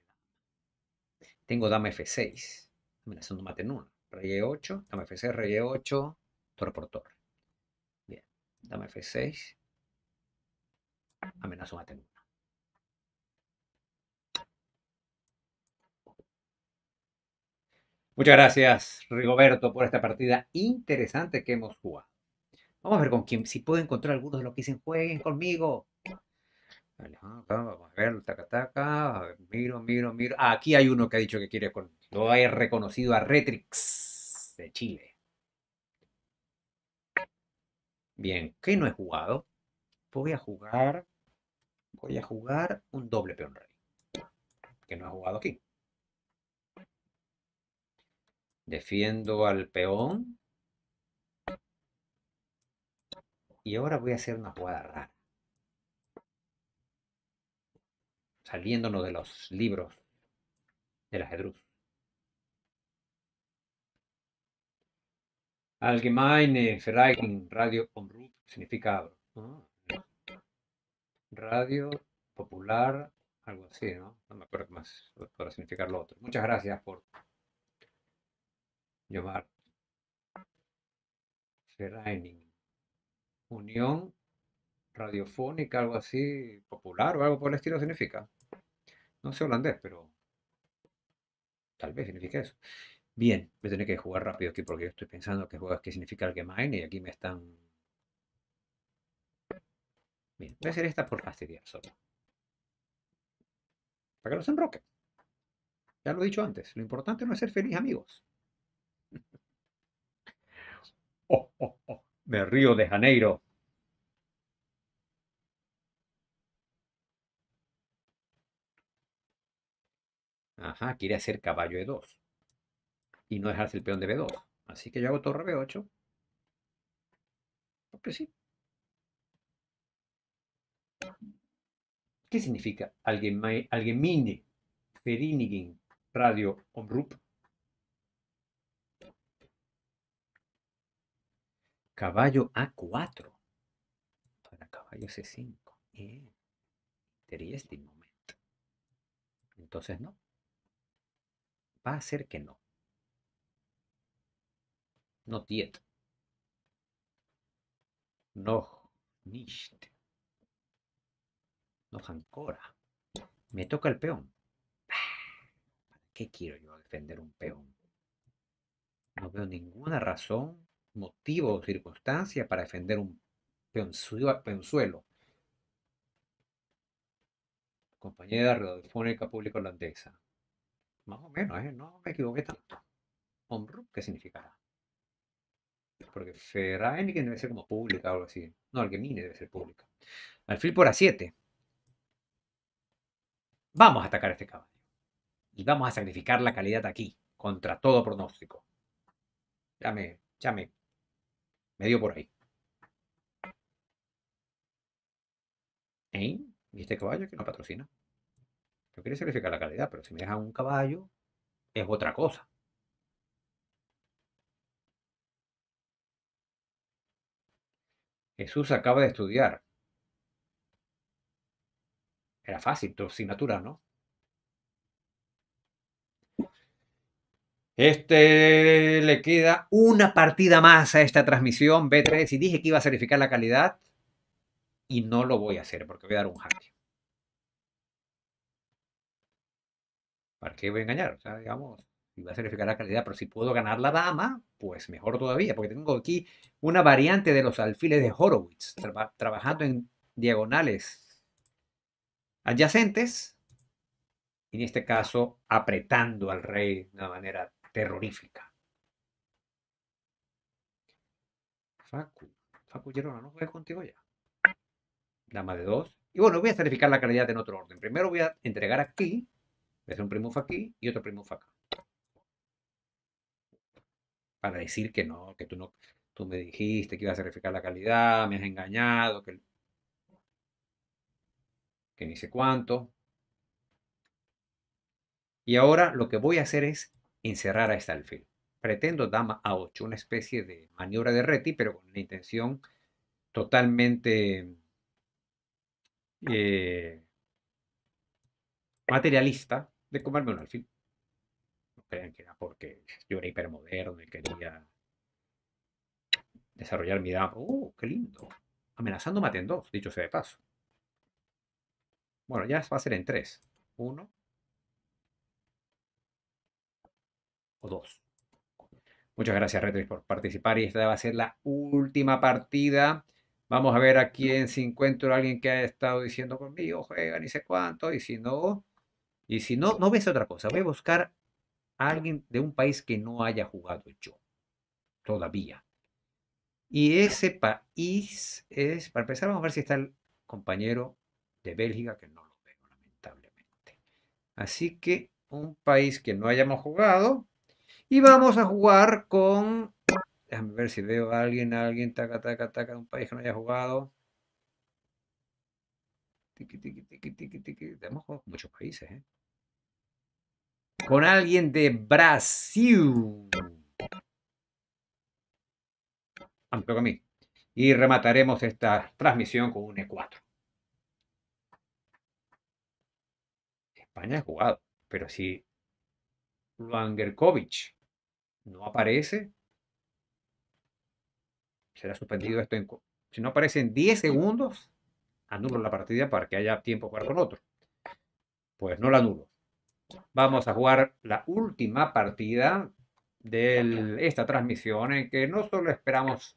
dama. Tengo dama f6. Amenazando mate en 1. Rey e8, dama f6, rey e8, torre por torre. Bien, dama f6. Amenazo mate 1. Muchas gracias, Rigoberto, por esta partida interesante que hemos jugado. Vamos a ver con quién, si puedo encontrar algunos de los que dicen jueguen conmigo. vamos a ver, taca, taca. Miro, miro, miro. Ah, aquí hay uno que ha dicho que quiere con. Lo he reconocido a Retrix de Chile. Bien, ¿qué no he jugado? Voy a jugar. Voy a jugar un doble peón rey. Que no he jugado aquí. Defiendo al peón. Y ahora voy a hacer una jugada rara. Saliéndonos de los libros de la ajedrez. Allgemeine Vereinigung Radio Omruf significa Radio Popular, algo así, ¿no? No me acuerdo más para significar lo otro. Muchas gracias por llevar. Unión radiofónica, algo así, popular o algo por el estilo significa. No sé holandés, pero tal vez significa eso. Bien, voy a tener que jugar rápido aquí porque yo estoy pensando que juegas que significa el mine y aquí me están... Bien, voy a hacer esta por fastidiar solo. Para que no se enroque. Ya lo he dicho antes, lo importante no es ser feliz, amigos. Me río de Janeiro. Ajá, quiere hacer caballo e 2 Y no dejarse el peón de B2. Así que yo hago torre B8. Porque sí. ¿Qué significa? Alguien, alguien mine, Ferinigin, Radio Omrup. Caballo A4 para caballo C5. sería este momento. Entonces no. Va a ser que no. No yet. No, nicht. No ancora. Me toca el peón. ¿Para qué quiero yo defender un peón? No veo ninguna razón motivo o circunstancia para defender un pensuelo. compañera radiofónica pública holandesa. Más o menos, ¿eh? no me equivoqué tanto. hombre ¿qué significará? Porque que debe ser como pública o algo así. No, Algemine debe ser pública. Alfil por A7. Vamos a atacar este caballo. Y vamos a sacrificar la calidad aquí, contra todo pronóstico. llame llame Medio por ahí. ¿Y este caballo que no patrocina? No quiere sacrificar la calidad, pero si me deja un caballo, es otra cosa. Jesús acaba de estudiar. Era fácil, tu asignatura, ¿no? Este le queda una partida más a esta transmisión B3 y dije que iba a certificar la calidad y no lo voy a hacer porque voy a dar un hack. ¿Para qué voy a engañar? O sea, digamos, iba a certificar la calidad, pero si puedo ganar la dama, pues mejor todavía, porque tengo aquí una variante de los alfiles de Horowitz, trabajando en diagonales adyacentes, y en este caso apretando al rey de una manera terrorífica. Facu, Facu Gerona, no voy contigo ya. Dama de dos. Y bueno, voy a certificar la calidad en otro orden. Primero voy a entregar aquí, voy a hacer un primo aquí y otro primo acá. Para decir que no, que tú no, tú me dijiste que ibas a certificar la calidad, me has engañado, que, que ni sé cuánto. Y ahora lo que voy a hacer es encerrar a este alfil Pretendo dama a 8, una especie de maniobra de reti, pero con una intención totalmente eh, materialista de comerme un alfil. No crean que era porque yo era hipermoderno y quería desarrollar mi dama. ¡Oh, qué lindo! Amenazando en dos, dicho sea de paso. Bueno, ya va a ser en tres. Uno, dos. Muchas gracias Retrix por participar y esta va a ser la última partida. Vamos a ver a quién si encuentro alguien que ha estado diciendo conmigo, juega ni sé cuánto, y si no, y si no, no ves otra cosa. Voy a buscar a alguien de un país que no haya jugado yo todavía. Y ese país es, para empezar, vamos a ver si está el compañero de Bélgica, que no lo veo, lamentablemente. Así que un país que no hayamos jugado, y vamos a jugar con... Déjame ver si veo a alguien, a alguien, taca, taca, taca, de un país que no haya jugado. Tiki, tiki, tiki, tiki, tiki. Hemos jugado muchos países, ¿eh? Con alguien de Brasil. Amplio mí. Y remataremos esta transmisión con un E4. España ha jugado, pero si Langerkovich no aparece, será suspendido esto en... Si no aparece en 10 segundos, anulo la partida para que haya tiempo para con otro. Pues no la anulo. Vamos a jugar la última partida de esta transmisión en que no solo esperamos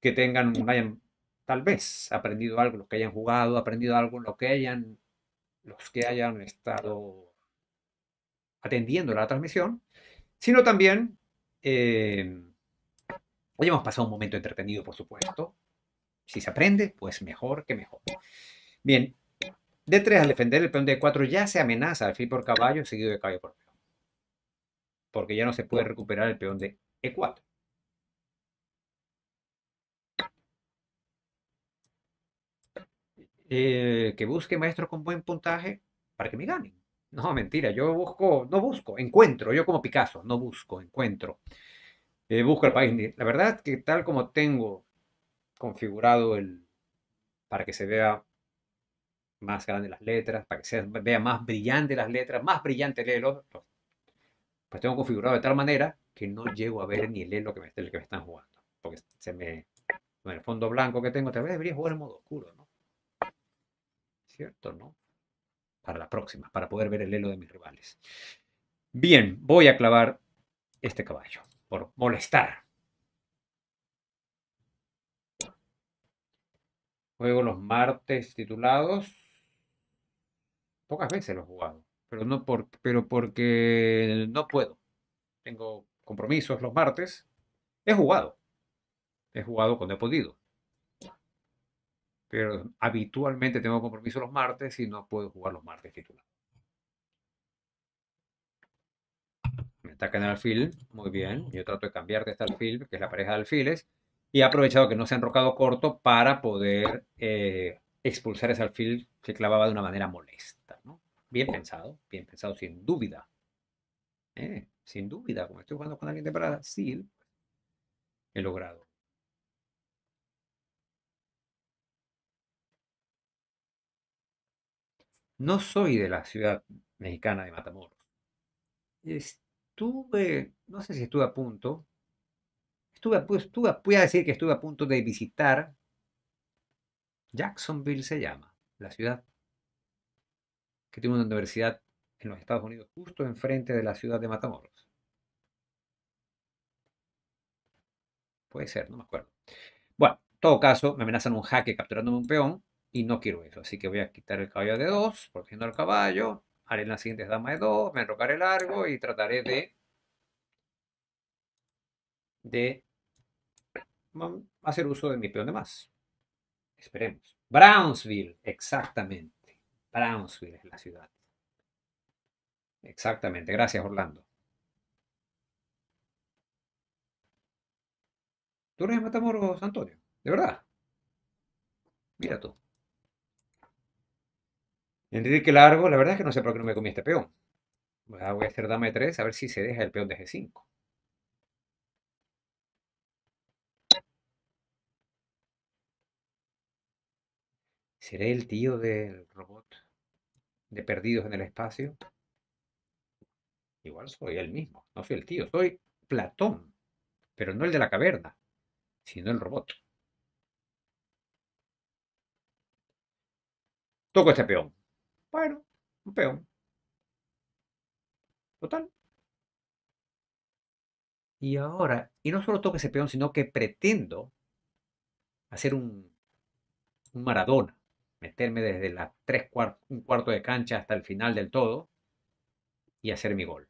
que tengan, hayan tal vez aprendido algo, los que hayan jugado, aprendido algo, los que hayan, los que hayan estado atendiendo la transmisión, sino también eh, hoy hemos pasado un momento entretenido, por supuesto. Si se aprende, pues mejor que mejor. Bien, D3 al defender el peón de e 4 ya se amenaza al fin por caballo seguido de caballo por peón. Porque ya no se puede recuperar el peón de E4. Eh, que busque maestro con buen puntaje para que me ganen. No, mentira, yo busco, no busco, encuentro, yo como Picasso, no busco, encuentro. Eh, busco el país. La verdad es que tal como tengo configurado el, para que se vea más grande las letras, para que se vea más brillante las letras, más brillante el elo, pues tengo configurado de tal manera que no llego a ver ni el elo que me, que están jugando, porque se me, con el fondo blanco que tengo, tal vez debería jugar en modo oscuro, ¿no? ¿Cierto, no? para la próxima, para poder ver el helo de mis rivales. Bien, voy a clavar este caballo por molestar. Juego los martes titulados. Pocas veces lo he jugado, pero, no por, pero porque no puedo. Tengo compromisos los martes. He jugado. He jugado cuando he podido pero habitualmente tengo compromiso los martes y no puedo jugar los martes titulares. Me atacan el alfil, muy bien. Yo trato de cambiar de este alfil, que es la pareja de alfiles, y he aprovechado que no se han enrocado corto para poder eh, expulsar ese alfil que clavaba de una manera molesta. Bien pensado, bien pensado, sin duda. Eh, sin duda, como estoy jugando con alguien de Brasil, he logrado no soy de la ciudad mexicana de Matamoros. Estuve, no sé si estuve a punto, estuve, pues, voy a decir que estuve a punto de visitar Jacksonville se llama, la ciudad que tiene una universidad en los Estados Unidos justo enfrente de la ciudad de Matamoros. Puede ser, no me acuerdo. Bueno, en todo caso, me amenazan un jaque capturándome un peón y no quiero eso. Así que voy a quitar el caballo de 2, protegiendo al caballo, haré las siguientes dama de dos, me enrocaré largo y trataré de, de mm, hacer uso de mi peón de más. Esperemos. Brownsville, exactamente. Brownsville es la ciudad. Exactamente. Gracias, Orlando. Tú eres Matamoros, Antonio. De verdad. Mira tú que Largo, la verdad es que no sé por qué no me comí este peón. Ah, voy a hacer dame 3 a ver si se deja el peón de G5. ¿Seré el tío del robot de perdidos en el espacio? Igual soy el mismo, no soy el tío, soy Platón, pero no el de la caverna, sino el robot. Toco este peón. Bueno, un peón. Total. Y ahora, y no solo toque ese peón, sino que pretendo hacer un, maradona, meterme desde las tres un cuarto de cancha hasta el final del todo y hacer mi gol.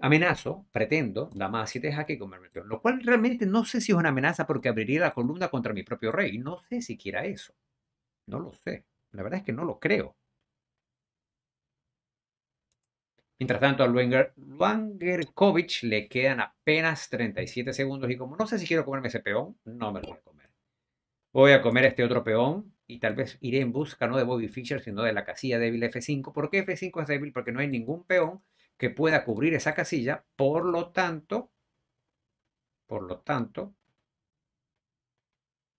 amenazo, pretendo, dama a 7 que peón. lo cual realmente no sé si es una amenaza porque abriría la columna contra mi propio rey, no sé siquiera eso, no lo sé, la verdad es que no lo creo. Mientras tanto, a Luanger, Luangerkovich le quedan apenas 37 segundos y como no sé si quiero comerme ese peón, no me lo voy a comer. Voy a comer este otro peón y tal vez iré en busca no de Bobby Fischer, sino de la casilla débil F5. ¿Por qué F5 es débil? Porque no hay ningún peón que pueda cubrir esa casilla, por lo tanto, por lo tanto,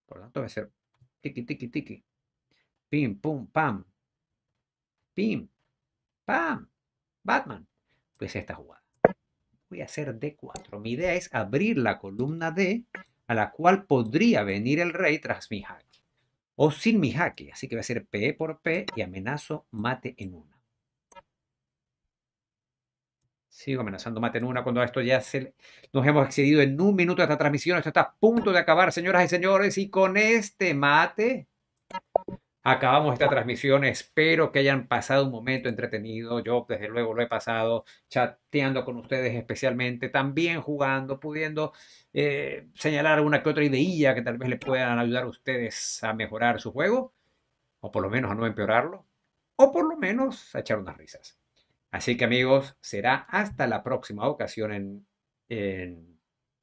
por lo tanto va a ser tiki tiki tiki, pim pum pam, pim pam, Batman, pues esta jugada. Voy a hacer D4. Mi idea es abrir la columna D a la cual podría venir el rey tras mi jaque o sin mi jaque, así que va a hacer P por P y amenazo mate en una. Sigo amenazando, en una cuando esto ya Nos hemos excedido en un minuto de esta transmisión. Esto está a punto de acabar, señoras y señores. Y con este mate acabamos esta transmisión. Espero que hayan pasado un momento entretenido. Yo, desde luego, lo he pasado chateando con ustedes especialmente, también jugando, pudiendo eh, señalar alguna que otra idea que tal vez le puedan ayudar a ustedes a mejorar su juego, o por lo menos a no empeorarlo, o por lo menos a echar unas risas. Así que amigos, será hasta la próxima ocasión en,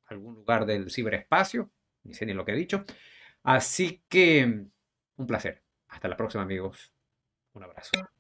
algún lugar del ciberespacio. Ni sé ni lo que he dicho. Así que un placer. Hasta la próxima amigos. Un abrazo.